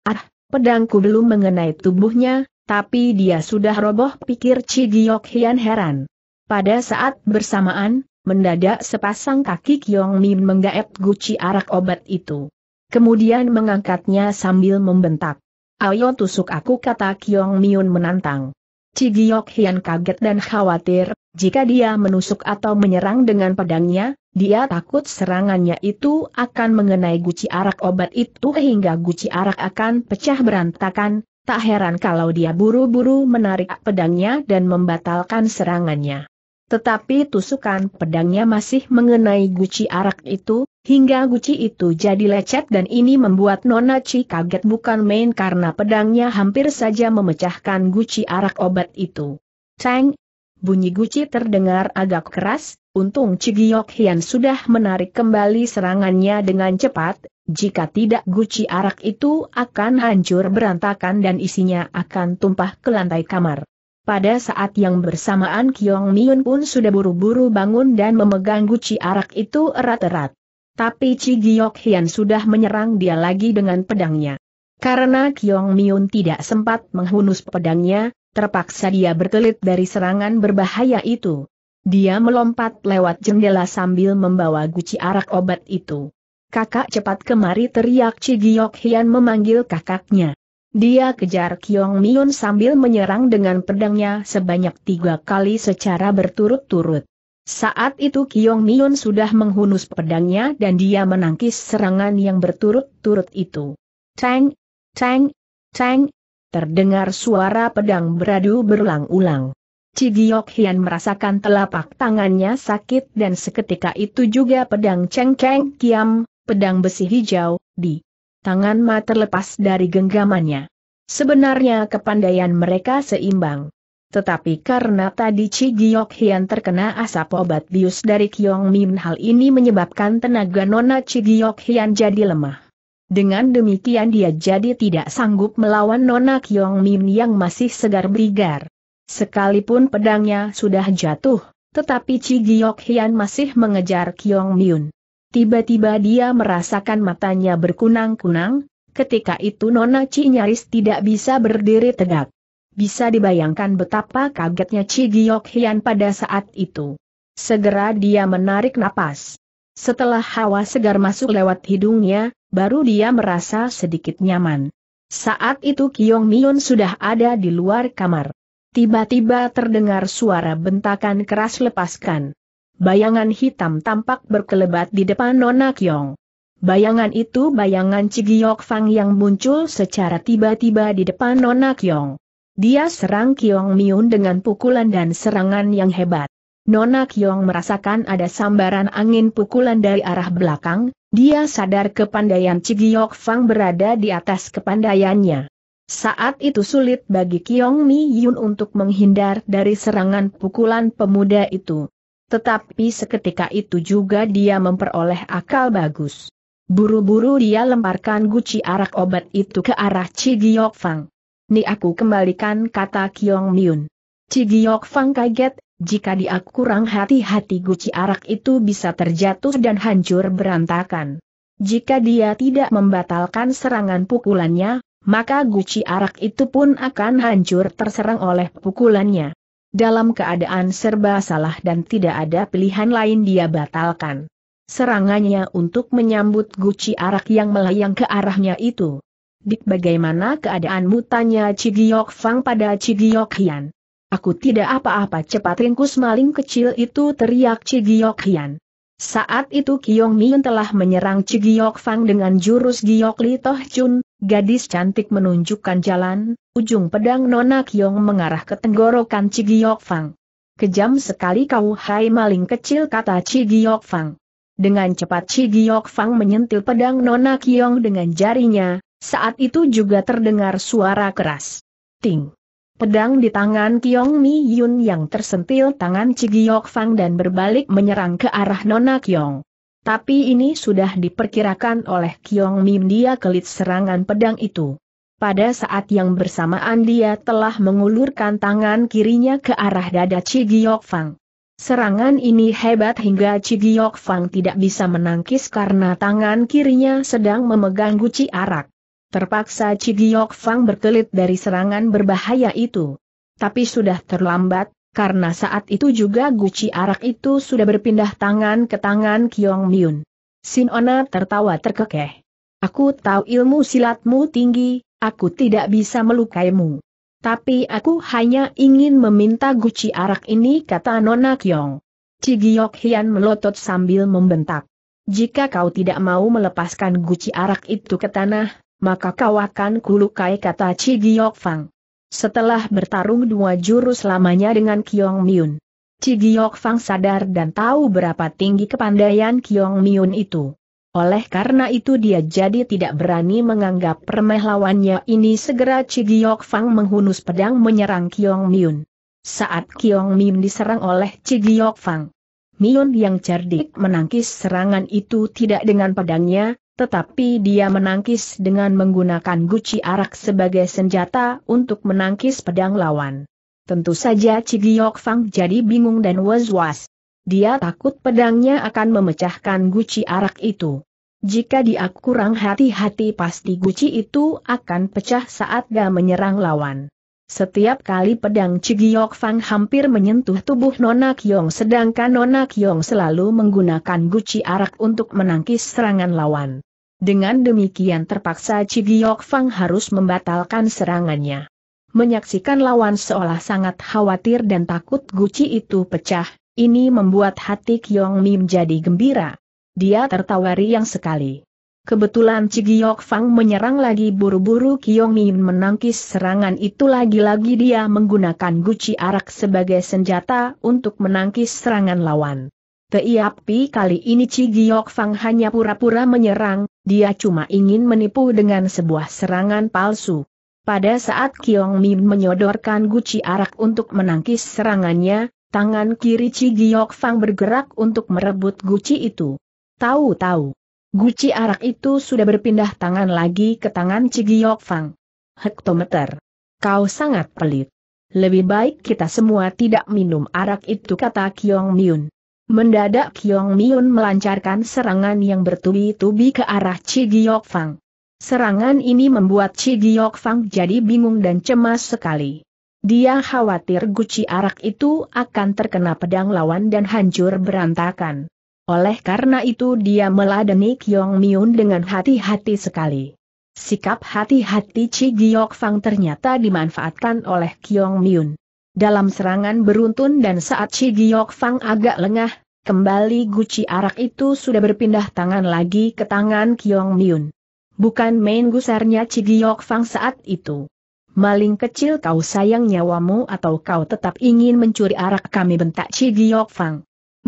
Ah, pedangku belum mengenai tubuhnya, tapi dia sudah roboh pikir Chi Giok Hian heran. Pada saat bersamaan, mendadak sepasang kaki Kyong Min menggaet guci arak obat itu. Kemudian mengangkatnya sambil membentak. Ayo tusuk aku kata Kiong Miun menantang. Cigiok Hian kaget dan khawatir, jika dia menusuk atau menyerang dengan pedangnya, dia takut serangannya itu akan mengenai guci arak obat itu hingga guci arak akan pecah berantakan, tak heran kalau dia buru-buru menarik pedangnya dan membatalkan serangannya. Tetapi tusukan pedangnya masih mengenai guci arak itu, hingga guci itu jadi lecet dan ini membuat Nona Chi kaget bukan main karena pedangnya hampir saja memecahkan guci arak obat itu. Ceng! Bunyi guci terdengar agak keras, untung Cigiok Hian sudah menarik kembali serangannya dengan cepat, jika tidak guci arak itu akan hancur berantakan dan isinya akan tumpah ke lantai kamar. Pada saat yang bersamaan Kiong Miun pun sudah buru-buru bangun dan memegang guci arak itu erat-erat. Tapi Chi Giok Hian sudah menyerang dia lagi dengan pedangnya. Karena Kiong Miun tidak sempat menghunus pedangnya, terpaksa dia berkelit dari serangan berbahaya itu. Dia melompat lewat jendela sambil membawa guci arak obat itu. Kakak cepat kemari teriak Chi Giok Hian memanggil kakaknya. Dia kejar Kiong Miun sambil menyerang dengan pedangnya sebanyak tiga kali secara berturut-turut. Saat itu Kiong Miun sudah menghunus pedangnya dan dia menangkis serangan yang berturut-turut itu. Tang, tang, tang, terdengar suara pedang beradu berulang-ulang. Cigiok Hian merasakan telapak tangannya sakit dan seketika itu juga pedang Cheng Cheng Kiam, pedang besi hijau, di tangan Ma terlepas dari genggamannya. Sebenarnya kepandaian mereka seimbang. Tetapi karena tadi Chi Giok Hian terkena asap obat bius dari Kyong Min hal ini menyebabkan tenaga nona Chi Giok Hian jadi lemah. Dengan demikian dia jadi tidak sanggup melawan nona Kyong Min yang masih segar berigar. Sekalipun pedangnya sudah jatuh, tetapi Chi Giok Hian masih mengejar Kyong Min. Tiba-tiba dia merasakan matanya berkunang-kunang, ketika itu Nona Ci nyaris tidak bisa berdiri tegak. Bisa dibayangkan betapa kagetnya Ci Giyok Hian pada saat itu. Segera dia menarik napas. Setelah hawa segar masuk lewat hidungnya, baru dia merasa sedikit nyaman. Saat itu Kiong Mion sudah ada di luar kamar. Tiba-tiba terdengar suara bentakan keras lepaskan. Bayangan hitam tampak berkelebat di depan Nona Kyong. Bayangan itu bayangan Cigiok Fang yang muncul secara tiba-tiba di depan Nona Kyong. Dia serang Kyong Miun dengan pukulan dan serangan yang hebat. Nona Kyong merasakan ada sambaran angin pukulan dari arah belakang, dia sadar kepandaian Cigiok Fang berada di atas kepandaiannya. Saat itu sulit bagi Kyong Mi untuk menghindar dari serangan pukulan pemuda itu. Tetapi seketika itu juga dia memperoleh akal bagus. Buru-buru dia lemparkan guci arak obat itu ke arah Cigiok Fang. Ni aku kembalikan kata Kiong Miun. Cigiok Fang kaget, jika dia kurang hati-hati guci arak itu bisa terjatuh dan hancur berantakan. Jika dia tidak membatalkan serangan pukulannya, maka guci arak itu pun akan hancur terserang oleh pukulannya dalam keadaan serba salah dan tidak ada pilihan lain dia batalkan. Serangannya untuk menyambut guci arak yang melayang ke arahnya itu. Dik bagaimana keadaanmu tanya Cigiok Fang pada Cigiok Hian. Aku tidak apa-apa cepat ringkus maling kecil itu teriak Cigiok Hian. Saat itu Kiong Min telah menyerang Cigiok Fang dengan jurus Giok Li Toh Chun, Gadis cantik menunjukkan jalan, ujung pedang Nona Kyong mengarah ke tenggorokan Cigiok Fang. Kejam sekali kau hai maling kecil kata Cigiok Fang. Dengan cepat Cigiok Fang menyentil pedang Nona Kyong dengan jarinya, saat itu juga terdengar suara keras. Ting! Pedang di tangan Kyong Mi Yun yang tersentil tangan Cigiok Fang dan berbalik menyerang ke arah Nona Kyong. Tapi ini sudah diperkirakan oleh Kiong Mim dia kelit serangan pedang itu. Pada saat yang bersamaan dia telah mengulurkan tangan kirinya ke arah dada Cigiok Fang. Serangan ini hebat hingga Cigiok Fang tidak bisa menangkis karena tangan kirinya sedang memegang guci arak. Terpaksa Cigiok Fang berkelit dari serangan berbahaya itu. Tapi sudah terlambat, karena saat itu juga guci arak itu sudah berpindah tangan ke tangan Kiong Miun. Sinona tertawa terkekeh. Aku tahu ilmu silatmu tinggi, aku tidak bisa melukaimu. Tapi aku hanya ingin meminta guci arak ini kata Nona Kiong. Cigiok Hian melotot sambil membentak. Jika kau tidak mau melepaskan guci arak itu ke tanah, maka kau akan kulukai kata Cigiok Fang. Setelah bertarung dua jurus lamanya dengan Kiong Miun, Cigiok Fang sadar dan tahu berapa tinggi kepandaian Kiong Miun itu. Oleh karena itu dia jadi tidak berani menganggap remeh lawannya ini segera Cigiok Fang menghunus pedang menyerang Kiong Miun. Saat Kiong Miun diserang oleh Cigiok Fang, Miun yang cerdik menangkis serangan itu tidak dengan pedangnya, tetapi dia menangkis dengan menggunakan guci arak sebagai senjata untuk menangkis pedang lawan. Tentu saja Cigiok Fang jadi bingung dan was-was. Dia takut pedangnya akan memecahkan guci arak itu. Jika dia kurang hati-hati pasti guci itu akan pecah saat dia menyerang lawan. Setiap kali pedang Cigiok Fang hampir menyentuh tubuh Nona Kyong sedangkan Nona Kyong selalu menggunakan guci arak untuk menangkis serangan lawan. Dengan demikian terpaksa Cigiok Fang harus membatalkan serangannya. Menyaksikan lawan seolah sangat khawatir dan takut guci itu pecah, ini membuat hati Kyong Mim jadi gembira. Dia tertawa riang sekali. Kebetulan Cigiok Fang menyerang lagi buru-buru Kyong Mim menangkis serangan itu lagi-lagi dia menggunakan guci arak sebagai senjata untuk menangkis serangan lawan. Tapi kali ini Cigiok Fang hanya pura-pura menyerang, dia cuma ingin menipu dengan sebuah serangan palsu. Pada saat Kiong Min menyodorkan guci arak untuk menangkis serangannya, tangan kiri Chi Giok Fang bergerak untuk merebut guci itu. Tahu-tahu, guci arak itu sudah berpindah tangan lagi ke tangan Chi Giok Fang. Hektometer. Kau sangat pelit. Lebih baik kita semua tidak minum arak itu kata Kiong Myun. Mendadak Kiong Miun melancarkan serangan yang bertubi-tubi ke arah Chi Giok Fang. Serangan ini membuat Chi Giok Fang jadi bingung dan cemas sekali. Dia khawatir guci arak itu akan terkena pedang lawan dan hancur berantakan. Oleh karena itu dia meladeni Kiong Miun dengan hati-hati sekali. Sikap hati-hati Chi Giok Fang ternyata dimanfaatkan oleh Kiong Miun. Dalam serangan beruntun dan saat Cigiok Giok Fang agak lengah, kembali guci arak itu sudah berpindah tangan lagi ke tangan Kiong Miun. Bukan main gusarnya Cigiok Giok Fang saat itu. Maling kecil kau sayang nyawamu atau kau tetap ingin mencuri arak kami bentak Cigiok Giok Fang.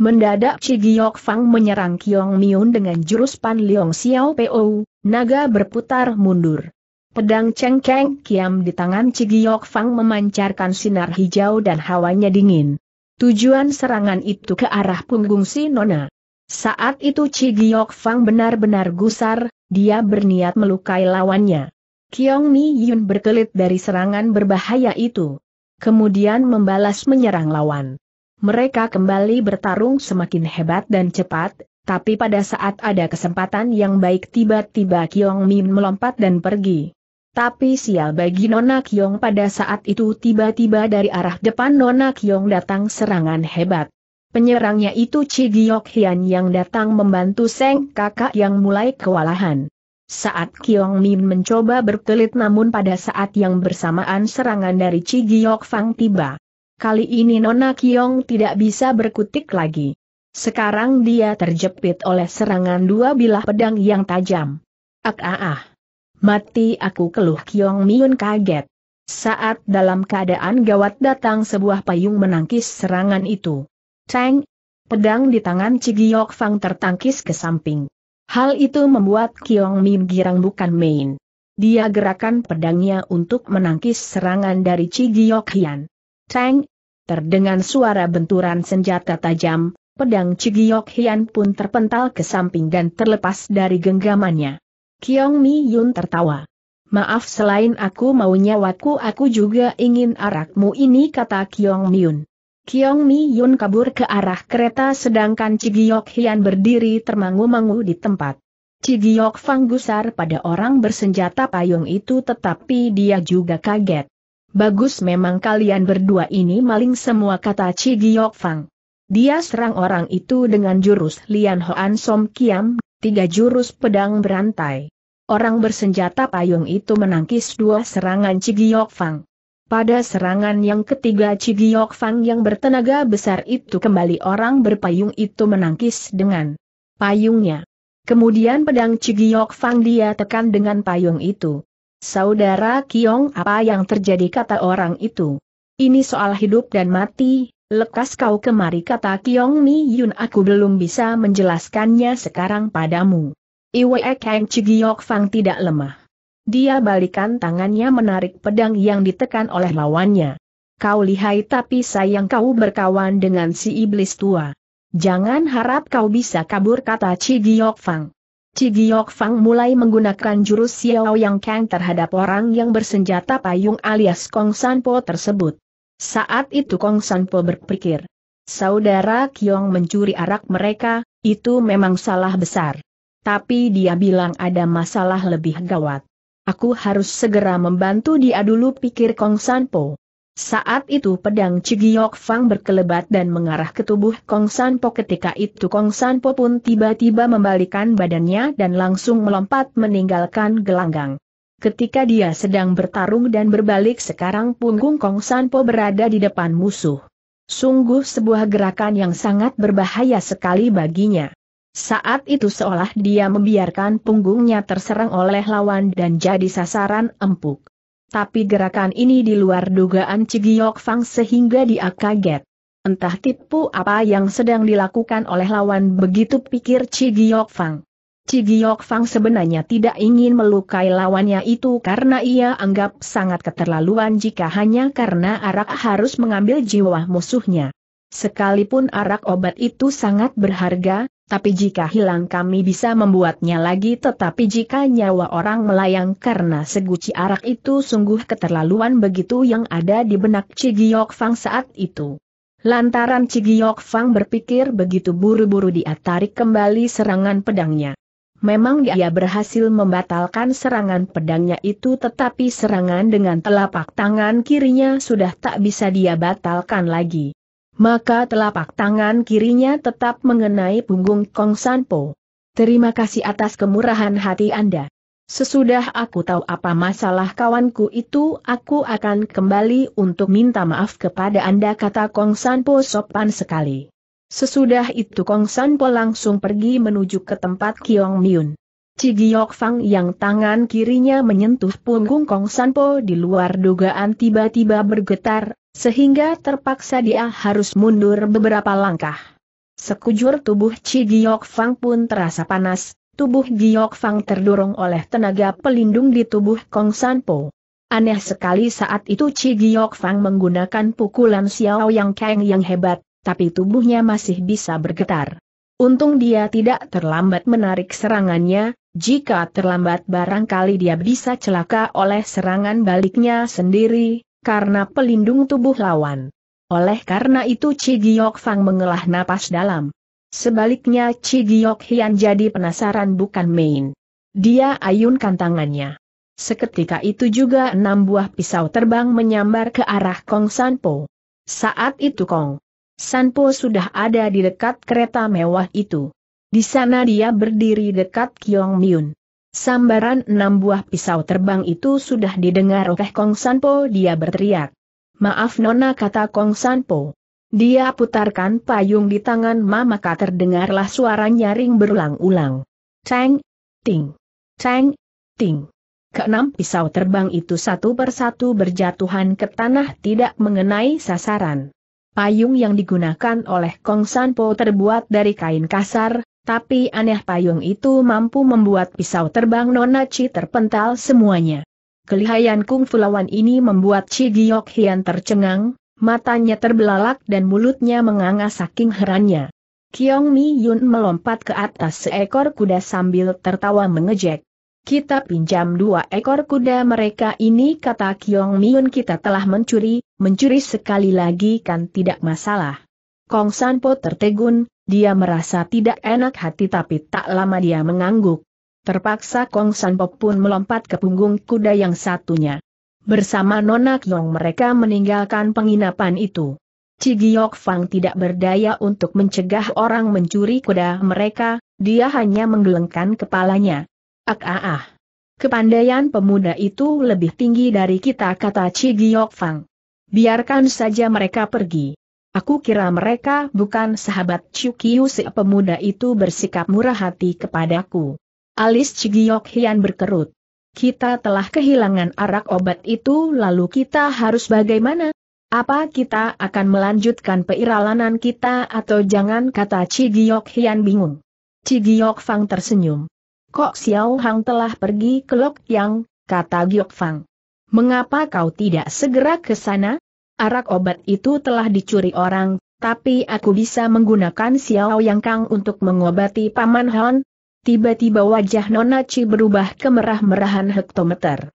Mendadak Chi Giok Fang menyerang Kiong Miun dengan jurus Pan Leong Xiao Po, naga berputar mundur. Pedang cengkeng kiam di tangan Cigiok Fang memancarkan sinar hijau dan hawanya dingin. Tujuan serangan itu ke arah punggung si Nona. Saat itu Cigiok Fang benar-benar gusar, dia berniat melukai lawannya. Kiong Mi Yun berkelit dari serangan berbahaya itu. Kemudian membalas menyerang lawan. Mereka kembali bertarung semakin hebat dan cepat, tapi pada saat ada kesempatan yang baik tiba-tiba Kiong Min melompat dan pergi. Tapi sial bagi Nona Kyong pada saat itu tiba-tiba dari arah depan Nona Kyong datang serangan hebat. Penyerangnya itu Chi Giok Hian yang datang membantu Seng kakak yang mulai kewalahan. Saat Kyong Min mencoba berkelit namun pada saat yang bersamaan serangan dari Chi Giok Fang tiba. Kali ini Nona Kyong tidak bisa berkutik lagi. Sekarang dia terjepit oleh serangan dua bilah pedang yang tajam. Ak ah ah. Mati aku keluh Kiong Miun kaget. Saat dalam keadaan gawat datang sebuah payung menangkis serangan itu. Cheng, Pedang di tangan Cigiok Fang tertangkis ke samping. Hal itu membuat Kiong Mim girang bukan main. Dia gerakan pedangnya untuk menangkis serangan dari Cigiok Hian. Cheng, Terdengar suara benturan senjata tajam, pedang Cigiok Hian pun terpental ke samping dan terlepas dari genggamannya. Kiong Mi Yun tertawa. Maaf selain aku mau nyawaku aku juga ingin arakmu ini kata Kiong Yun. Kiong Mi Yun kabur ke arah kereta sedangkan Cigiok Hian berdiri termangu-mangu di tempat. Cigiok Fang gusar pada orang bersenjata payung itu tetapi dia juga kaget. Bagus memang kalian berdua ini maling semua kata Cigiok Fang. Dia serang orang itu dengan jurus Lian Hoan Som Kiam tiga jurus pedang berantai. Orang bersenjata payung itu menangkis dua serangan Cigiok Fang. Pada serangan yang ketiga Cigiok Fang yang bertenaga besar itu kembali orang berpayung itu menangkis dengan payungnya. Kemudian pedang Cigiok Fang dia tekan dengan payung itu. Saudara Kiong apa yang terjadi kata orang itu? Ini soal hidup dan mati, Lekas kau kemari kata Kiong Mi Yun aku belum bisa menjelaskannya sekarang padamu. Iwe Kang Cigiok Fang tidak lemah. Dia balikan tangannya menarik pedang yang ditekan oleh lawannya. Kau lihai tapi sayang kau berkawan dengan si iblis tua. Jangan harap kau bisa kabur kata Cigiok Fang. Cigiok Fang mulai menggunakan jurus Xiao Yang Kang terhadap orang yang bersenjata payung alias Kong Sanpo tersebut. Saat itu Kong Sanpo berpikir, saudara Kiong mencuri arak mereka, itu memang salah besar. Tapi dia bilang ada masalah lebih gawat. Aku harus segera membantu dia dulu pikir Kong Sanpo. Saat itu pedang Cigiok Fang berkelebat dan mengarah ke tubuh Kong Sanpo ketika itu Kong Sanpo pun tiba-tiba membalikan badannya dan langsung melompat meninggalkan gelanggang ketika dia sedang bertarung dan berbalik sekarang punggung Kong Sanpo berada di depan musuh. Sungguh sebuah gerakan yang sangat berbahaya sekali baginya. Saat itu seolah dia membiarkan punggungnya terserang oleh lawan dan jadi sasaran empuk. Tapi gerakan ini di luar dugaan Cigiok Fang sehingga dia kaget. Entah tipu apa yang sedang dilakukan oleh lawan begitu pikir Cigiok Fang. Cigiok Fang sebenarnya tidak ingin melukai lawannya itu karena ia anggap sangat keterlaluan jika hanya karena arak harus mengambil jiwa musuhnya. Sekalipun arak obat itu sangat berharga, tapi jika hilang kami bisa membuatnya lagi tetapi jika nyawa orang melayang karena seguci arak itu sungguh keterlaluan begitu yang ada di benak Cigiok Fang saat itu. Lantaran Cigiok Fang berpikir begitu buru-buru dia tarik kembali serangan pedangnya. Memang dia berhasil membatalkan serangan pedangnya itu tetapi serangan dengan telapak tangan kirinya sudah tak bisa dia batalkan lagi. Maka telapak tangan kirinya tetap mengenai punggung Kong Sanpo. Terima kasih atas kemurahan hati Anda. Sesudah aku tahu apa masalah kawanku itu, aku akan kembali untuk minta maaf kepada Anda kata Kong Sanpo sopan sekali. Sesudah itu Kong San Po langsung pergi menuju ke tempat Kiong Miun. Cigiok Fang yang tangan kirinya menyentuh punggung Kong San Po di luar dugaan tiba-tiba bergetar, sehingga terpaksa dia harus mundur beberapa langkah. Sekujur tubuh Cigiok Fang pun terasa panas, tubuh Giok Fang terdorong oleh tenaga pelindung di tubuh Kong San Po. Aneh sekali saat itu Cigiok Fang menggunakan pukulan Xiao Yang Kang yang hebat, tapi tubuhnya masih bisa bergetar. Untung dia tidak terlambat menarik serangannya, jika terlambat barangkali dia bisa celaka oleh serangan baliknya sendiri, karena pelindung tubuh lawan. Oleh karena itu Chi Giok Fang mengelah napas dalam. Sebaliknya Chi Giok Hian jadi penasaran bukan main. Dia ayunkan tangannya. Seketika itu juga enam buah pisau terbang menyambar ke arah Kong Sanpo. Saat itu Kong Sanpo sudah ada di dekat kereta mewah itu. Di sana dia berdiri dekat Kiong Miun. Sambaran enam buah pisau terbang itu sudah didengar oleh Kong Sanpo dia berteriak. Maaf Nona kata Kong Sanpo. Dia putarkan payung di tangan Maka terdengarlah suara nyaring berulang-ulang. Ceng, ting, ceng, ting. Keenam pisau terbang itu satu persatu berjatuhan ke tanah tidak mengenai sasaran. Payung yang digunakan oleh Kong Sanpo terbuat dari kain kasar, tapi aneh payung itu mampu membuat pisau terbang Nona Chi terpental semuanya. Kelihayan Kung lawan ini membuat Chi Giok Hian tercengang, matanya terbelalak dan mulutnya menganga saking herannya. Kiong Mi Yun melompat ke atas seekor kuda sambil tertawa mengejek. Kita pinjam dua ekor kuda mereka ini kata Kiong Miun kita telah mencuri, mencuri sekali lagi kan tidak masalah. Kong Sanpo tertegun, dia merasa tidak enak hati tapi tak lama dia mengangguk. Terpaksa Kong Sanpo pun melompat ke punggung kuda yang satunya. Bersama Nona Kiong mereka meninggalkan penginapan itu. Cigiok Fang tidak berdaya untuk mencegah orang mencuri kuda mereka, dia hanya menggelengkan kepalanya. Ak ah, ah ah. Kepandaian pemuda itu lebih tinggi dari kita kata Cigiok Fang. Biarkan saja mereka pergi. Aku kira mereka bukan sahabat Chukiu si pemuda itu bersikap murah hati kepadaku. Alis Cigiok Hian berkerut. Kita telah kehilangan arak obat itu lalu kita harus bagaimana? Apa kita akan melanjutkan peiralanan kita atau jangan kata Cigiok Hian bingung. Cigiok Fang tersenyum. Kok Xiao Hang telah pergi ke Lok Yang, kata Giok Fang. Mengapa kau tidak segera ke sana? Arak obat itu telah dicuri orang, tapi aku bisa menggunakan Xiao Yang Kang untuk mengobati Paman Han. Tiba-tiba wajah Nona Chi berubah ke merah-merahan hektometer.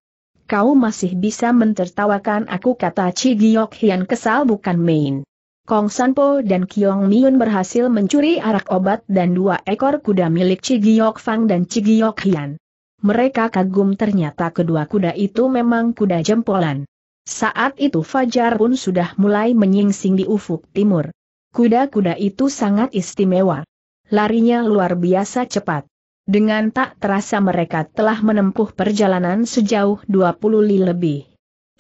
Kau masih bisa mentertawakan aku kata Chi Giok Hian kesal bukan main. Kong Sanpo dan Kiong Miun berhasil mencuri arak obat dan dua ekor kuda milik Cigiok Fang dan Cigiok Hian. Mereka kagum ternyata kedua kuda itu memang kuda jempolan. Saat itu Fajar pun sudah mulai menyingsing di ufuk timur. Kuda-kuda itu sangat istimewa. Larinya luar biasa cepat. Dengan tak terasa mereka telah menempuh perjalanan sejauh 20 li lebih.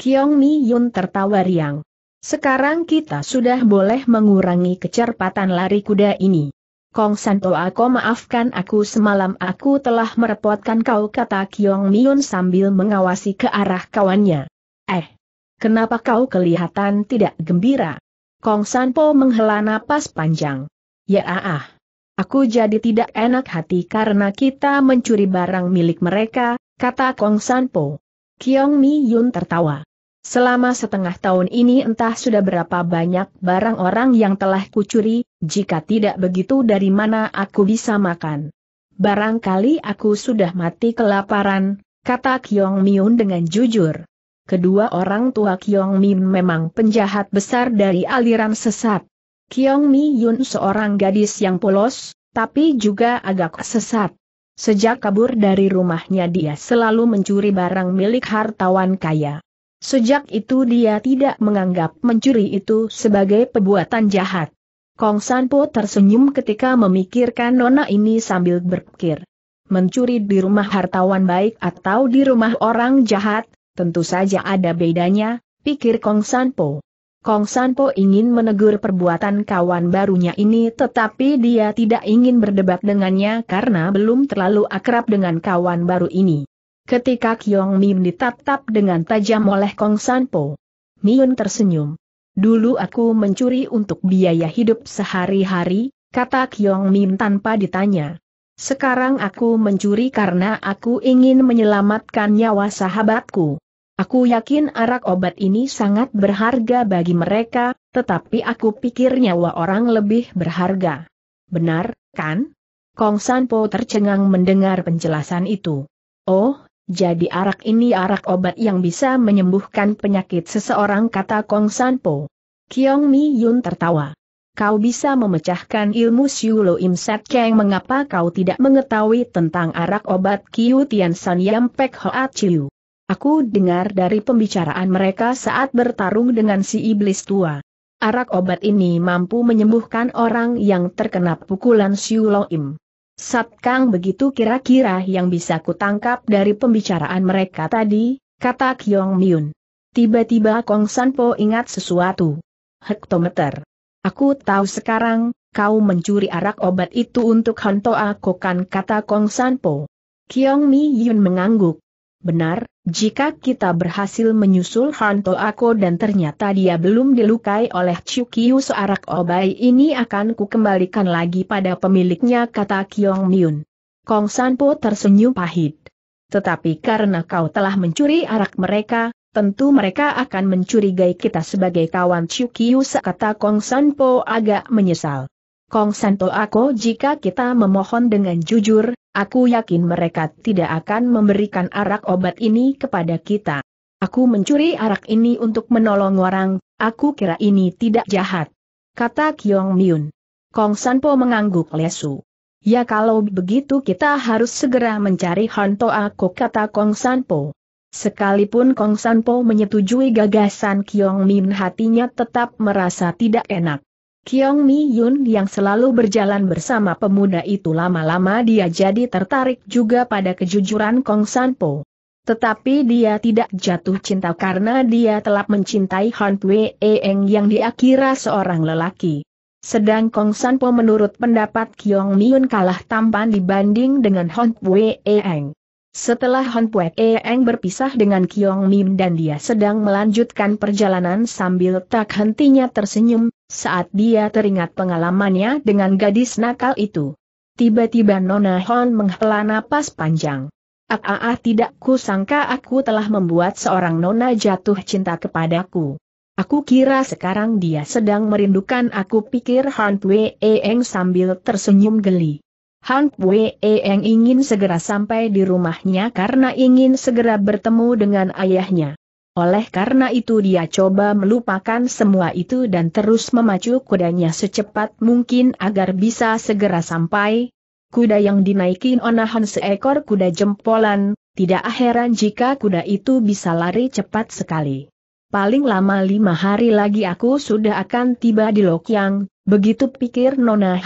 Kiong Mi Yun tertawa riang. Sekarang kita sudah boleh mengurangi kecerpatan lari kuda ini. Kong Santo aku maafkan aku semalam aku telah merepotkan kau kata Kiong Miun sambil mengawasi ke arah kawannya. Eh, kenapa kau kelihatan tidak gembira? Kong Sanpo menghela napas panjang. Ya ah, ah. Aku jadi tidak enak hati karena kita mencuri barang milik mereka, kata Kong Sanpo. Kiong Miun tertawa. Selama setengah tahun ini entah sudah berapa banyak barang orang yang telah kucuri, jika tidak begitu dari mana aku bisa makan. Barangkali aku sudah mati kelaparan, kata Kyong Miun dengan jujur. Kedua orang tua Kyong Min memang penjahat besar dari aliran sesat. Kyong Mi seorang gadis yang polos, tapi juga agak sesat. Sejak kabur dari rumahnya dia selalu mencuri barang milik hartawan kaya. Sejak itu dia tidak menganggap mencuri itu sebagai perbuatan jahat. Kong Sanpo tersenyum ketika memikirkan nona ini sambil berpikir. Mencuri di rumah hartawan baik atau di rumah orang jahat, tentu saja ada bedanya, pikir Kong Sanpo. Kong Sanpo ingin menegur perbuatan kawan barunya ini tetapi dia tidak ingin berdebat dengannya karena belum terlalu akrab dengan kawan baru ini. Ketika Kiong Mim ditatap dengan tajam oleh Kong Sanpo. Miun tersenyum. Dulu aku mencuri untuk biaya hidup sehari-hari, kata Kiong Mim tanpa ditanya. Sekarang aku mencuri karena aku ingin menyelamatkan nyawa sahabatku. Aku yakin arak obat ini sangat berharga bagi mereka, tetapi aku pikir nyawa orang lebih berharga. Benar, kan? Kong Sanpo tercengang mendengar penjelasan itu. Oh, jadi arak ini arak obat yang bisa menyembuhkan penyakit seseorang kata Kong Sanpo. Kiong Mi Yun tertawa. Kau bisa memecahkan ilmu Siulo Im Set Keng mengapa kau tidak mengetahui tentang arak obat Kiu Tian San Yam Pek Hoa Chiu. Aku dengar dari pembicaraan mereka saat bertarung dengan si iblis tua. Arak obat ini mampu menyembuhkan orang yang terkena pukulan Siulo Im. Satkang begitu kira-kira yang bisa kutangkap dari pembicaraan mereka tadi, kata Kyong Myun. Tiba-tiba Kong Sanpo ingat sesuatu. Hektometer. Aku tahu sekarang, kau mencuri arak obat itu untuk Hontoa kan? kata Kong Sanpo. Kyong Mi Yun mengangguk, Benar, jika kita berhasil menyusul Hanto Ako dan ternyata dia belum dilukai oleh Chukiu searak obai ini akan ku kembalikan lagi pada pemiliknya kata Kyong Myun. Kong Sanpo tersenyum pahit. Tetapi karena kau telah mencuri arak mereka, tentu mereka akan mencurigai kita sebagai kawan Chukiu kata Kong Sanpo agak menyesal. Kong Santo Ako jika kita memohon dengan jujur, Aku yakin mereka tidak akan memberikan arak obat ini kepada kita. Aku mencuri arak ini untuk menolong orang, aku kira ini tidak jahat. Kata Kyong Myun. Kong Sanpo mengangguk lesu. Ya kalau begitu kita harus segera mencari Honto aku kata Kong Sanpo. Sekalipun Kong Sanpo menyetujui gagasan Kyong Min hatinya tetap merasa tidak enak. Kiong Mi Yun yang selalu berjalan bersama pemuda itu lama-lama dia jadi tertarik juga pada kejujuran Kong Sanpo. Tetapi dia tidak jatuh cinta karena dia telah mencintai Han Pue Eng yang diakira seorang lelaki. Sedang Kong Sanpo menurut pendapat Kiong Yun kalah tampan dibanding dengan Han Pue Eng. Setelah Hon Puek Eng berpisah dengan Kiong Mim dan dia sedang melanjutkan perjalanan sambil tak hentinya tersenyum, saat dia teringat pengalamannya dengan gadis nakal itu. Tiba-tiba Nona Hon menghela napas panjang. Ah, ah, ah tidak kusangka aku telah membuat seorang Nona jatuh cinta kepadaku. Aku kira sekarang dia sedang merindukan aku pikir Han Pui Eng sambil tersenyum geli. Han Wei Eng ingin segera sampai di rumahnya karena ingin segera bertemu dengan ayahnya. Oleh karena itu dia coba melupakan semua itu dan terus memacu kudanya secepat mungkin agar bisa segera sampai. Kuda yang dinaikin onahan seekor kuda jempolan, tidak heran jika kuda itu bisa lari cepat sekali. Paling lama lima hari lagi aku sudah akan tiba di Lokyang, begitu pikir Nona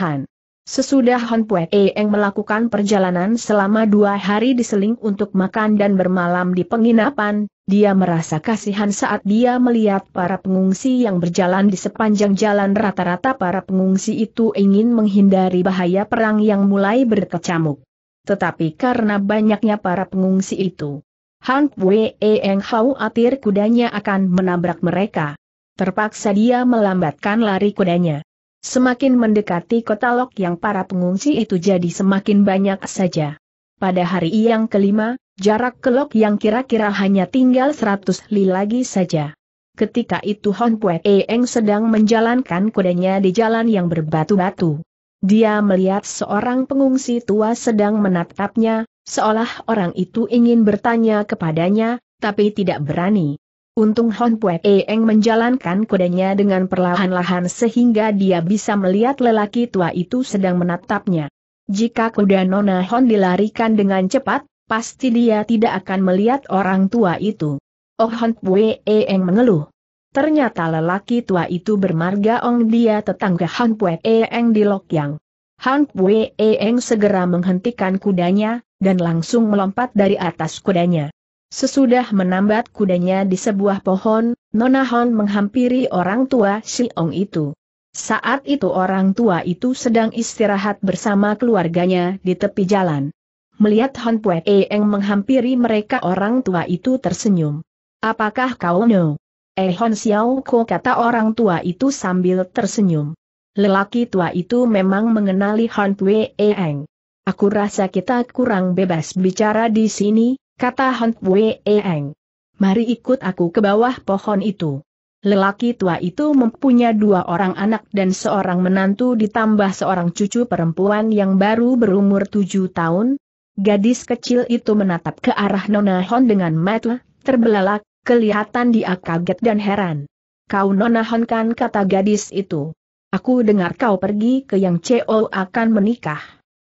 Sesudah Hon Pue Eng melakukan perjalanan selama dua hari diseling untuk makan dan bermalam di penginapan, dia merasa kasihan saat dia melihat para pengungsi yang berjalan di sepanjang jalan rata-rata para pengungsi itu ingin menghindari bahaya perang yang mulai berkecamuk. Tetapi karena banyaknya para pengungsi itu, Han Pue Eng khawatir kudanya akan menabrak mereka. Terpaksa dia melambatkan lari kudanya. Semakin mendekati kota Lok yang para pengungsi itu jadi semakin banyak saja. Pada hari yang kelima, jarak ke Lok yang kira-kira hanya tinggal 100 li lagi saja. Ketika itu Hon Pue Eng sedang menjalankan kudanya di jalan yang berbatu-batu. Dia melihat seorang pengungsi tua sedang menatapnya, seolah orang itu ingin bertanya kepadanya, tapi tidak berani. Untung Hon Pue Eng menjalankan kudanya dengan perlahan-lahan sehingga dia bisa melihat lelaki tua itu sedang menatapnya. Jika kuda Nona Hon dilarikan dengan cepat, pasti dia tidak akan melihat orang tua itu. Oh Hon Pue Eng mengeluh. Ternyata lelaki tua itu bermarga Ong dia tetangga Hon Pue Eng di Lokyang. Hon Pue Eng segera menghentikan kudanya, dan langsung melompat dari atas kudanya. Sesudah menambat kudanya di sebuah pohon, Nona Hon menghampiri orang tua Siong itu. Saat itu orang tua itu sedang istirahat bersama keluarganya di tepi jalan. Melihat Hon Pue Eng menghampiri mereka orang tua itu tersenyum. Apakah kau no? Eh Hon Xiao Ko kata orang tua itu sambil tersenyum. Lelaki tua itu memang mengenali Hon Pue Eng. Aku rasa kita kurang bebas bicara di sini, Kata Hon Wei Eng. Mari ikut aku ke bawah pohon itu. Lelaki tua itu mempunyai dua orang anak dan seorang menantu ditambah seorang cucu perempuan yang baru berumur tujuh tahun. Gadis kecil itu menatap ke arah Nona Hon dengan mata terbelalak, kelihatan dia kaget dan heran. Kau Nona Hon kan kata gadis itu. Aku dengar kau pergi ke yang CO akan menikah.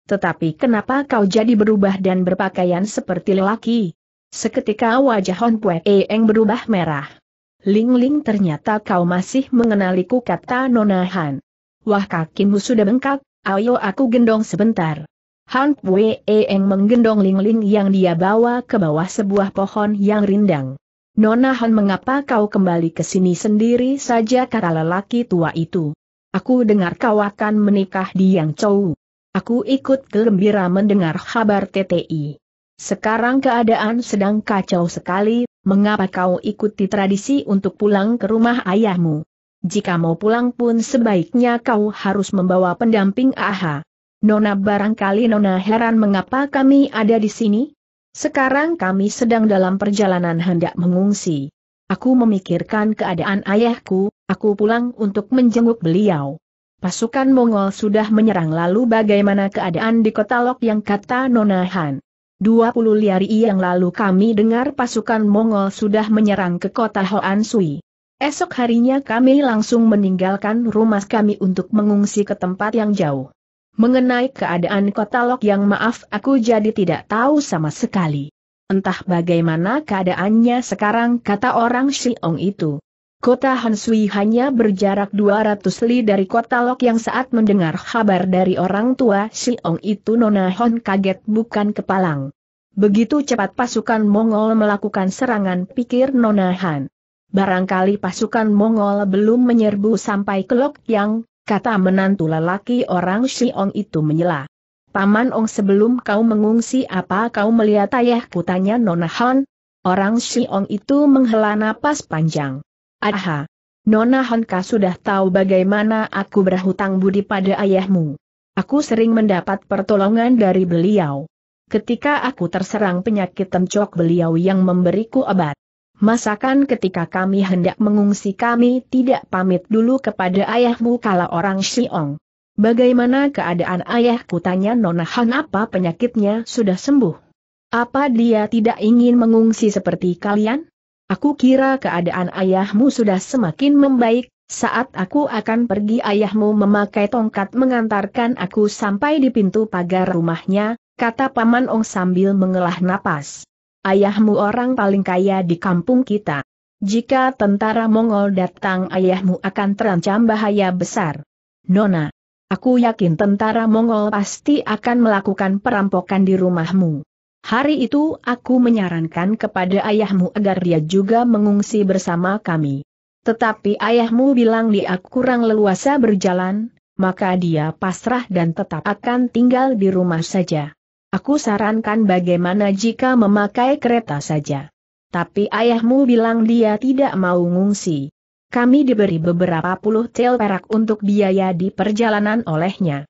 Tetapi kenapa kau jadi berubah dan berpakaian seperti lelaki? Seketika wajah Hon Pue Eeng berubah merah. Ling Ling ternyata kau masih mengenaliku kata Nona Han. Wah kakimu sudah bengkak, ayo aku gendong sebentar. Han Pue Eeng menggendong Ling Ling yang dia bawa ke bawah sebuah pohon yang rindang. Nona Han mengapa kau kembali ke sini sendiri saja kata lelaki tua itu. Aku dengar kau akan menikah di Yang Chou. Aku ikut gembira mendengar kabar TTI. Sekarang keadaan sedang kacau sekali, mengapa kau ikuti tradisi untuk pulang ke rumah ayahmu? Jika mau pulang pun sebaiknya kau harus membawa pendamping aha. Nona barangkali Nona heran mengapa kami ada di sini? Sekarang kami sedang dalam perjalanan hendak mengungsi. Aku memikirkan keadaan ayahku, aku pulang untuk menjenguk beliau. Pasukan Mongol sudah menyerang lalu bagaimana keadaan di kota Lok yang kata Nona Han. 20 liari yang lalu kami dengar pasukan Mongol sudah menyerang ke kota Hoan Sui. Esok harinya kami langsung meninggalkan rumah kami untuk mengungsi ke tempat yang jauh. Mengenai keadaan kota Lok yang maaf aku jadi tidak tahu sama sekali. Entah bagaimana keadaannya sekarang kata orang Shiong itu. Kota Hansui hanya berjarak 200 li dari kota Lok yang saat mendengar kabar dari orang tua Siong itu Nona Hon kaget bukan kepalang. Begitu cepat pasukan Mongol melakukan serangan pikir Nona Han. Barangkali pasukan Mongol belum menyerbu sampai ke Lok yang, kata menantu lelaki orang Siong itu menyela. Paman Ong sebelum kau mengungsi apa kau melihat ayahku tanya Nona Han? Orang Siong itu menghela napas panjang. Aha. Nona Honka sudah tahu bagaimana aku berhutang budi pada ayahmu. Aku sering mendapat pertolongan dari beliau. Ketika aku terserang penyakit tencok beliau yang memberiku obat. Masakan ketika kami hendak mengungsi kami tidak pamit dulu kepada ayahmu kala orang Siong. Bagaimana keadaan ayahku tanya Nona Han apa penyakitnya sudah sembuh? Apa dia tidak ingin mengungsi seperti kalian? Aku kira keadaan ayahmu sudah semakin membaik, saat aku akan pergi ayahmu memakai tongkat mengantarkan aku sampai di pintu pagar rumahnya, kata Paman Ong sambil mengelah napas. Ayahmu orang paling kaya di kampung kita. Jika tentara Mongol datang ayahmu akan terancam bahaya besar. Nona, aku yakin tentara Mongol pasti akan melakukan perampokan di rumahmu. Hari itu aku menyarankan kepada ayahmu agar dia juga mengungsi bersama kami. Tetapi ayahmu bilang dia kurang leluasa berjalan, maka dia pasrah dan tetap akan tinggal di rumah saja. Aku sarankan bagaimana jika memakai kereta saja. Tapi ayahmu bilang dia tidak mau ngungsi. Kami diberi beberapa puluh tel perak untuk biaya di perjalanan olehnya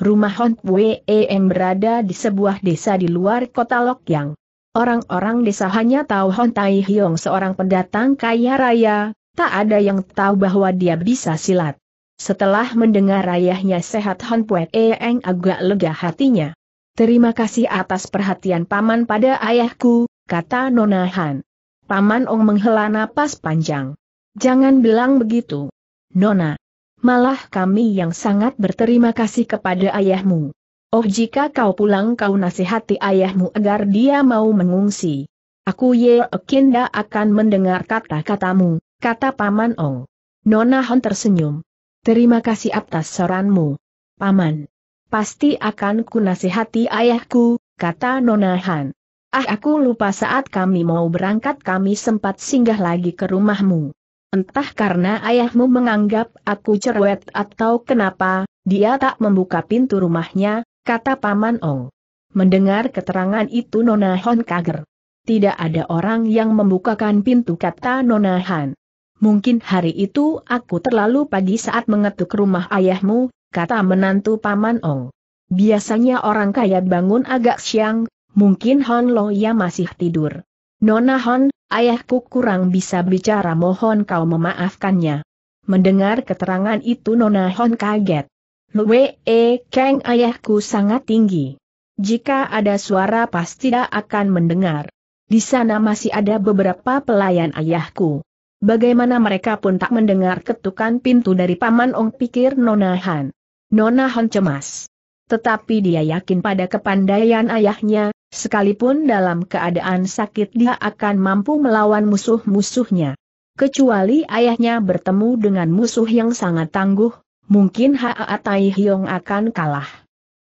rumah Hon Wem berada di sebuah desa di luar kota Yang. Orang-orang desa hanya tahu Hon Tai Hyong seorang pendatang kaya raya, tak ada yang tahu bahwa dia bisa silat. Setelah mendengar ayahnya sehat Hon Pue Eeng agak lega hatinya. Terima kasih atas perhatian paman pada ayahku, kata Nona Han. Paman Ong menghela napas panjang. Jangan bilang begitu. Nona, malah kami yang sangat berterima kasih kepada ayahmu. Oh jika kau pulang kau nasihati ayahmu agar dia mau mengungsi. Aku yakin dia akan mendengar kata-katamu, kata Paman Ong. Nona Hon tersenyum. Terima kasih atas saranmu. Paman. Pasti akan ku nasihati ayahku, kata Nona Han. Ah aku lupa saat kami mau berangkat kami sempat singgah lagi ke rumahmu. Entah karena ayahmu menganggap aku cerewet atau kenapa, dia tak membuka pintu rumahnya, kata Paman Ong. Mendengar keterangan itu Nona Hon kager. Tidak ada orang yang membukakan pintu kata Nona Han. Mungkin hari itu aku terlalu pagi saat mengetuk rumah ayahmu, kata menantu Paman Ong. Biasanya orang kaya bangun agak siang, mungkin Hon Lo ya masih tidur. Nona Hon, ayahku kurang bisa bicara mohon kau memaafkannya. Mendengar keterangan itu Nona Hon kaget. Lue eh, keng ayahku sangat tinggi. Jika ada suara pasti tidak akan mendengar. Di sana masih ada beberapa pelayan ayahku. Bagaimana mereka pun tak mendengar ketukan pintu dari Paman Ong pikir Nona Han. Nona Han cemas. Tetapi dia yakin pada kepandaian ayahnya, Sekalipun dalam keadaan sakit dia akan mampu melawan musuh-musuhnya. Kecuali ayahnya bertemu dengan musuh yang sangat tangguh, mungkin Haa Tai Hiong akan kalah.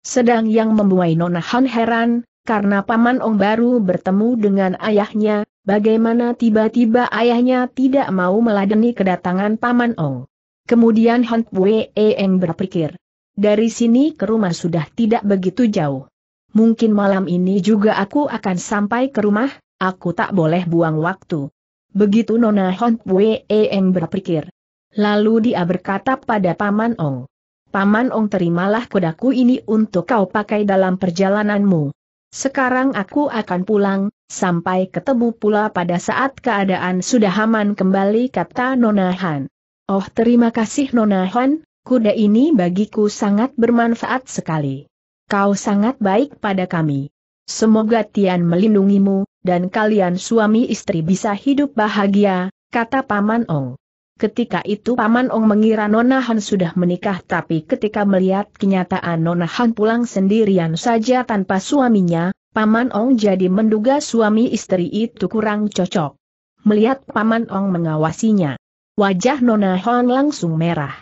Sedang yang membuai Nona Han heran, karena Paman Ong baru bertemu dengan ayahnya, bagaimana tiba-tiba ayahnya tidak mau meladeni kedatangan Paman Ong. Kemudian Han Pue Eng berpikir, dari sini ke rumah sudah tidak begitu jauh mungkin malam ini juga aku akan sampai ke rumah, aku tak boleh buang waktu. Begitu Nona Hon Wem berpikir. Lalu dia berkata pada Paman Ong. Paman Ong terimalah kodaku ini untuk kau pakai dalam perjalananmu. Sekarang aku akan pulang, sampai ketemu pula pada saat keadaan sudah aman kembali kata Nona Han. Oh terima kasih Nona Han, kuda ini bagiku sangat bermanfaat sekali. Kau sangat baik pada kami. Semoga Tian melindungimu, dan kalian suami istri bisa hidup bahagia, kata Paman Ong. Ketika itu Paman Ong mengira Nona Han sudah menikah tapi ketika melihat kenyataan Nona Han pulang sendirian saja tanpa suaminya, Paman Ong jadi menduga suami istri itu kurang cocok. Melihat Paman Ong mengawasinya, wajah Nona Han langsung merah.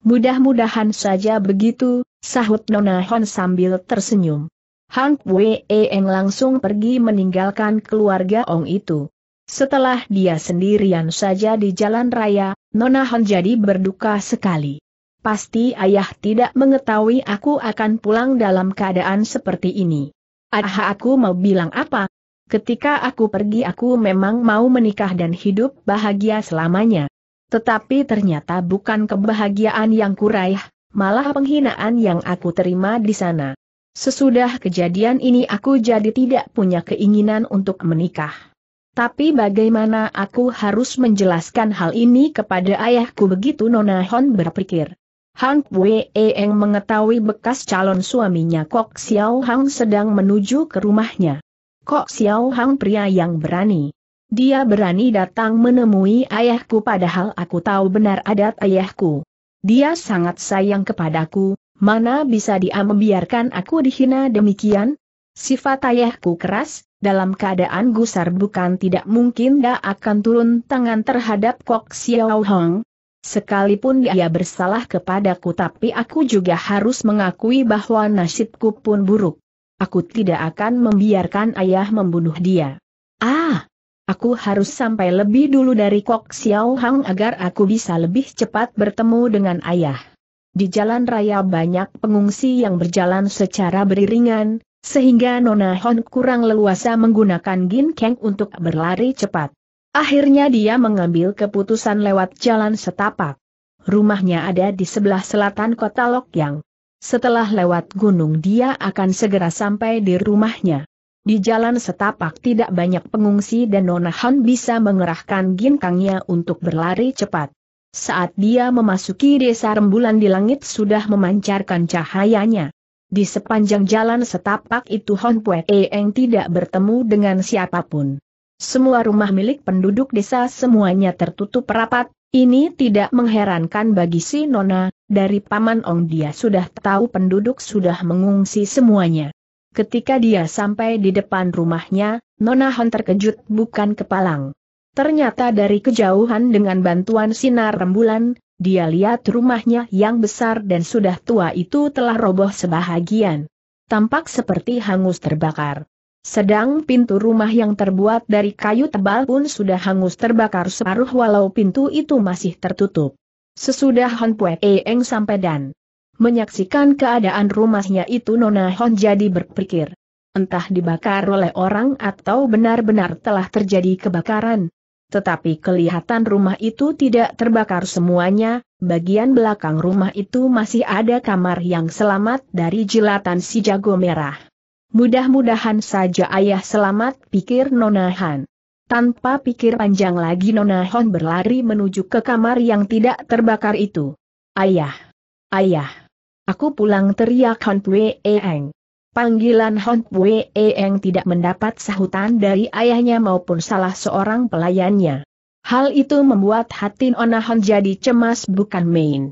Mudah-mudahan saja begitu, sahut Nona Hon sambil tersenyum. Han Wei Eng langsung pergi meninggalkan keluarga Ong itu. Setelah dia sendirian saja di jalan raya, Nona Hon jadi berduka sekali. Pasti ayah tidak mengetahui aku akan pulang dalam keadaan seperti ini. Aha aku mau bilang apa? Ketika aku pergi aku memang mau menikah dan hidup bahagia selamanya. Tetapi ternyata bukan kebahagiaan yang kuraih, malah penghinaan yang aku terima di sana. Sesudah kejadian ini aku jadi tidak punya keinginan untuk menikah. Tapi bagaimana aku harus menjelaskan hal ini kepada ayahku begitu Nona Hon berpikir. Hang Wee Eng mengetahui bekas calon suaminya Kok Xiao Hang sedang menuju ke rumahnya. Kok Xiao Hang pria yang berani. Dia berani datang menemui ayahku padahal aku tahu benar adat ayahku. Dia sangat sayang kepadaku, mana bisa dia membiarkan aku dihina demikian? Sifat ayahku keras, dalam keadaan gusar bukan tidak mungkin dia akan turun tangan terhadap Kok Xiao Hong. Sekalipun dia bersalah kepadaku tapi aku juga harus mengakui bahwa nasibku pun buruk. Aku tidak akan membiarkan ayah membunuh dia. Ah, Aku harus sampai lebih dulu dari Kok Xiao Hang agar aku bisa lebih cepat bertemu dengan ayah. Di jalan raya banyak pengungsi yang berjalan secara beriringan, sehingga Nona Hon kurang leluasa menggunakan Gin Kang untuk berlari cepat. Akhirnya dia mengambil keputusan lewat jalan setapak. Rumahnya ada di sebelah selatan kota yang, Setelah lewat gunung dia akan segera sampai di rumahnya. Di jalan setapak tidak banyak pengungsi dan Nona Han bisa mengerahkan ginkangnya untuk berlari cepat. Saat dia memasuki desa rembulan di langit sudah memancarkan cahayanya. Di sepanjang jalan setapak itu Hon Pue Eng tidak bertemu dengan siapapun. Semua rumah milik penduduk desa semuanya tertutup rapat, ini tidak mengherankan bagi si Nona, dari Paman Ong dia sudah tahu penduduk sudah mengungsi semuanya. Ketika dia sampai di depan rumahnya, Nona Hon terkejut bukan kepalang. Ternyata dari kejauhan dengan bantuan sinar rembulan, dia lihat rumahnya yang besar dan sudah tua itu telah roboh sebahagian. Tampak seperti hangus terbakar. Sedang pintu rumah yang terbuat dari kayu tebal pun sudah hangus terbakar separuh walau pintu itu masih tertutup. Sesudah Hon Pue Eng sampai dan Menyaksikan keadaan rumahnya itu Nona Hon jadi berpikir. Entah dibakar oleh orang atau benar-benar telah terjadi kebakaran. Tetapi kelihatan rumah itu tidak terbakar semuanya, bagian belakang rumah itu masih ada kamar yang selamat dari jilatan si jago merah. Mudah-mudahan saja ayah selamat pikir Nona Han. Tanpa pikir panjang lagi Nona Hon berlari menuju ke kamar yang tidak terbakar itu. Ayah! Ayah! Aku pulang teriak Hon Pue Eng. Panggilan Hon Pue Eng tidak mendapat sahutan dari ayahnya maupun salah seorang pelayannya. Hal itu membuat hati Nona Hon jadi cemas bukan main.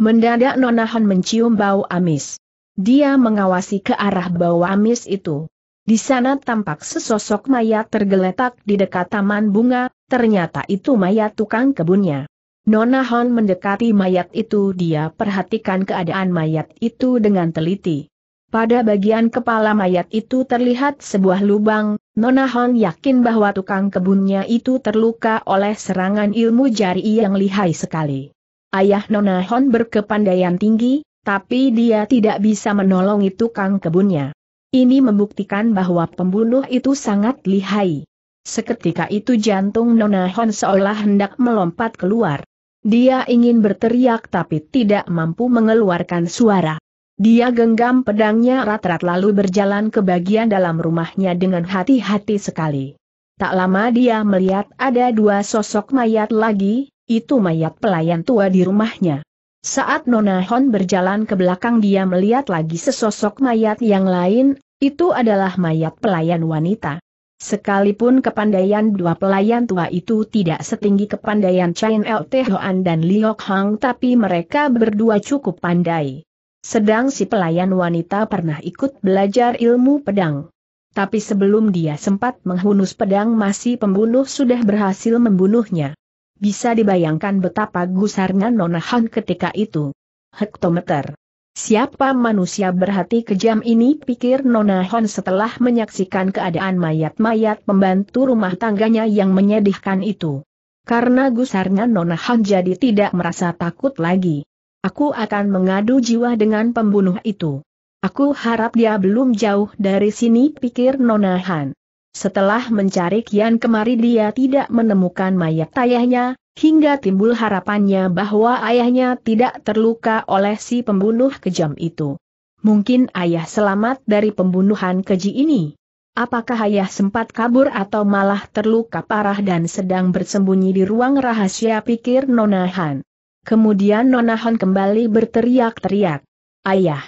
Mendadak Nona Hon mencium bau amis. Dia mengawasi ke arah bau amis itu. Di sana tampak sesosok mayat tergeletak di dekat taman bunga, ternyata itu mayat tukang kebunnya. Nona Hon mendekati mayat itu dia perhatikan keadaan mayat itu dengan teliti. Pada bagian kepala mayat itu terlihat sebuah lubang, Nona Hon yakin bahwa tukang kebunnya itu terluka oleh serangan ilmu jari yang lihai sekali. Ayah Nona Hon berkepandaian tinggi, tapi dia tidak bisa menolongi tukang kebunnya. Ini membuktikan bahwa pembunuh itu sangat lihai. Seketika itu jantung Nona Hon seolah hendak melompat keluar. Dia ingin berteriak tapi tidak mampu mengeluarkan suara. Dia genggam pedangnya rat-rat lalu berjalan ke bagian dalam rumahnya dengan hati-hati sekali. Tak lama dia melihat ada dua sosok mayat lagi, itu mayat pelayan tua di rumahnya. Saat Nona Hon berjalan ke belakang dia melihat lagi sesosok mayat yang lain, itu adalah mayat pelayan wanita. Sekalipun kepandaian dua pelayan tua itu tidak setinggi kepandaian Chain El Tehoan dan Liok Hang tapi mereka berdua cukup pandai. Sedang si pelayan wanita pernah ikut belajar ilmu pedang. Tapi sebelum dia sempat menghunus pedang masih pembunuh sudah berhasil membunuhnya. Bisa dibayangkan betapa gusarnya Nona Han ketika itu. Hektometer. Siapa manusia berhati kejam ini pikir Nona Hon setelah menyaksikan keadaan mayat-mayat pembantu rumah tangganya yang menyedihkan itu. Karena gusarnya Nona Hon jadi tidak merasa takut lagi. Aku akan mengadu jiwa dengan pembunuh itu. Aku harap dia belum jauh dari sini pikir Nona Han. Setelah mencari kian kemari dia tidak menemukan mayat ayahnya, Hingga timbul harapannya bahwa ayahnya tidak terluka oleh si pembunuh kejam itu. Mungkin ayah selamat dari pembunuhan keji ini. Apakah ayah sempat kabur atau malah terluka parah dan sedang bersembunyi di ruang rahasia pikir Nonahan. Kemudian Nonahan kembali berteriak-teriak. Ayah!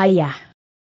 Ayah!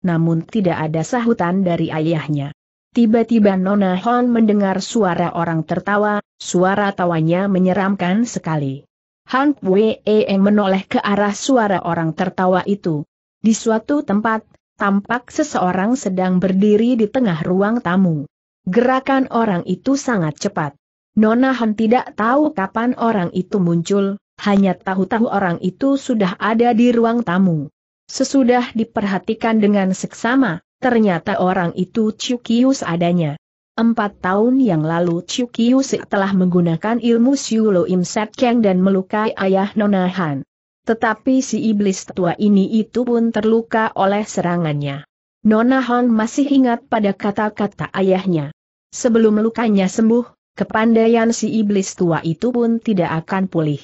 Namun tidak ada sahutan dari ayahnya. Tiba-tiba Nona Hon mendengar suara orang tertawa, suara tawanya menyeramkan sekali. Han Wei e menoleh ke arah suara orang tertawa itu. Di suatu tempat, tampak seseorang sedang berdiri di tengah ruang tamu. Gerakan orang itu sangat cepat. Nona Han tidak tahu kapan orang itu muncul, hanya tahu-tahu orang itu sudah ada di ruang tamu. Sesudah diperhatikan dengan seksama, Ternyata orang itu Chukius adanya. Empat tahun yang lalu Chukius telah menggunakan ilmu Siulo Im Kang dan melukai ayah Nona Han. Tetapi si iblis tua ini itu pun terluka oleh serangannya. Nona Han masih ingat pada kata-kata ayahnya. Sebelum lukanya sembuh, kepandaian si iblis tua itu pun tidak akan pulih.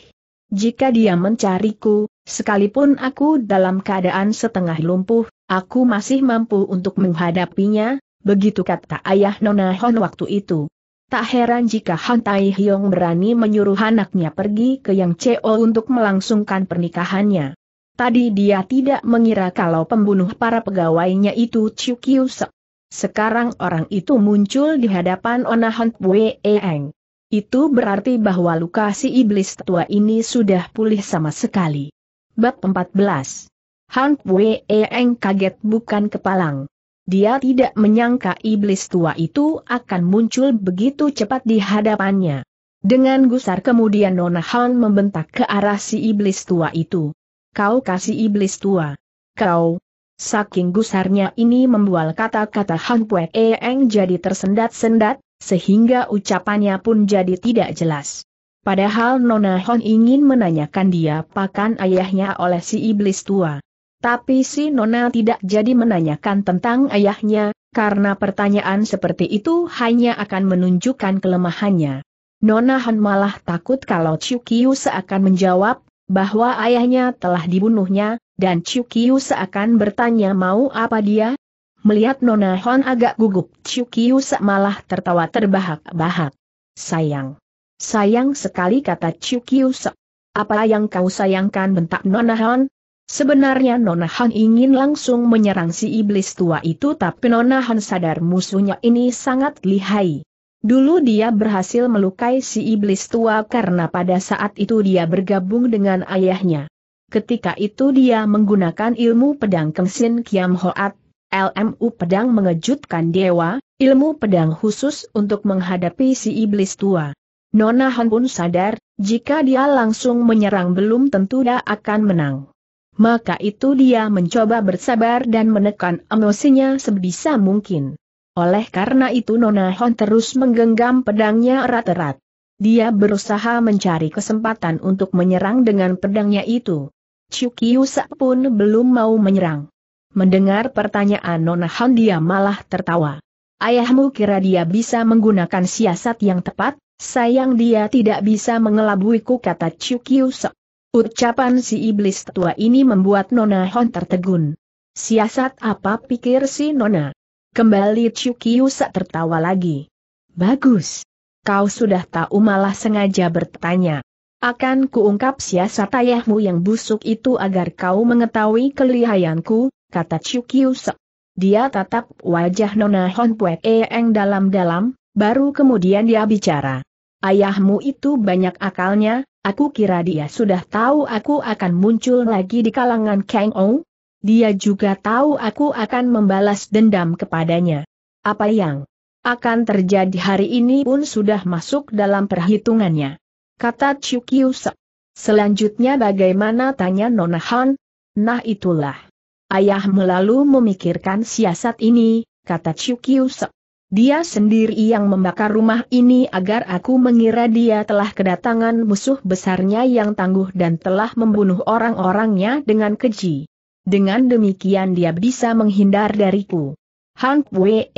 Jika dia mencariku, sekalipun aku dalam keadaan setengah lumpuh, Aku masih mampu untuk menghadapinya, begitu kata ayah Nona Hon waktu itu. Tak heran jika Han Tai Hyong berani menyuruh anaknya pergi ke Yang Cheo untuk melangsungkan pernikahannya. Tadi dia tidak mengira kalau pembunuh para pegawainya itu Chiu Kiu Se. Sekarang orang itu muncul di hadapan Ona Han Eng. Itu berarti bahwa luka si iblis tua ini sudah pulih sama sekali. Bab 14 Han Wei kaget bukan kepalang. Dia tidak menyangka iblis tua itu akan muncul begitu cepat di hadapannya. Dengan gusar kemudian Nona Han membentak ke arah si iblis tua itu. Kau kasih iblis tua. Kau. Saking gusarnya ini membual kata-kata Han Pue jadi tersendat-sendat, sehingga ucapannya pun jadi tidak jelas. Padahal Nona Hon ingin menanyakan dia pakan ayahnya oleh si iblis tua. Tapi si Nona tidak jadi menanyakan tentang ayahnya, karena pertanyaan seperti itu hanya akan menunjukkan kelemahannya. Nona Han malah takut kalau Chukiu seakan menjawab, bahwa ayahnya telah dibunuhnya, dan Chukiu seakan bertanya mau apa dia? Melihat Nona Han agak gugup, Chukiu malah tertawa terbahak-bahak. Sayang. Sayang sekali kata Chukiu Apa yang kau sayangkan bentak Nona Han? Sebenarnya Nona Han ingin langsung menyerang si iblis tua itu tapi Nona Han sadar musuhnya ini sangat lihai. Dulu dia berhasil melukai si iblis tua karena pada saat itu dia bergabung dengan ayahnya. Ketika itu dia menggunakan ilmu pedang Kengsin Kiam Hoat, LMU pedang mengejutkan dewa, ilmu pedang khusus untuk menghadapi si iblis tua. Nona Han pun sadar, jika dia langsung menyerang belum tentu dia akan menang. Maka itu dia mencoba bersabar dan menekan emosinya sebisa mungkin. Oleh karena itu Nona Hon terus menggenggam pedangnya erat-erat. Dia berusaha mencari kesempatan untuk menyerang dengan pedangnya itu. Chukyusa pun belum mau menyerang. Mendengar pertanyaan Nona Hon, dia malah tertawa. Ayahmu kira dia bisa menggunakan siasat yang tepat? Sayang dia tidak bisa mengelabuiku kata Chukyusa. Ucapan si iblis tua ini membuat Nona Hon tertegun. Siasat apa pikir si Nona? Kembali Chukiusa tertawa lagi. Bagus. Kau sudah tahu malah sengaja bertanya. Akan kuungkap siasat ayahmu yang busuk itu agar kau mengetahui kelihayanku, kata Chukiusa. Dia tatap wajah Nona Hon Puek Eeng dalam-dalam, baru kemudian dia bicara. Ayahmu itu banyak akalnya, Aku kira dia sudah tahu aku akan muncul lagi di kalangan Kang Ou. Dia juga tahu aku akan membalas dendam kepadanya. Apa yang akan terjadi hari ini pun sudah masuk dalam perhitungannya. Kata Se. Selanjutnya bagaimana tanya Nona Han? Nah itulah. Ayah melalui memikirkan siasat ini, kata Se. Dia sendiri yang membakar rumah ini agar aku mengira dia telah kedatangan musuh besarnya yang tangguh dan telah membunuh orang-orangnya dengan keji. Dengan demikian dia bisa menghindar dariku. Han Wei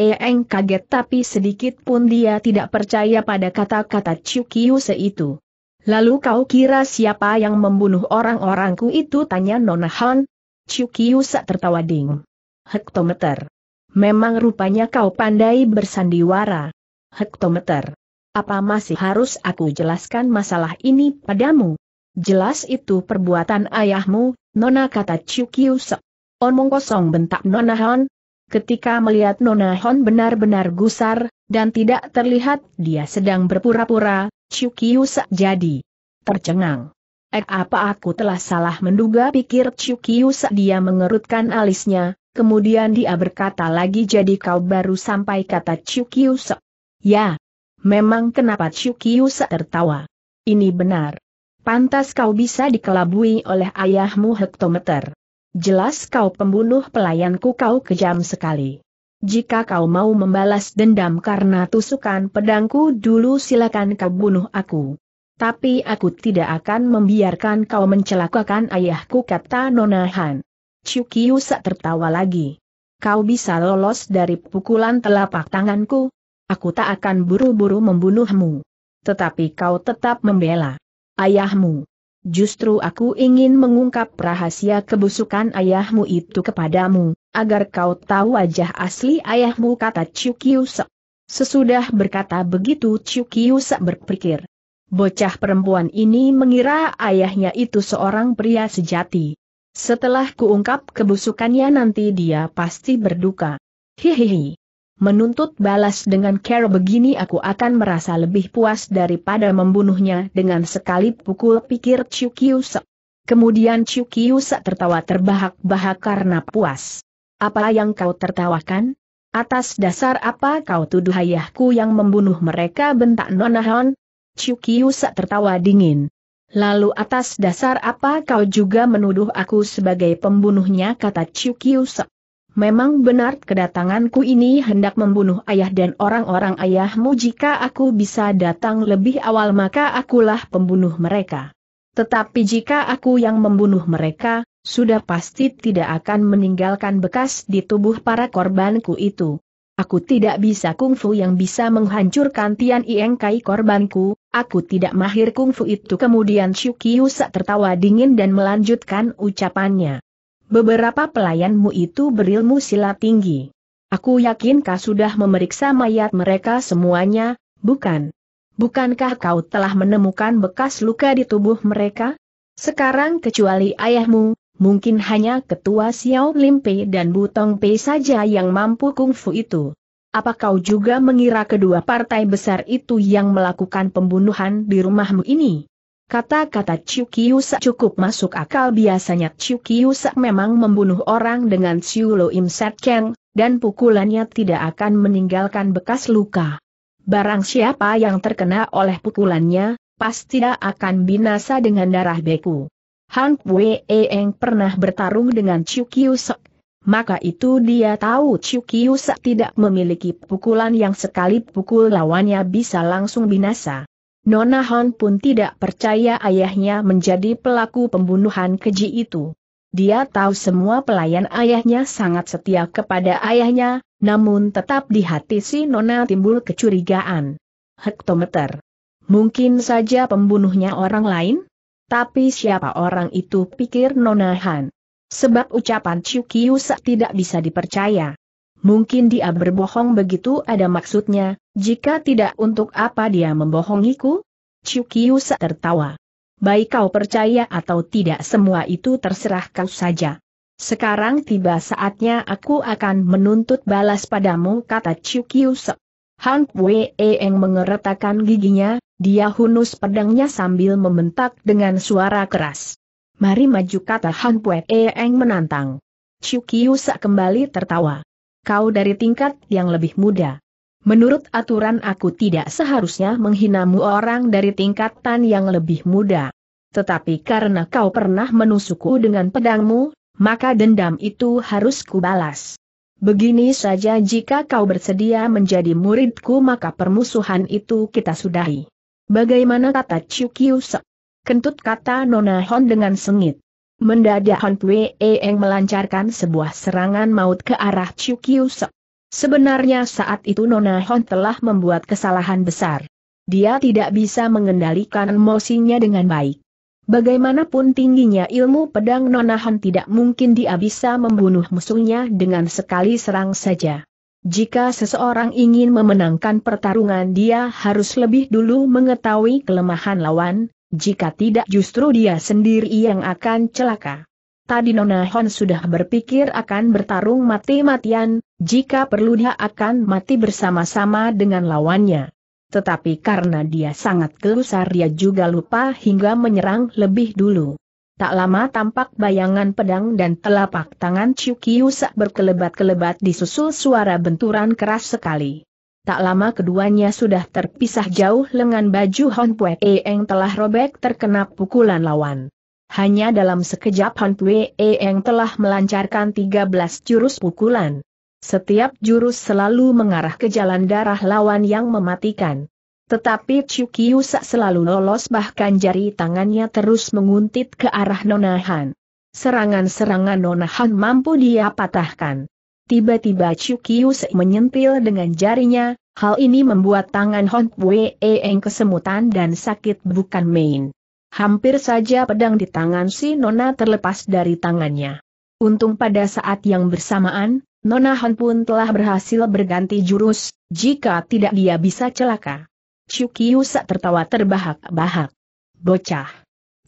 kaget tapi sedikit pun dia tidak percaya pada kata-kata Chukyuse itu. Lalu kau kira siapa yang membunuh orang-orangku itu tanya Nona Han? Chukyuse tertawa ding. Hektometer. Memang rupanya kau pandai bersandiwara. Hektometer. Apa masih harus aku jelaskan masalah ini padamu? Jelas itu perbuatan ayahmu, Nona kata Chukyuse. Omong kosong bentak Nona Hon. Ketika melihat Nona Hon benar-benar gusar, dan tidak terlihat dia sedang berpura-pura, Chukyuse jadi tercengang. Eh apa aku telah salah menduga pikir Chukyusa dia mengerutkan alisnya, Kemudian dia berkata lagi jadi kau baru sampai kata Chukyuse. Ya. Memang kenapa Chukyuse tertawa? Ini benar. Pantas kau bisa dikelabui oleh ayahmu hektometer. Jelas kau pembunuh pelayanku kau kejam sekali. Jika kau mau membalas dendam karena tusukan pedangku dulu silakan kau bunuh aku. Tapi aku tidak akan membiarkan kau mencelakakan ayahku kata Nonahan. Kiyu Sak tertawa lagi. Kau bisa lolos dari pukulan telapak tanganku? Aku tak akan buru-buru membunuhmu. Tetapi kau tetap membela ayahmu. Justru aku ingin mengungkap rahasia kebusukan ayahmu itu kepadamu, agar kau tahu wajah asli ayahmu kata sak. Sesudah berkata begitu sak berpikir. Bocah perempuan ini mengira ayahnya itu seorang pria sejati. Setelah kuungkap kebusukannya nanti dia pasti berduka. Hihihi. Menuntut balas dengan cara begini aku akan merasa lebih puas daripada membunuhnya dengan sekali pukul pikir Chukiusa. Kemudian Chukiusa tertawa terbahak-bahak karena puas. Apa yang kau tertawakan? Atas dasar apa kau tuduh ayahku yang membunuh mereka bentak Nonahon. Hon? Chukiusa tertawa dingin. Lalu atas dasar apa kau juga menuduh aku sebagai pembunuhnya kata Chiu Memang benar kedatanganku ini hendak membunuh ayah dan orang-orang ayahmu jika aku bisa datang lebih awal maka akulah pembunuh mereka. Tetapi jika aku yang membunuh mereka, sudah pasti tidak akan meninggalkan bekas di tubuh para korbanku itu. Aku tidak bisa kungfu yang bisa menghancurkan Tian Ieng Kai korbanku, aku tidak mahir kungfu itu. Kemudian Shuki sak tertawa dingin dan melanjutkan ucapannya. Beberapa pelayanmu itu berilmu silat tinggi. Aku yakin kau sudah memeriksa mayat mereka semuanya, bukan? Bukankah kau telah menemukan bekas luka di tubuh mereka? Sekarang kecuali ayahmu, mungkin hanya ketua Xiao Limpe dan Butong Pei saja yang mampu kungfu itu. Apa kau juga mengira kedua partai besar itu yang melakukan pembunuhan di rumahmu ini? Kata-kata Ciu Kiusak cukup masuk akal biasanya Ciu Kiusak memang membunuh orang dengan Siulo Lo Im Set Keng, dan pukulannya tidak akan meninggalkan bekas luka. Barang siapa yang terkena oleh pukulannya, pasti tidak akan binasa dengan darah beku. Hank Wei Eng pernah bertarung dengan Ciu Kiusak maka itu dia tahu Chukiusa tidak memiliki pukulan yang sekali pukul lawannya bisa langsung binasa. Nona Hon pun tidak percaya ayahnya menjadi pelaku pembunuhan keji itu. Dia tahu semua pelayan ayahnya sangat setia kepada ayahnya, namun tetap di hati si Nona timbul kecurigaan. Hektometer. Mungkin saja pembunuhnya orang lain? Tapi siapa orang itu pikir Nona Han? Sebab ucapan Chukiusa tidak bisa dipercaya. Mungkin dia berbohong begitu ada maksudnya, jika tidak untuk apa dia membohongiku? Chukiusa tertawa. Baik kau percaya atau tidak semua itu terserah kau saja. Sekarang tiba saatnya aku akan menuntut balas padamu kata Chukiusa. Han Wei Eng mengeretakan giginya, dia hunus pedangnya sambil membentak dengan suara keras. Mari maju kata Han Pue e Eng menantang. Chu sak kembali tertawa. Kau dari tingkat yang lebih muda. Menurut aturan aku tidak seharusnya menghinamu orang dari tingkatan yang lebih muda. Tetapi karena kau pernah menusukku dengan pedangmu, maka dendam itu harus kubalas. Begini saja jika kau bersedia menjadi muridku maka permusuhan itu kita sudahi. Bagaimana kata Chu sak? Kentut kata Nona Hon dengan sengit. Mendadak Hon Pue Eng melancarkan sebuah serangan maut ke arah Chiu Kiu Sebenarnya saat itu Nona Hon telah membuat kesalahan besar. Dia tidak bisa mengendalikan emosinya dengan baik. Bagaimanapun tingginya ilmu pedang Nona Hon tidak mungkin dia bisa membunuh musuhnya dengan sekali serang saja. Jika seseorang ingin memenangkan pertarungan dia harus lebih dulu mengetahui kelemahan lawan, jika tidak justru dia sendiri yang akan celaka. Tadi Nona Hon sudah berpikir akan bertarung mati-matian, jika perlu dia akan mati bersama-sama dengan lawannya. Tetapi karena dia sangat gelusar dia juga lupa hingga menyerang lebih dulu. Tak lama tampak bayangan pedang dan telapak tangan Kiyusa berkelebat-kelebat disusul suara benturan keras sekali. Tak lama keduanya sudah terpisah jauh lengan baju Hon Pue Eng telah robek terkena pukulan lawan. Hanya dalam sekejap Hon Pue Eng telah melancarkan 13 jurus pukulan. Setiap jurus selalu mengarah ke jalan darah lawan yang mematikan. Tetapi Chukiusa selalu lolos bahkan jari tangannya terus menguntit ke arah Nonahan. Serangan-serangan Nonahan mampu dia patahkan. Tiba-tiba Chukius menyentil dengan jarinya, hal ini membuat tangan Hon Pue Eng kesemutan dan sakit bukan main. Hampir saja pedang di tangan si Nona terlepas dari tangannya. Untung pada saat yang bersamaan, Nona Hon pun telah berhasil berganti jurus, jika tidak dia bisa celaka. Chukius tertawa terbahak-bahak. Bocah.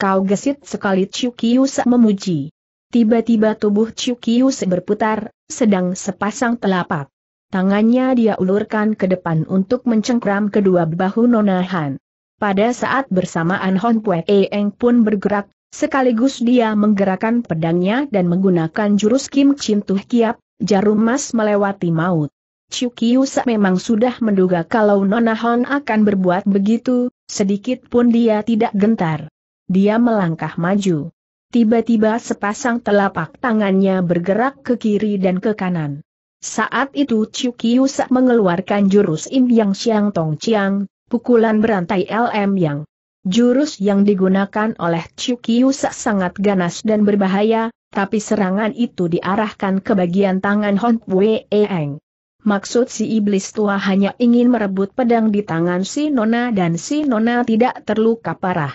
Kau gesit sekali Chukius memuji. Tiba-tiba tubuh Chukius berputar, sedang sepasang telapak. Tangannya dia ulurkan ke depan untuk mencengkram kedua bahu Nona Han. Pada saat bersamaan Hon Pue Eng pun bergerak, sekaligus dia menggerakkan pedangnya dan menggunakan jurus Kim Cintuh Kiap, jarum emas melewati maut. Chukius memang sudah menduga kalau Nona Hon akan berbuat begitu, sedikit pun dia tidak gentar. Dia melangkah maju. Tiba-tiba sepasang telapak tangannya bergerak ke kiri dan ke kanan. Saat itu Chiu Sa mengeluarkan jurus Im Yang Xiang Tong Chiang, pukulan berantai LM Yang. Jurus yang digunakan oleh Chiu Sa sangat ganas dan berbahaya, tapi serangan itu diarahkan ke bagian tangan Hon Pue Eng. Maksud si iblis tua hanya ingin merebut pedang di tangan si Nona dan si Nona tidak terluka parah.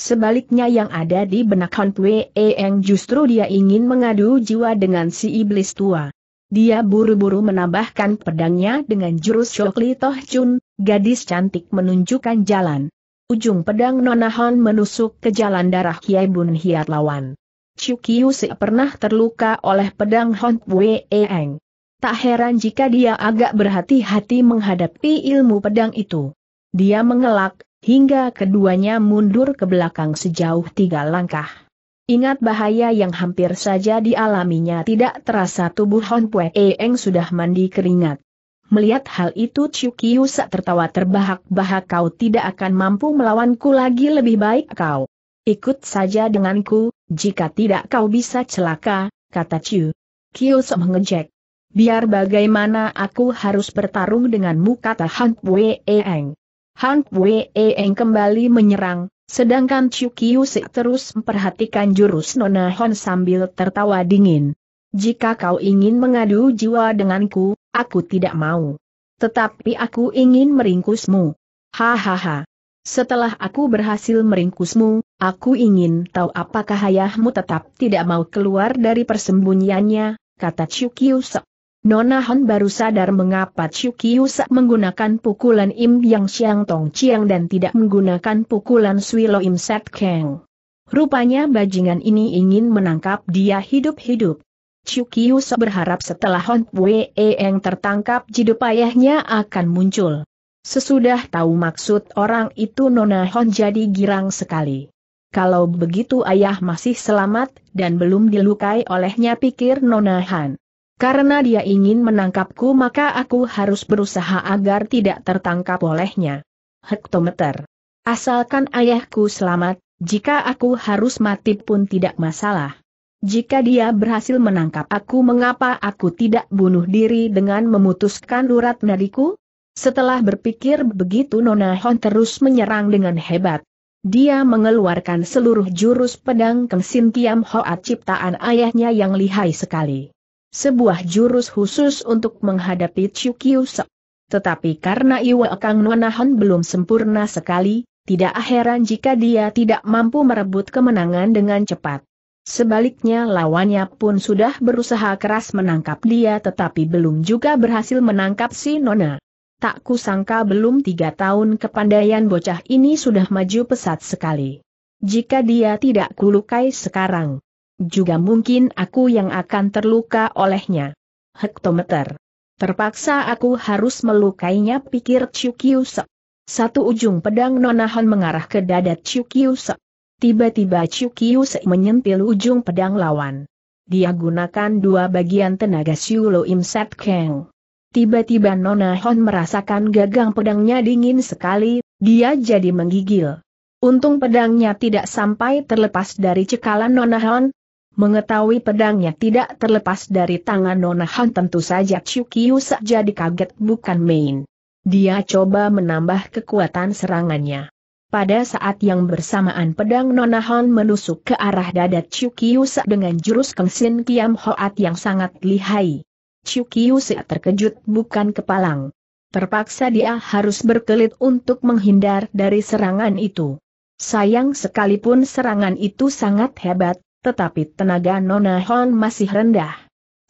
Sebaliknya yang ada di benak Han Pue Eng justru dia ingin mengadu jiwa dengan si iblis tua. Dia buru-buru menambahkan pedangnya dengan jurus Shokli Toh Chun, gadis cantik menunjukkan jalan. Ujung pedang Nona Hon menusuk ke jalan darah Kiai Bun Hiat lawan. si pernah terluka oleh pedang Han Pue Eng. Tak heran jika dia agak berhati-hati menghadapi ilmu pedang itu. Dia mengelak, hingga keduanya mundur ke belakang sejauh tiga langkah. Ingat bahaya yang hampir saja dialaminya tidak terasa tubuh Hon Pue Eng sudah mandi keringat. Melihat hal itu Chiu sak tertawa terbahak-bahak kau tidak akan mampu melawanku lagi lebih baik kau. Ikut saja denganku, jika tidak kau bisa celaka, kata Chiu. sak mengejek. Biar bagaimana aku harus bertarung denganmu kata Han Pue Eng. Han Wei Eng kembali menyerang, sedangkan Chu si terus memperhatikan jurus Nona Hon sambil tertawa dingin. Jika kau ingin mengadu jiwa denganku, aku tidak mau. Tetapi aku ingin meringkusmu. Hahaha. Setelah aku berhasil meringkusmu, aku ingin tahu apakah ayahmu tetap tidak mau keluar dari persembunyiannya, kata Chu Nona Han baru sadar mengapa Chiu menggunakan pukulan Im Yang Siang Tong Chiang dan tidak menggunakan pukulan Sui Im Set Keng. Rupanya bajingan ini ingin menangkap dia hidup-hidup. Chiu berharap setelah Hon Pue Eng tertangkap jidup ayahnya akan muncul. Sesudah tahu maksud orang itu Nona Hon jadi girang sekali. Kalau begitu ayah masih selamat dan belum dilukai olehnya pikir Nona Han. Karena dia ingin menangkapku maka aku harus berusaha agar tidak tertangkap olehnya. Hektometer. Asalkan ayahku selamat, jika aku harus mati pun tidak masalah. Jika dia berhasil menangkap aku mengapa aku tidak bunuh diri dengan memutuskan urat nadiku? Setelah berpikir begitu Nona Hon terus menyerang dengan hebat. Dia mengeluarkan seluruh jurus pedang Kengsin Kiam Hoa ciptaan ayahnya yang lihai sekali sebuah jurus khusus untuk menghadapi Chukyusek. Tetapi karena Iwa Kang Nuanahon belum sempurna sekali, tidak heran jika dia tidak mampu merebut kemenangan dengan cepat. Sebaliknya lawannya pun sudah berusaha keras menangkap dia tetapi belum juga berhasil menangkap si Nona. Tak kusangka belum tiga tahun kepandaian bocah ini sudah maju pesat sekali. Jika dia tidak kulukai sekarang, juga mungkin aku yang akan terluka olehnya. Hektometer. Terpaksa aku harus melukainya pikir Chukyusek. Satu ujung pedang Nonahon mengarah ke dada Chukyusek. Tiba-tiba Chukyusek menyentil ujung pedang lawan. Dia gunakan dua bagian tenaga Siulo Imset Keng. Tiba-tiba Nona Hon merasakan gagang pedangnya dingin sekali, dia jadi menggigil. Untung pedangnya tidak sampai terlepas dari cekalan Nona Hon, Mengetahui pedangnya tidak terlepas dari tangan Nona Han tentu saja Chukiusa jadi kaget bukan main. Dia coba menambah kekuatan serangannya. Pada saat yang bersamaan pedang Nona Han menusuk ke arah dada Chukiusa dengan jurus Kengsin Kiam Hoat yang sangat lihai. Chukiusa terkejut bukan kepalang. Terpaksa dia harus berkelit untuk menghindar dari serangan itu. Sayang sekalipun serangan itu sangat hebat, tetapi tenaga Nona Hon masih rendah.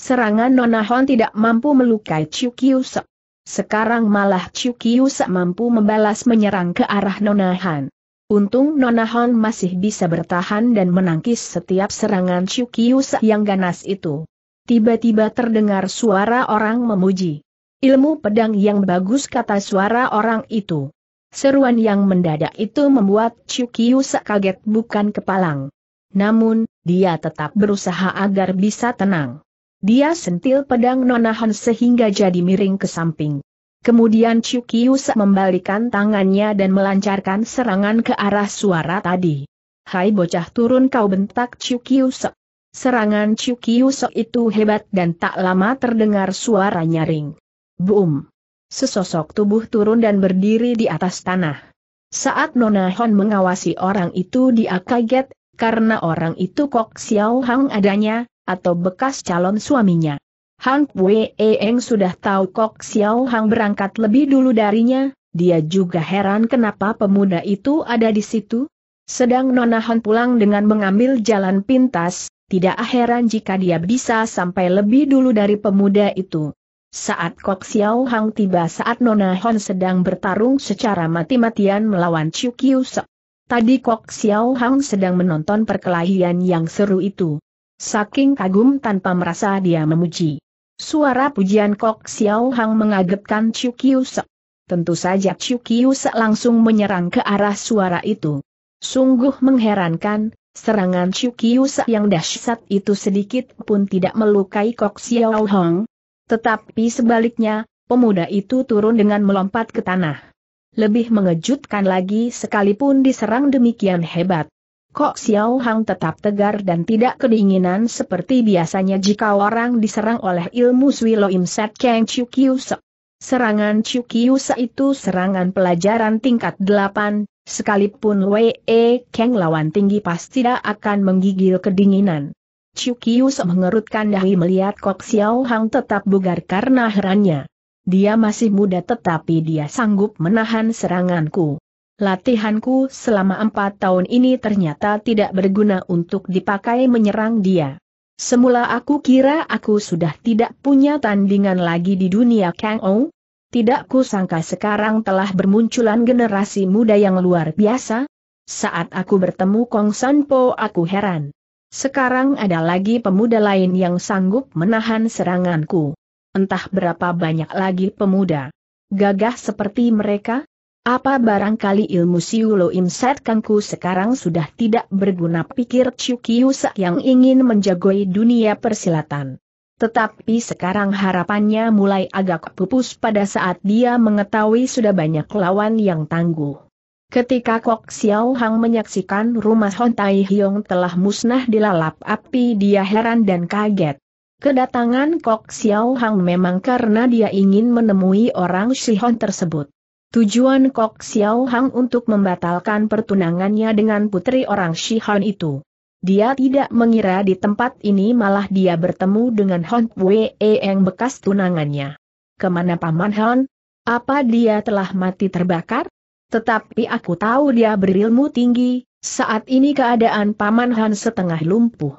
Serangan Nona Hon tidak mampu melukai Chukyu Se. Sekarang malah Chukyu Se mampu membalas menyerang ke arah Nona Hon. Untung Nona Hon masih bisa bertahan dan menangkis setiap serangan Chukyu Se yang ganas itu. Tiba-tiba terdengar suara orang memuji. Ilmu pedang yang bagus kata suara orang itu. Seruan yang mendadak itu membuat Se kaget bukan kepalang namun, dia tetap berusaha agar bisa tenang. Dia sentil pedang nonahan sehingga jadi miring ke samping. Kemudian Chukius membalikan tangannya dan melancarkan serangan ke arah suara tadi. Hai bocah turun kau bentak Chukius. Serangan Chukius itu hebat dan tak lama terdengar suara nyaring. Boom! Sesosok tubuh turun dan berdiri di atas tanah. Saat Nona Hon mengawasi orang itu dia kaget karena orang itu Kok Xiao Hang adanya, atau bekas calon suaminya. Hang Wee Eng sudah tahu Kok Xiao Hang berangkat lebih dulu darinya, dia juga heran kenapa pemuda itu ada di situ. Sedang Nona Han pulang dengan mengambil jalan pintas, tidak heran jika dia bisa sampai lebih dulu dari pemuda itu. Saat Kok Xiao Hang tiba saat Nona Hon sedang bertarung secara mati-matian melawan Chu Kiu Sek, Tadi Kok Xiao Hang sedang menonton perkelahian yang seru itu. Saking kagum tanpa merasa dia memuji. Suara pujian Kok Xiao Hang mengagetkan Chu Se. Tentu saja Chu Se langsung menyerang ke arah suara itu. Sungguh mengherankan, serangan Chu Se yang dahsyat itu sedikit pun tidak melukai Kok Xiao Hang. Tetapi sebaliknya, pemuda itu turun dengan melompat ke tanah. Lebih mengejutkan lagi sekalipun diserang demikian hebat. Kok Xiao Hang tetap tegar dan tidak kedinginan seperti biasanya jika orang diserang oleh ilmu Swiloim Set Kang Se. Serangan Se itu serangan pelajaran tingkat 8, sekalipun Wei E Kang lawan tinggi pasti tidak akan menggigil kedinginan. Se mengerutkan dahi melihat Kok Xiao Hang tetap bugar karena herannya. Dia masih muda tetapi dia sanggup menahan seranganku. Latihanku selama empat tahun ini ternyata tidak berguna untuk dipakai menyerang dia. Semula aku kira aku sudah tidak punya tandingan lagi di dunia Kang Ou. Tidak sangka sekarang telah bermunculan generasi muda yang luar biasa. Saat aku bertemu Kong Sanpo aku heran. Sekarang ada lagi pemuda lain yang sanggup menahan seranganku entah berapa banyak lagi pemuda. Gagah seperti mereka? Apa barangkali ilmu Siulo Imset Kangku sekarang sudah tidak berguna pikir Chukiusa yang ingin menjagoi dunia persilatan. Tetapi sekarang harapannya mulai agak pupus pada saat dia mengetahui sudah banyak lawan yang tangguh. Ketika Kok Xiao Hang menyaksikan rumah Hon Tai Hiong telah musnah dilalap api dia heran dan kaget. Kedatangan Kok Xiao Hang memang karena dia ingin menemui orang Shihon tersebut. Tujuan Kok Xiao Hang untuk membatalkan pertunangannya dengan putri orang Shihon itu. Dia tidak mengira di tempat ini malah dia bertemu dengan Hon Wei yang bekas tunangannya. Kemana Paman Hon? Apa dia telah mati terbakar? Tetapi aku tahu dia berilmu tinggi, saat ini keadaan Paman Hon setengah lumpuh.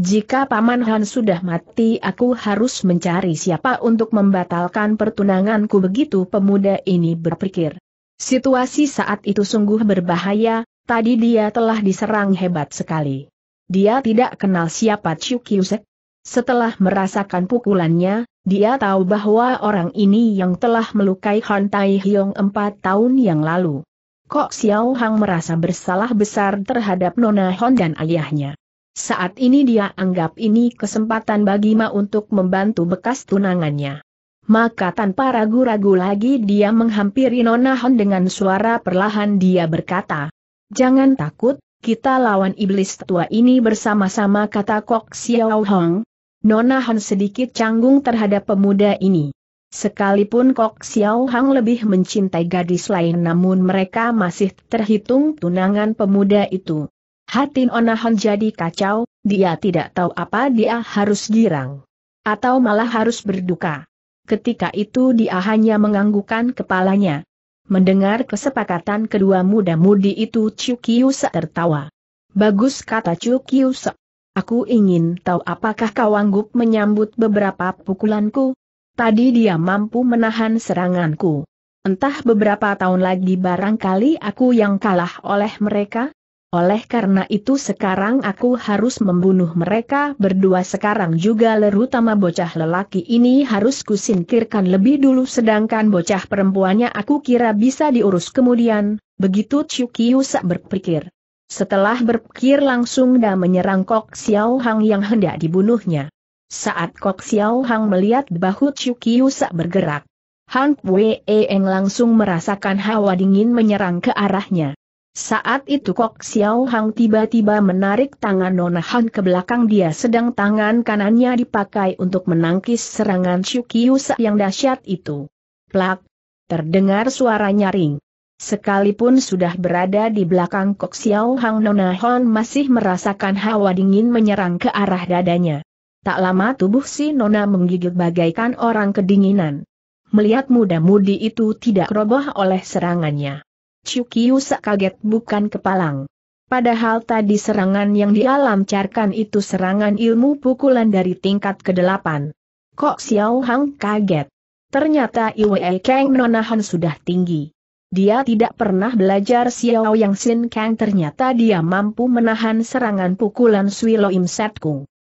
Jika Paman Han sudah mati aku harus mencari siapa untuk membatalkan pertunanganku begitu pemuda ini berpikir. Situasi saat itu sungguh berbahaya, tadi dia telah diserang hebat sekali. Dia tidak kenal siapa Chiu Kiusek. Setelah merasakan pukulannya, dia tahu bahwa orang ini yang telah melukai Han Tai Hyong empat tahun yang lalu. Kok Xiao Hang merasa bersalah besar terhadap Nona Hon dan ayahnya. Saat ini dia anggap ini kesempatan bagi Ma untuk membantu bekas tunangannya. Maka tanpa ragu-ragu lagi dia menghampiri Nona Hon dengan suara perlahan dia berkata, Jangan takut, kita lawan iblis tua ini bersama-sama kata Kok Xiao Hong. Nona Hon sedikit canggung terhadap pemuda ini. Sekalipun Kok Xiao Hong lebih mencintai gadis lain namun mereka masih terhitung tunangan pemuda itu. Hati Onahon jadi kacau, dia tidak tahu apa dia harus girang. Atau malah harus berduka. Ketika itu dia hanya menganggukkan kepalanya. Mendengar kesepakatan kedua muda-mudi itu Chukiusa tertawa. Bagus kata Chukiusa. Aku ingin tahu apakah kau anggup menyambut beberapa pukulanku? Tadi dia mampu menahan seranganku. Entah beberapa tahun lagi barangkali aku yang kalah oleh mereka? Oleh karena itu sekarang aku harus membunuh mereka berdua sekarang juga lerutama bocah lelaki ini harus kusingkirkan lebih dulu sedangkan bocah perempuannya aku kira bisa diurus kemudian, begitu Chukiusa berpikir. Setelah berpikir langsung dan menyerang Kok Xiao Hang yang hendak dibunuhnya. Saat Kok Xiao Hang melihat bahu Chukiusa bergerak, Han Wei Eng langsung merasakan hawa dingin menyerang ke arahnya. Saat itu Kok Xiao Hang tiba-tiba menarik tangan Nona Han ke belakang dia sedang tangan kanannya dipakai untuk menangkis serangan Shukiusa yang dahsyat itu. Plak! Terdengar suara nyaring. Sekalipun sudah berada di belakang Kok Xiao Hang Nona Han masih merasakan hawa dingin menyerang ke arah dadanya. Tak lama tubuh si Nona menggigil bagaikan orang kedinginan. Melihat muda-mudi itu tidak roboh oleh serangannya. Chukiusa kaget bukan kepalang. Padahal tadi serangan yang dialamcarkan itu serangan ilmu pukulan dari tingkat ke-8. Kok Xiao Hang kaget? Ternyata Iwei Kang Nonahan sudah tinggi. Dia tidak pernah belajar Xiao Yang Sin Kang ternyata dia mampu menahan serangan pukulan Lo Im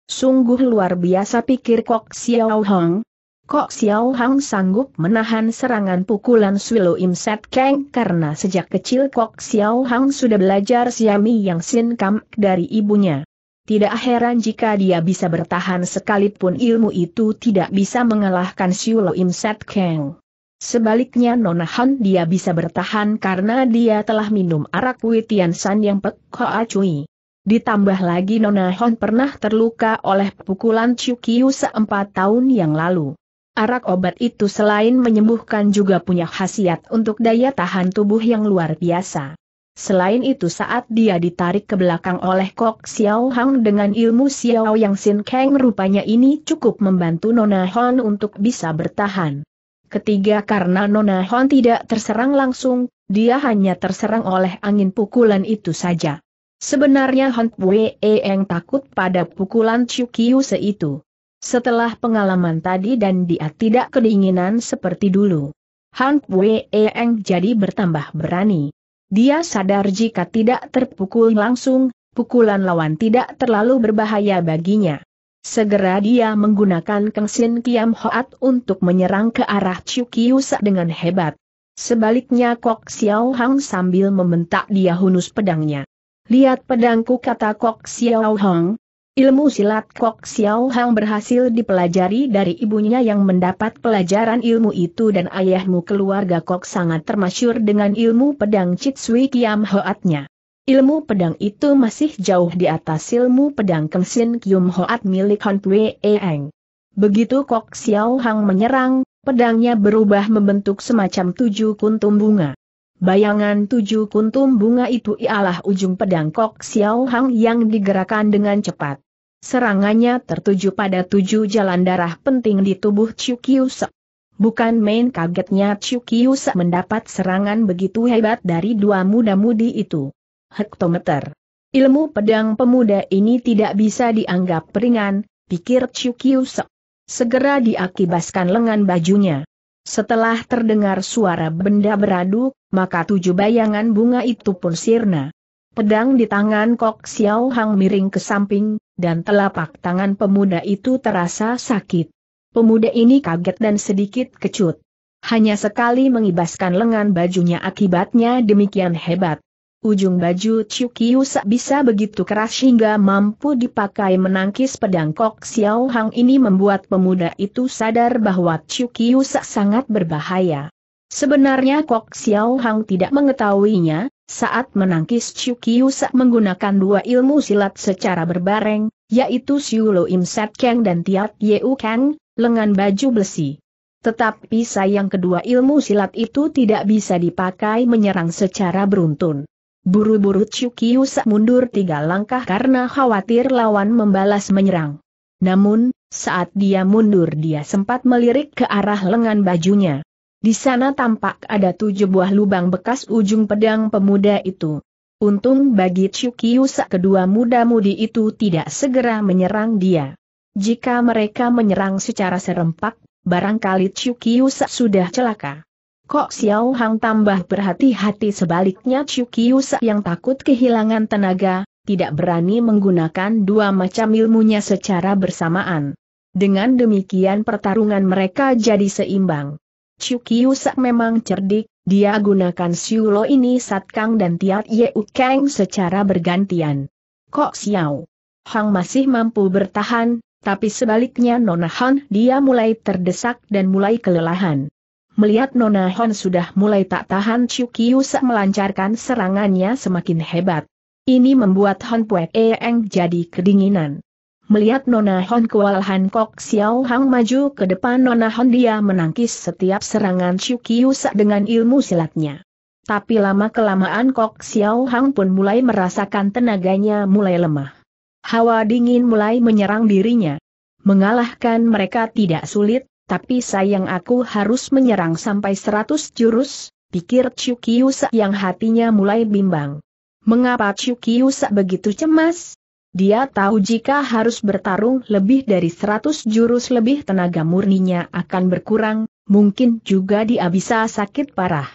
Sungguh luar biasa pikir Kok Xiao Hang, Kok Xiao Hang sanggup menahan serangan pukulan Swilo Im Set Kang karena sejak kecil Kok Xiao Hang sudah belajar Siami Yang Sin Kam dari ibunya. Tidak heran jika dia bisa bertahan sekalipun ilmu itu tidak bisa mengalahkan Swilo Im Set Kang. Sebaliknya Nona Han dia bisa bertahan karena dia telah minum arak Witian San yang Pek ko acui. Ditambah lagi Nona Hon pernah terluka oleh pukulan Chukiu seempat tahun yang lalu. Arak obat itu selain menyembuhkan juga punya khasiat untuk daya tahan tubuh yang luar biasa. Selain itu saat dia ditarik ke belakang oleh Kok Xiao Hang dengan ilmu Xiao Yang Sin Kang rupanya ini cukup membantu Nona Hon untuk bisa bertahan. Ketiga karena Nona Hon tidak terserang langsung, dia hanya terserang oleh angin pukulan itu saja. Sebenarnya Hon Pue Eng takut pada pukulan Chukyu seitu. Setelah pengalaman tadi dan dia tidak kedinginan seperti dulu. Han Wei Eng jadi bertambah berani. Dia sadar jika tidak terpukul langsung, pukulan lawan tidak terlalu berbahaya baginya. Segera dia menggunakan Kengsin Kiam Hoat untuk menyerang ke arah Chiu Kiusa dengan hebat. Sebaliknya Kok Xiao Hang sambil membentak dia hunus pedangnya. Lihat pedangku kata Kok Xiao Hang, Ilmu silat Kok Xiao Hang berhasil dipelajari dari ibunya yang mendapat pelajaran ilmu itu dan ayahmu keluarga Kok sangat termasyur dengan ilmu pedang Chitsui Kiam Hoatnya. Ilmu pedang itu masih jauh di atas ilmu pedang Kemsin Kium Hoat milik Hon Pue Eng. Begitu Kok Xiao Hang menyerang, pedangnya berubah membentuk semacam tujuh kuntum bunga. Bayangan tujuh kuntum bunga itu ialah ujung pedang Kok Xiao Hang yang digerakkan dengan cepat. Serangannya tertuju pada tujuh jalan darah penting di tubuh Chu Se. Bukan main kagetnya Chu Se mendapat serangan begitu hebat dari dua muda-mudi itu. Hektometer. Ilmu pedang pemuda ini tidak bisa dianggap ringan, pikir Chu Se. Segera diakibaskan lengan bajunya. Setelah terdengar suara benda beradu, maka tujuh bayangan bunga itu pun sirna. Pedang di tangan Kok Xiao Hang miring ke samping, dan telapak tangan pemuda itu terasa sakit. Pemuda ini kaget dan sedikit kecut. Hanya sekali mengibaskan lengan bajunya akibatnya demikian hebat ujung baju Chukiu bisa begitu keras hingga mampu dipakai menangkis pedang Kok Xiao Hang ini membuat pemuda itu sadar bahwa Chukiu sangat berbahaya. Sebenarnya Kok Xiao Hang tidak mengetahuinya, saat menangkis Chukiu menggunakan dua ilmu silat secara berbareng, yaitu Siu Lo Im Set Kang dan Tiat Yeu Kang, lengan baju besi. Tetapi sayang kedua ilmu silat itu tidak bisa dipakai menyerang secara beruntun. Buru-buru Cukiusak mundur tiga langkah karena khawatir lawan membalas menyerang. Namun, saat dia mundur dia sempat melirik ke arah lengan bajunya. Di sana tampak ada tujuh buah lubang bekas ujung pedang pemuda itu. Untung bagi Cukiusak kedua muda-mudi itu tidak segera menyerang dia. Jika mereka menyerang secara serempak, barangkali Cukiusak sudah celaka. Kok Xiao Hang tambah berhati-hati sebaliknya Chu Sak yang takut kehilangan tenaga, tidak berani menggunakan dua macam ilmunya secara bersamaan. Dengan demikian pertarungan mereka jadi seimbang. Chu Sak memang cerdik, dia gunakan Lo ini Sat Kang dan Tiat Ye Kang secara bergantian. Kok Xiao Hang masih mampu bertahan, tapi sebaliknya Nona Han dia mulai terdesak dan mulai kelelahan. Melihat Nona Hon sudah mulai tak tahan Chiu Kiusa melancarkan serangannya semakin hebat. Ini membuat Hon Pue Eng jadi kedinginan. Melihat Nona Hon kewalahan Kok Xiao Hang maju ke depan Nona Hon dia menangkis setiap serangan Chiu Kiusa dengan ilmu silatnya. Tapi lama-kelamaan Kok Xiao Hang pun mulai merasakan tenaganya mulai lemah. Hawa dingin mulai menyerang dirinya. Mengalahkan mereka tidak sulit, tapi sayang aku harus menyerang sampai seratus jurus, pikir Chukiusa yang hatinya mulai bimbang. Mengapa Chukiusa begitu cemas? Dia tahu jika harus bertarung lebih dari seratus jurus lebih tenaga murninya akan berkurang, mungkin juga dia bisa sakit parah.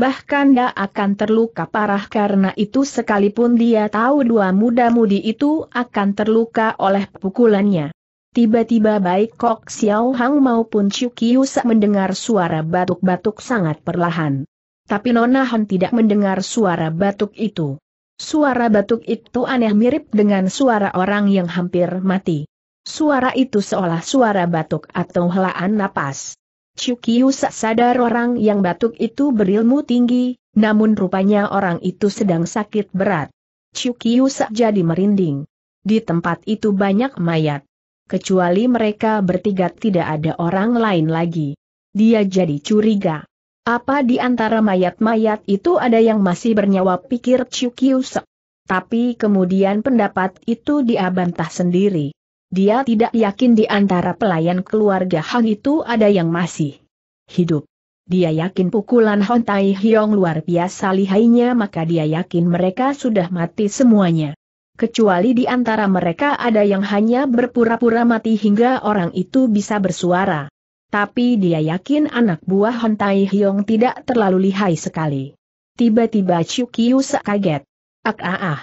Bahkan dia akan terluka parah karena itu sekalipun dia tahu dua muda-mudi itu akan terluka oleh pukulannya. Tiba-tiba baik Kok Xiao Hang maupun Chiu Kiusa mendengar suara batuk-batuk sangat perlahan. Tapi Nona Han tidak mendengar suara batuk itu. Suara batuk itu aneh mirip dengan suara orang yang hampir mati. Suara itu seolah suara batuk atau helaan napas. Chiu Kiusa sadar orang yang batuk itu berilmu tinggi, namun rupanya orang itu sedang sakit berat. Chiu Kiusa jadi merinding. Di tempat itu banyak mayat kecuali mereka bertiga tidak ada orang lain lagi. Dia jadi curiga. Apa di antara mayat-mayat itu ada yang masih bernyawa pikir Chukyusek? Tapi kemudian pendapat itu dia sendiri. Dia tidak yakin di antara pelayan keluarga Hang itu ada yang masih hidup. Dia yakin pukulan Hon Tai Hyong luar biasa lihainya maka dia yakin mereka sudah mati semuanya kecuali di antara mereka ada yang hanya berpura-pura mati hingga orang itu bisa bersuara. Tapi dia yakin anak buah Hon Tai Hyong tidak terlalu lihai sekali. Tiba-tiba Chukiu kaget. Ak ah, ah ah.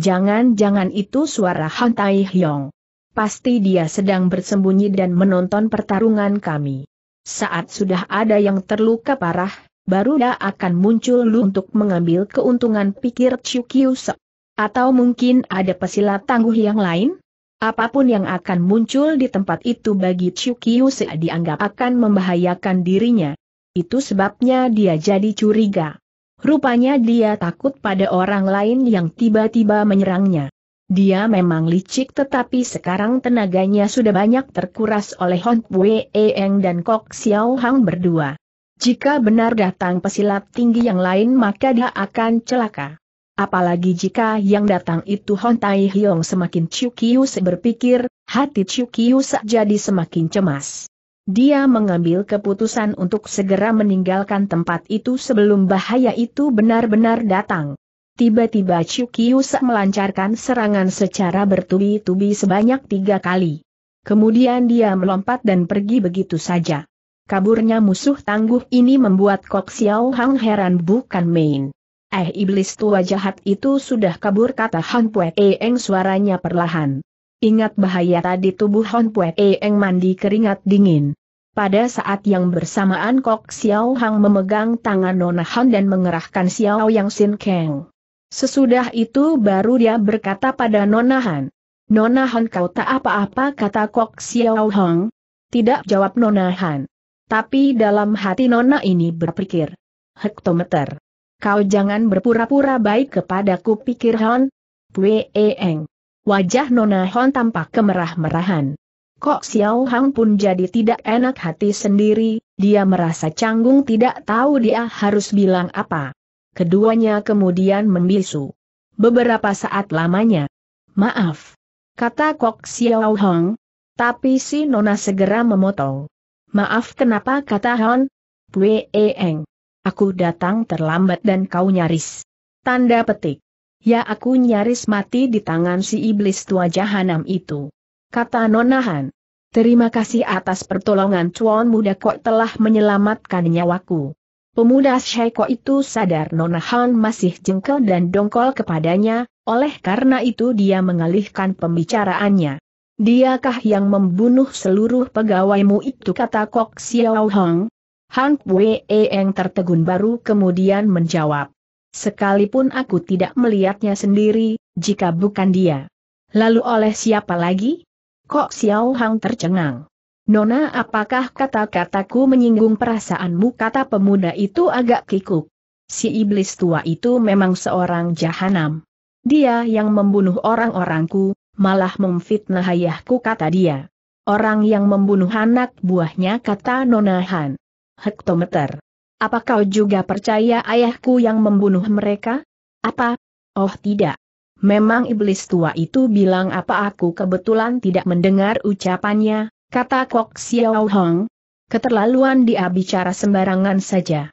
Jangan-jangan itu suara Hon Tai Hyong. Pasti dia sedang bersembunyi dan menonton pertarungan kami. Saat sudah ada yang terluka parah, baru dia akan muncul lu untuk mengambil keuntungan pikir Chukiusek. Atau mungkin ada pesilat tangguh yang lain? Apapun yang akan muncul di tempat itu bagi Chukiu dianggap akan membahayakan dirinya. Itu sebabnya dia jadi curiga. Rupanya dia takut pada orang lain yang tiba-tiba menyerangnya. Dia memang licik tetapi sekarang tenaganya sudah banyak terkuras oleh Hon Pue Eng dan Kok Xiao Hang berdua. Jika benar datang pesilat tinggi yang lain maka dia akan celaka apalagi jika yang datang itu Hon Tai Hiong, semakin Chukius berpikir, hati Chukius jadi semakin cemas. Dia mengambil keputusan untuk segera meninggalkan tempat itu sebelum bahaya itu benar-benar datang. Tiba-tiba Chukius melancarkan serangan secara bertubi-tubi sebanyak tiga kali. Kemudian dia melompat dan pergi begitu saja. Kaburnya musuh tangguh ini membuat Kok Xiao Hang heran bukan main. Eh iblis tua jahat itu sudah kabur kata Han Pue Eng suaranya perlahan. Ingat bahaya tadi tubuh Han Pue Eng mandi keringat dingin. Pada saat yang bersamaan Kok Xiao Hang memegang tangan Nona Han dan mengerahkan Xiao Yang Sin Kang. Sesudah itu baru dia berkata pada Nona Han. Nona Han kau tak apa-apa kata Kok Xiao Hang. Tidak jawab Nona Han. Tapi dalam hati Nona ini berpikir. Hektometer. Kau jangan berpura-pura baik kepadaku pikir Hon. Pue Eng. Wajah Nona Hon tampak kemerah-merahan. Kok Xiao Hang pun jadi tidak enak hati sendiri, dia merasa canggung tidak tahu dia harus bilang apa. Keduanya kemudian membisu. Beberapa saat lamanya. Maaf. Kata Kok Xiao Hang. Tapi si Nona segera memotong. Maaf kenapa kata Hon? Pue Eng. Aku datang terlambat dan kau nyaris. Tanda petik. Ya aku nyaris mati di tangan si iblis tua jahanam itu. Kata Nonahan. Terima kasih atas pertolongan Cuan Muda Kok telah menyelamatkan nyawaku. Pemuda Syekho itu sadar Nonahan masih jengkel dan dongkol kepadanya, oleh karena itu dia mengalihkan pembicaraannya. Diakah yang membunuh seluruh pegawaimu itu kata Kok Xiao Hong? Han Wei Eng tertegun baru kemudian menjawab. Sekalipun aku tidak melihatnya sendiri, jika bukan dia. Lalu oleh siapa lagi? Kok Xiao Hang tercengang. Nona apakah kata-kataku menyinggung perasaanmu kata pemuda itu agak kikuk. Si iblis tua itu memang seorang jahanam. Dia yang membunuh orang-orangku, malah memfitnah ayahku kata dia. Orang yang membunuh anak buahnya kata Nona Han hektometer. Apa kau juga percaya ayahku yang membunuh mereka? Apa? Oh tidak. Memang iblis tua itu bilang apa aku kebetulan tidak mendengar ucapannya, kata Kok Xiao Hong. Keterlaluan dia bicara sembarangan saja.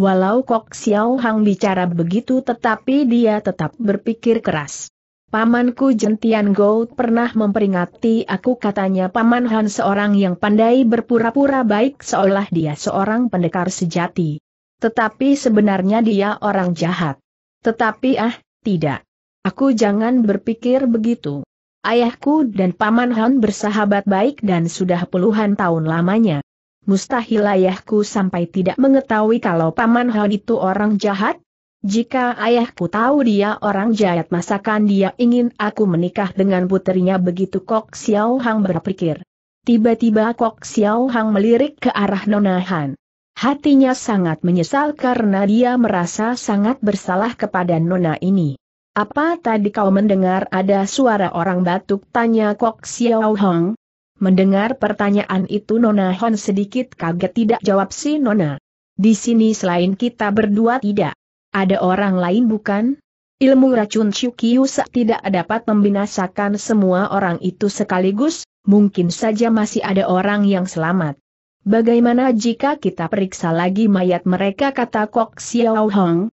Walau Kok Xiao Hong bicara begitu tetapi dia tetap berpikir keras. Pamanku Jentian Gold pernah memperingati aku katanya Paman Han seorang yang pandai berpura-pura baik seolah dia seorang pendekar sejati. Tetapi sebenarnya dia orang jahat. Tetapi ah, tidak. Aku jangan berpikir begitu. Ayahku dan Paman Han bersahabat baik dan sudah puluhan tahun lamanya. Mustahil ayahku sampai tidak mengetahui kalau Paman Han itu orang jahat, jika ayahku tahu dia orang jahat masakan dia ingin aku menikah dengan putrinya begitu Kok Xiao Hang berpikir. Tiba-tiba Kok Xiao Hang melirik ke arah Nona Han. Hatinya sangat menyesal karena dia merasa sangat bersalah kepada Nona ini. Apa tadi kau mendengar ada suara orang batuk tanya Kok Xiao Hang? Mendengar pertanyaan itu Nona Han sedikit kaget tidak jawab si Nona. Di sini selain kita berdua tidak ada orang lain bukan? Ilmu racun Shukyusa tidak dapat membinasakan semua orang itu sekaligus, mungkin saja masih ada orang yang selamat. Bagaimana jika kita periksa lagi mayat mereka kata Kok Xiao Hong?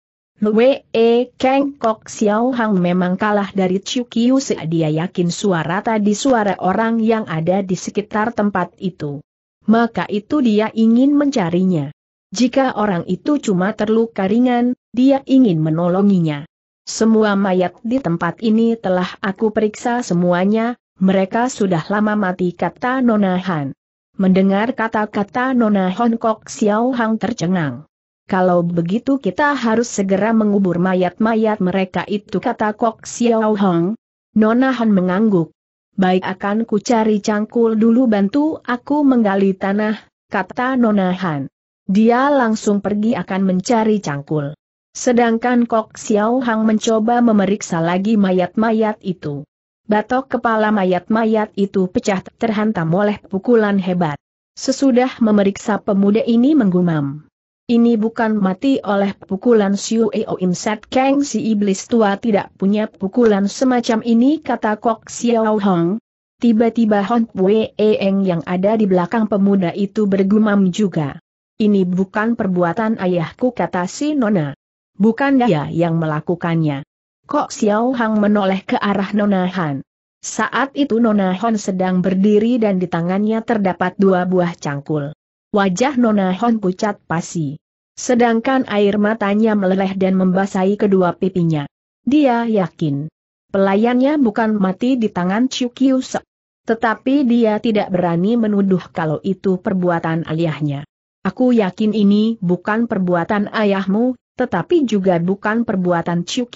Lue E Kang Kok Xiao Hong memang kalah dari Chukiuse dia yakin suara tadi suara orang yang ada di sekitar tempat itu. Maka itu dia ingin mencarinya. Jika orang itu cuma terluka ringan, dia ingin menolonginya. Semua mayat di tempat ini telah aku periksa semuanya, mereka sudah lama mati kata Nona Han. Mendengar kata-kata Nona Hon Kok Xiao Hang tercengang. Kalau begitu kita harus segera mengubur mayat-mayat mereka itu kata Kok Xiao Hang. Nona Han mengangguk. Baik akan ku cari cangkul dulu bantu aku menggali tanah, kata Nona Han. Dia langsung pergi akan mencari cangkul. Sedangkan Kok Xiao Hang mencoba memeriksa lagi mayat-mayat itu. Batok kepala mayat-mayat itu pecah terhantam oleh pukulan hebat. Sesudah memeriksa pemuda ini menggumam. Ini bukan mati oleh pukulan Siu Eo Im Set Kang si iblis tua tidak punya pukulan semacam ini kata Kok Xiao Hong. Tiba-tiba Hon Wei Eeng yang ada di belakang pemuda itu bergumam juga. Ini bukan perbuatan ayahku kata si Nona. Bukan dia yang melakukannya. Kok Xiao Hang menoleh ke arah Nona Han. Saat itu Nona Han sedang berdiri dan di tangannya terdapat dua buah cangkul. Wajah Nona Han pucat pasi. Sedangkan air matanya meleleh dan membasahi kedua pipinya. Dia yakin. Pelayannya bukan mati di tangan Chu Kiusek. Tetapi dia tidak berani menuduh kalau itu perbuatan ayahnya. Aku yakin ini bukan perbuatan ayahmu, tetapi juga bukan perbuatan Chiu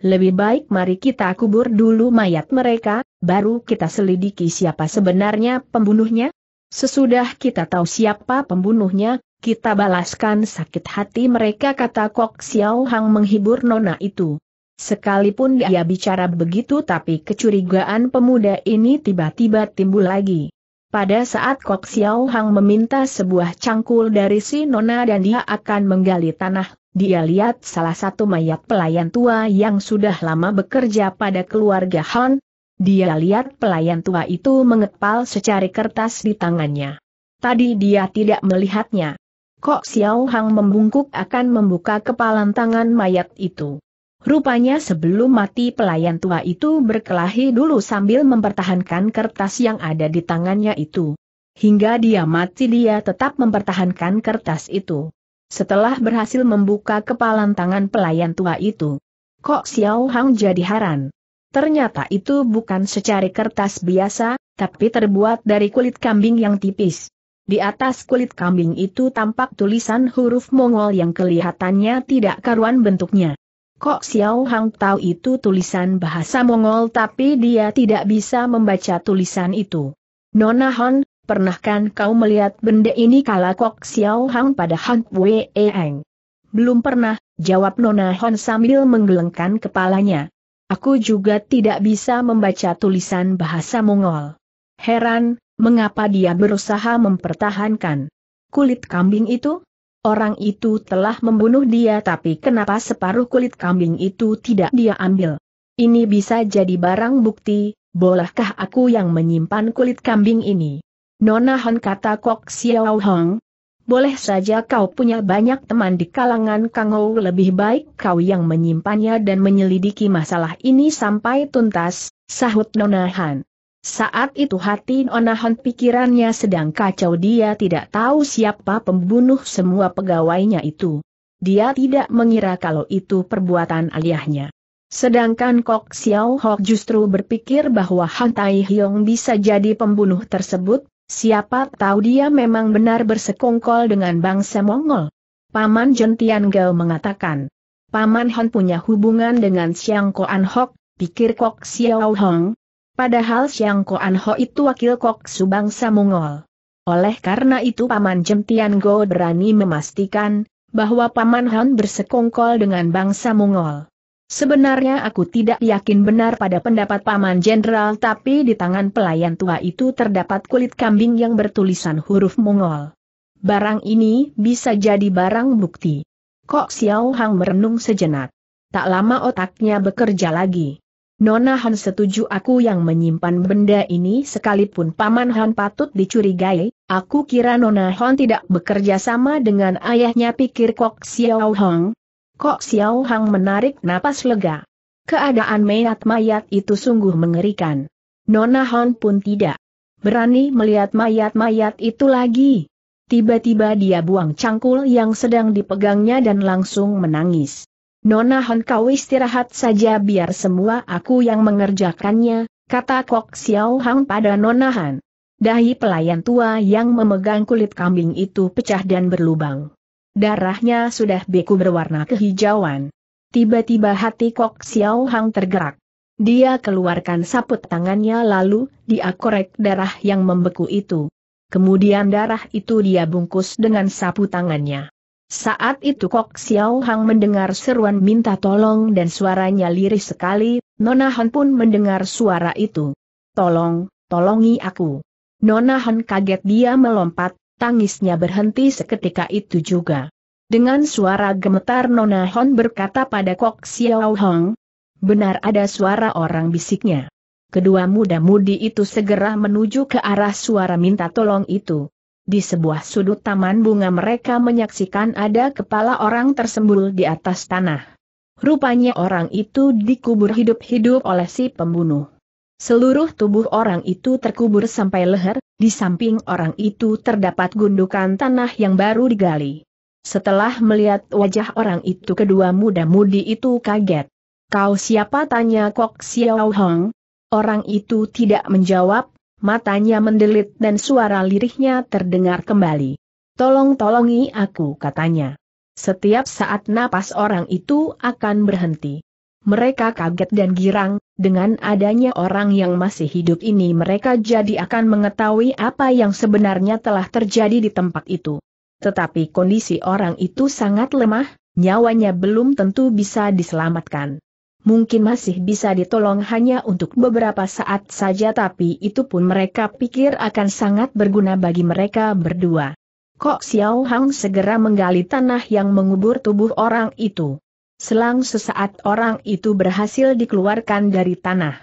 Lebih baik mari kita kubur dulu mayat mereka, baru kita selidiki siapa sebenarnya pembunuhnya. Sesudah kita tahu siapa pembunuhnya, kita balaskan sakit hati mereka kata Kok Xiao Hang menghibur nona itu. Sekalipun dia bicara begitu tapi kecurigaan pemuda ini tiba-tiba timbul lagi. Pada saat Kok Xiao Hang meminta sebuah cangkul dari si Nona dan dia akan menggali tanah, dia lihat salah satu mayat pelayan tua yang sudah lama bekerja pada keluarga Han. Dia lihat pelayan tua itu mengepal secari kertas di tangannya. Tadi dia tidak melihatnya. Kok Xiao Hang membungkuk akan membuka kepalan tangan mayat itu. Rupanya sebelum mati pelayan tua itu berkelahi dulu sambil mempertahankan kertas yang ada di tangannya itu. Hingga dia mati dia tetap mempertahankan kertas itu. Setelah berhasil membuka kepalan tangan pelayan tua itu, Kok Xiao Hang jadi heran. Ternyata itu bukan secari kertas biasa, tapi terbuat dari kulit kambing yang tipis. Di atas kulit kambing itu tampak tulisan huruf Mongol yang kelihatannya tidak karuan bentuknya. Kok Xiao Hang tahu itu tulisan bahasa Mongol tapi dia tidak bisa membaca tulisan itu. Nona Hon, pernahkan kau melihat benda ini kala Kok Xiao Hang pada Han Wei Eng? Belum pernah, jawab Nona Hon sambil menggelengkan kepalanya. Aku juga tidak bisa membaca tulisan bahasa Mongol. Heran, mengapa dia berusaha mempertahankan kulit kambing itu? Orang itu telah membunuh dia tapi kenapa separuh kulit kambing itu tidak dia ambil? Ini bisa jadi barang bukti, bolehkah aku yang menyimpan kulit kambing ini? Nona Han kata Kok Xiao Hong. Boleh saja kau punya banyak teman di kalangan Kangou lebih baik kau yang menyimpannya dan menyelidiki masalah ini sampai tuntas, sahut Nona Han. Saat itu hati Onahon pikirannya sedang kacau dia tidak tahu siapa pembunuh semua pegawainya itu. Dia tidak mengira kalau itu perbuatan ayahnya. Sedangkan Kok Xiao Hok justru berpikir bahwa Han Tai Hyong bisa jadi pembunuh tersebut, siapa tahu dia memang benar bersekongkol dengan bangsa Mongol. Paman Jentian Gao mengatakan, Paman Han punya hubungan dengan Xiang Koan Hok, pikir Kok Xiao Hong, Padahal siang Koan Ho itu wakil kok subangsa Mongol. Oleh karena itu Paman Jemtian Go berani memastikan, bahwa Paman Han bersekongkol dengan bangsa Mongol. Sebenarnya aku tidak yakin benar pada pendapat Paman Jenderal tapi di tangan pelayan tua itu terdapat kulit kambing yang bertulisan huruf Mongol. Barang ini bisa jadi barang bukti. Kok Xiao Hang merenung sejenak. Tak lama otaknya bekerja lagi. Nona Han setuju aku yang menyimpan benda ini sekalipun Paman Han patut dicurigai, aku kira Nona Han tidak bekerja sama dengan ayahnya pikir Kok Xiao Hong. Kok Xiao Hong menarik napas lega. Keadaan mayat-mayat itu sungguh mengerikan. Nona Han pun tidak berani melihat mayat-mayat itu lagi. Tiba-tiba dia buang cangkul yang sedang dipegangnya dan langsung menangis. Nona Hon kau istirahat saja biar semua aku yang mengerjakannya, kata Kok Xiao Hang pada Nona Han. Dahi pelayan tua yang memegang kulit kambing itu pecah dan berlubang. Darahnya sudah beku berwarna kehijauan. Tiba-tiba hati Kok Xiao Hang tergerak. Dia keluarkan saput tangannya lalu, dia korek darah yang membeku itu. Kemudian darah itu dia bungkus dengan sapu tangannya. Saat itu Kok Xiao Hang mendengar seruan minta tolong dan suaranya lirih sekali, Nona Han pun mendengar suara itu. Tolong, tolongi aku. Nona Han kaget dia melompat, tangisnya berhenti seketika itu juga. Dengan suara gemetar Nona Han berkata pada Kok Xiao Hang, benar ada suara orang bisiknya. Kedua muda-mudi itu segera menuju ke arah suara minta tolong itu. Di sebuah sudut taman bunga mereka menyaksikan ada kepala orang tersembul di atas tanah. Rupanya orang itu dikubur hidup-hidup oleh si pembunuh. Seluruh tubuh orang itu terkubur sampai leher, di samping orang itu terdapat gundukan tanah yang baru digali. Setelah melihat wajah orang itu kedua muda-mudi itu kaget. Kau siapa tanya Kok Xiao Hong? Orang itu tidak menjawab, matanya mendelit dan suara lirihnya terdengar kembali. Tolong-tolongi aku katanya. Setiap saat napas orang itu akan berhenti. Mereka kaget dan girang, dengan adanya orang yang masih hidup ini mereka jadi akan mengetahui apa yang sebenarnya telah terjadi di tempat itu. Tetapi kondisi orang itu sangat lemah, nyawanya belum tentu bisa diselamatkan mungkin masih bisa ditolong hanya untuk beberapa saat saja tapi itu pun mereka pikir akan sangat berguna bagi mereka berdua. Kok Xiao Hang segera menggali tanah yang mengubur tubuh orang itu. Selang sesaat orang itu berhasil dikeluarkan dari tanah.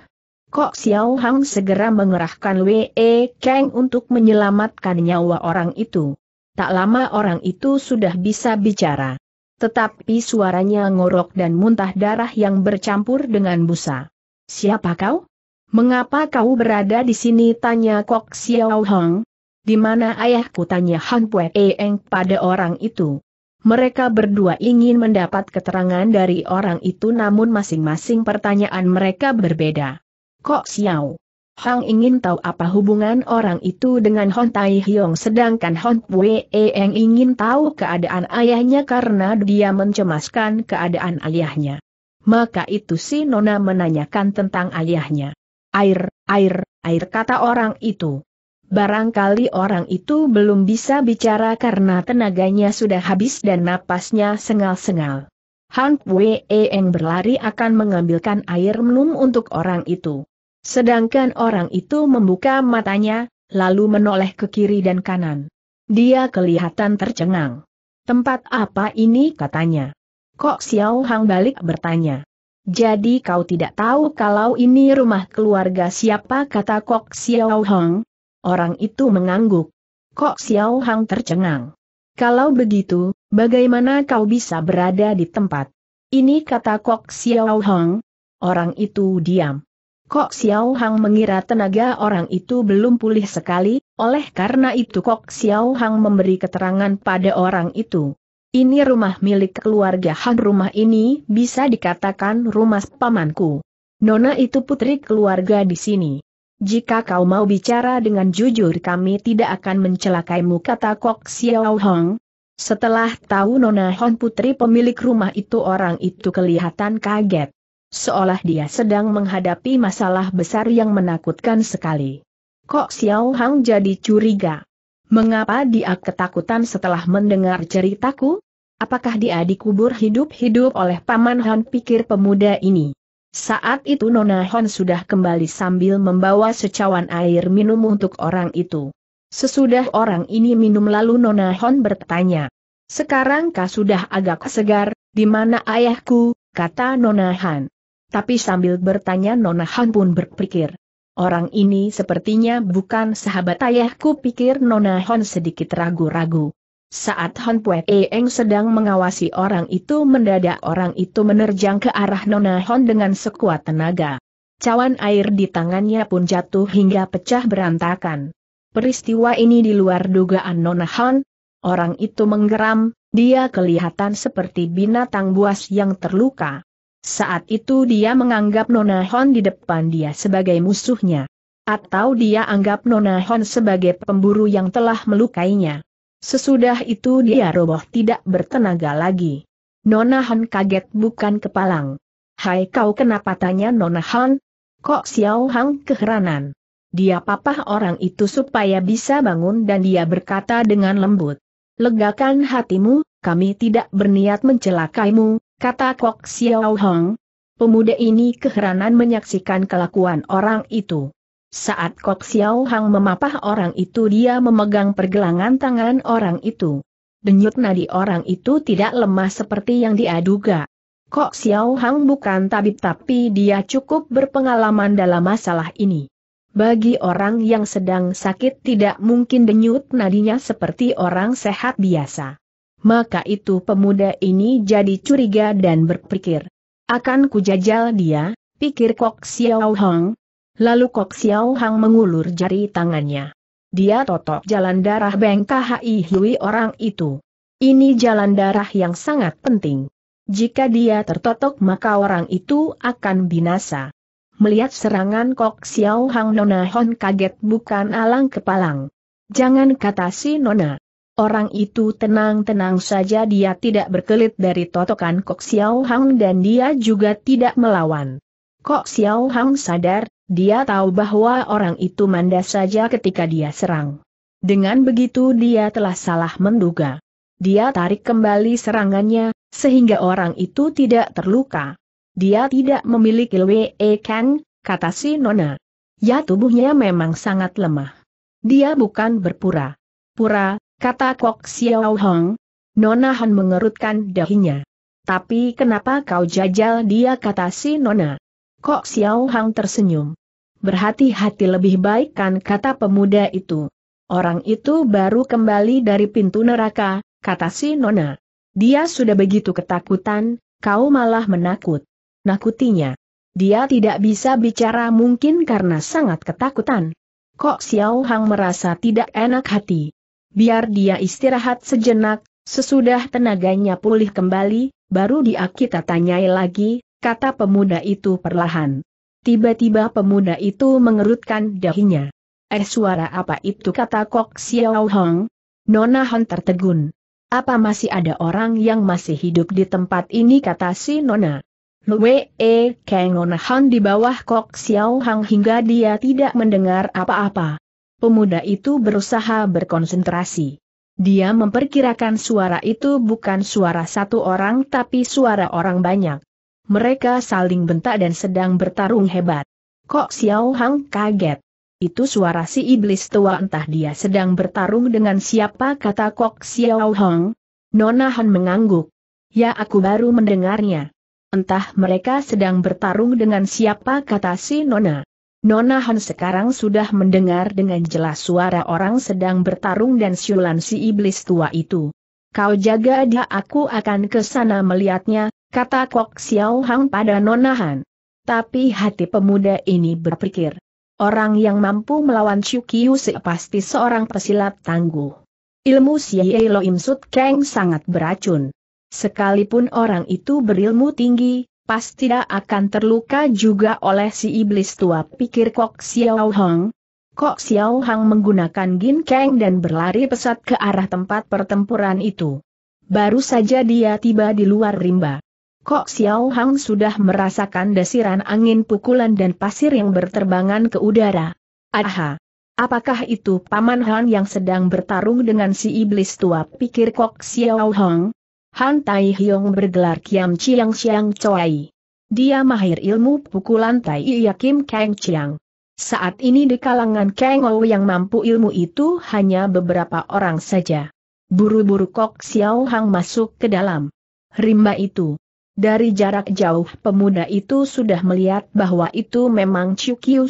Kok Xiao Hang segera mengerahkan Wei Kang untuk menyelamatkan nyawa orang itu. Tak lama orang itu sudah bisa bicara. Tetapi suaranya ngorok dan muntah darah yang bercampur dengan busa. Siapa kau? Mengapa kau berada di sini? Tanya Kok Xiao Hong. Di mana ayahku? Tanya Han Pue Eng pada orang itu. Mereka berdua ingin mendapat keterangan dari orang itu namun masing-masing pertanyaan mereka berbeda. Kok Xiao Hang ingin tahu apa hubungan orang itu dengan Hon Tai Hyong sedangkan Hon Pue Eng ingin tahu keadaan ayahnya karena dia mencemaskan keadaan ayahnya. Maka itu si Nona menanyakan tentang ayahnya. Air, air, air kata orang itu. Barangkali orang itu belum bisa bicara karena tenaganya sudah habis dan napasnya sengal-sengal. Han Wei Eng berlari akan mengambilkan air minum untuk orang itu. Sedangkan orang itu membuka matanya, lalu menoleh ke kiri dan kanan. Dia kelihatan tercengang. Tempat apa ini katanya? Kok Xiao Hang balik bertanya. Jadi kau tidak tahu kalau ini rumah keluarga siapa kata Kok Xiao Hang? Orang itu mengangguk. Kok Xiao Hang tercengang. Kalau begitu, bagaimana kau bisa berada di tempat? Ini kata Kok Xiao Hang. Orang itu diam. Kok Xiao Hang mengira tenaga orang itu belum pulih sekali, oleh karena itu Kok Xiao Hang memberi keterangan pada orang itu. Ini rumah milik keluarga Han rumah ini bisa dikatakan rumah pamanku. Nona itu putri keluarga di sini. Jika kau mau bicara dengan jujur kami tidak akan mencelakaimu kata Kok Xiao Hang. Setelah tahu Nona Hon putri pemilik rumah itu orang itu kelihatan kaget. Seolah dia sedang menghadapi masalah besar yang menakutkan sekali. Kok Xiao Hang jadi curiga? Mengapa dia ketakutan setelah mendengar ceritaku? Apakah dia dikubur hidup-hidup oleh Paman Han pikir pemuda ini? Saat itu Nona Han sudah kembali sambil membawa secawan air minum untuk orang itu. Sesudah orang ini minum lalu Nona Hon bertanya. Sekarang kau sudah agak segar, di mana ayahku, kata Nona Han. Tapi sambil bertanya Nona Han pun berpikir. Orang ini sepertinya bukan sahabat ayahku pikir Nona Han sedikit ragu-ragu. Saat Han Pue Eng sedang mengawasi orang itu mendadak orang itu menerjang ke arah Nona Han dengan sekuat tenaga. Cawan air di tangannya pun jatuh hingga pecah berantakan. Peristiwa ini di luar dugaan Nona Han. Orang itu menggeram, dia kelihatan seperti binatang buas yang terluka. Saat itu dia menganggap Nona Hon di depan dia sebagai musuhnya. Atau dia anggap Nona Hon sebagai pemburu yang telah melukainya. Sesudah itu dia roboh tidak bertenaga lagi. Nona Hon kaget bukan kepalang. Hai kau kenapa tanya Nona Hon? Kok Xiao Hang keheranan? Dia papah orang itu supaya bisa bangun dan dia berkata dengan lembut. Legakan hatimu, kami tidak berniat mencelakaimu, kata Kok Xiao Hong. Pemuda ini keheranan menyaksikan kelakuan orang itu. Saat Kok Xiao Hang memapah orang itu dia memegang pergelangan tangan orang itu. Denyut nadi orang itu tidak lemah seperti yang diaduga. Kok Xiao Hang bukan tabib tapi dia cukup berpengalaman dalam masalah ini. Bagi orang yang sedang sakit tidak mungkin denyut nadinya seperti orang sehat biasa maka itu pemuda ini jadi curiga dan berpikir. Akan kujajal dia, pikir Kok Xiao Hong. Lalu Kok Xiao Hong mengulur jari tangannya. Dia totok jalan darah Beng Khai Hui orang itu. Ini jalan darah yang sangat penting. Jika dia tertotok maka orang itu akan binasa. Melihat serangan Kok Xiao Hong Nona Hon kaget bukan alang kepalang. Jangan kata si Nona. Orang itu tenang-tenang saja dia tidak berkelit dari totokan Kok Xiao Hang dan dia juga tidak melawan. Kok Xiao Hang sadar, dia tahu bahwa orang itu manda saja ketika dia serang. Dengan begitu dia telah salah menduga. Dia tarik kembali serangannya, sehingga orang itu tidak terluka. Dia tidak memiliki Lwe e Kang, kata si Nona. Ya tubuhnya memang sangat lemah. Dia bukan berpura. Pura, kata Kok Xiao Hong. Nona Han mengerutkan dahinya. Tapi kenapa kau jajal dia kata si Nona. Kok Xiao Hong tersenyum. Berhati-hati lebih baik kan kata pemuda itu. Orang itu baru kembali dari pintu neraka, kata si Nona. Dia sudah begitu ketakutan, kau malah menakut. Nakutinya. Dia tidak bisa bicara mungkin karena sangat ketakutan. Kok Xiao Hang merasa tidak enak hati biar dia istirahat sejenak, sesudah tenaganya pulih kembali, baru dia kita tanyai lagi, kata pemuda itu perlahan. Tiba-tiba pemuda itu mengerutkan dahinya. Eh suara apa itu kata Kok Xiao Hong? Nona Han tertegun. Apa masih ada orang yang masih hidup di tempat ini kata si Nona? Lue E Kang Nona Han di bawah Kok Xiao Hong hingga dia tidak mendengar apa-apa pemuda itu berusaha berkonsentrasi. Dia memperkirakan suara itu bukan suara satu orang tapi suara orang banyak. Mereka saling bentak dan sedang bertarung hebat. Kok Xiao Hang kaget. Itu suara si iblis tua entah dia sedang bertarung dengan siapa kata Kok Xiao Hang. Nona Han mengangguk. Ya aku baru mendengarnya. Entah mereka sedang bertarung dengan siapa kata si Nona. Nona Han sekarang sudah mendengar dengan jelas suara orang sedang bertarung dan siulan si iblis tua itu. Kau jaga dia aku akan ke sana melihatnya, kata Kok Xiao Hang pada Nona Han. Tapi hati pemuda ini berpikir, orang yang mampu melawan Chu si pasti seorang pesilat tangguh. Ilmu Siei Lo Im Sut Keng sangat beracun. Sekalipun orang itu berilmu tinggi, Pasti tidak akan terluka juga oleh si iblis tua pikir Kok Xiao Hong. Kok Xiao Hong menggunakan gin ginkeng dan berlari pesat ke arah tempat pertempuran itu. Baru saja dia tiba di luar rimba. Kok Xiao Hong sudah merasakan desiran angin pukulan dan pasir yang berterbangan ke udara. Aha! Apakah itu Paman Han yang sedang bertarung dengan si iblis tua pikir Kok Xiao Hong? Han Tai Hyong bergelar Kiam Chiang Siang Choi. Dia mahir ilmu pukulan Tai Iya Kim Kang Chiang. Saat ini di kalangan Kang Ou yang mampu ilmu itu hanya beberapa orang saja. Buru-buru Kok Xiao Hang masuk ke dalam rimba itu. Dari jarak jauh pemuda itu sudah melihat bahwa itu memang Chiu Kiu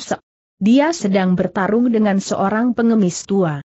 Dia sedang bertarung dengan seorang pengemis tua.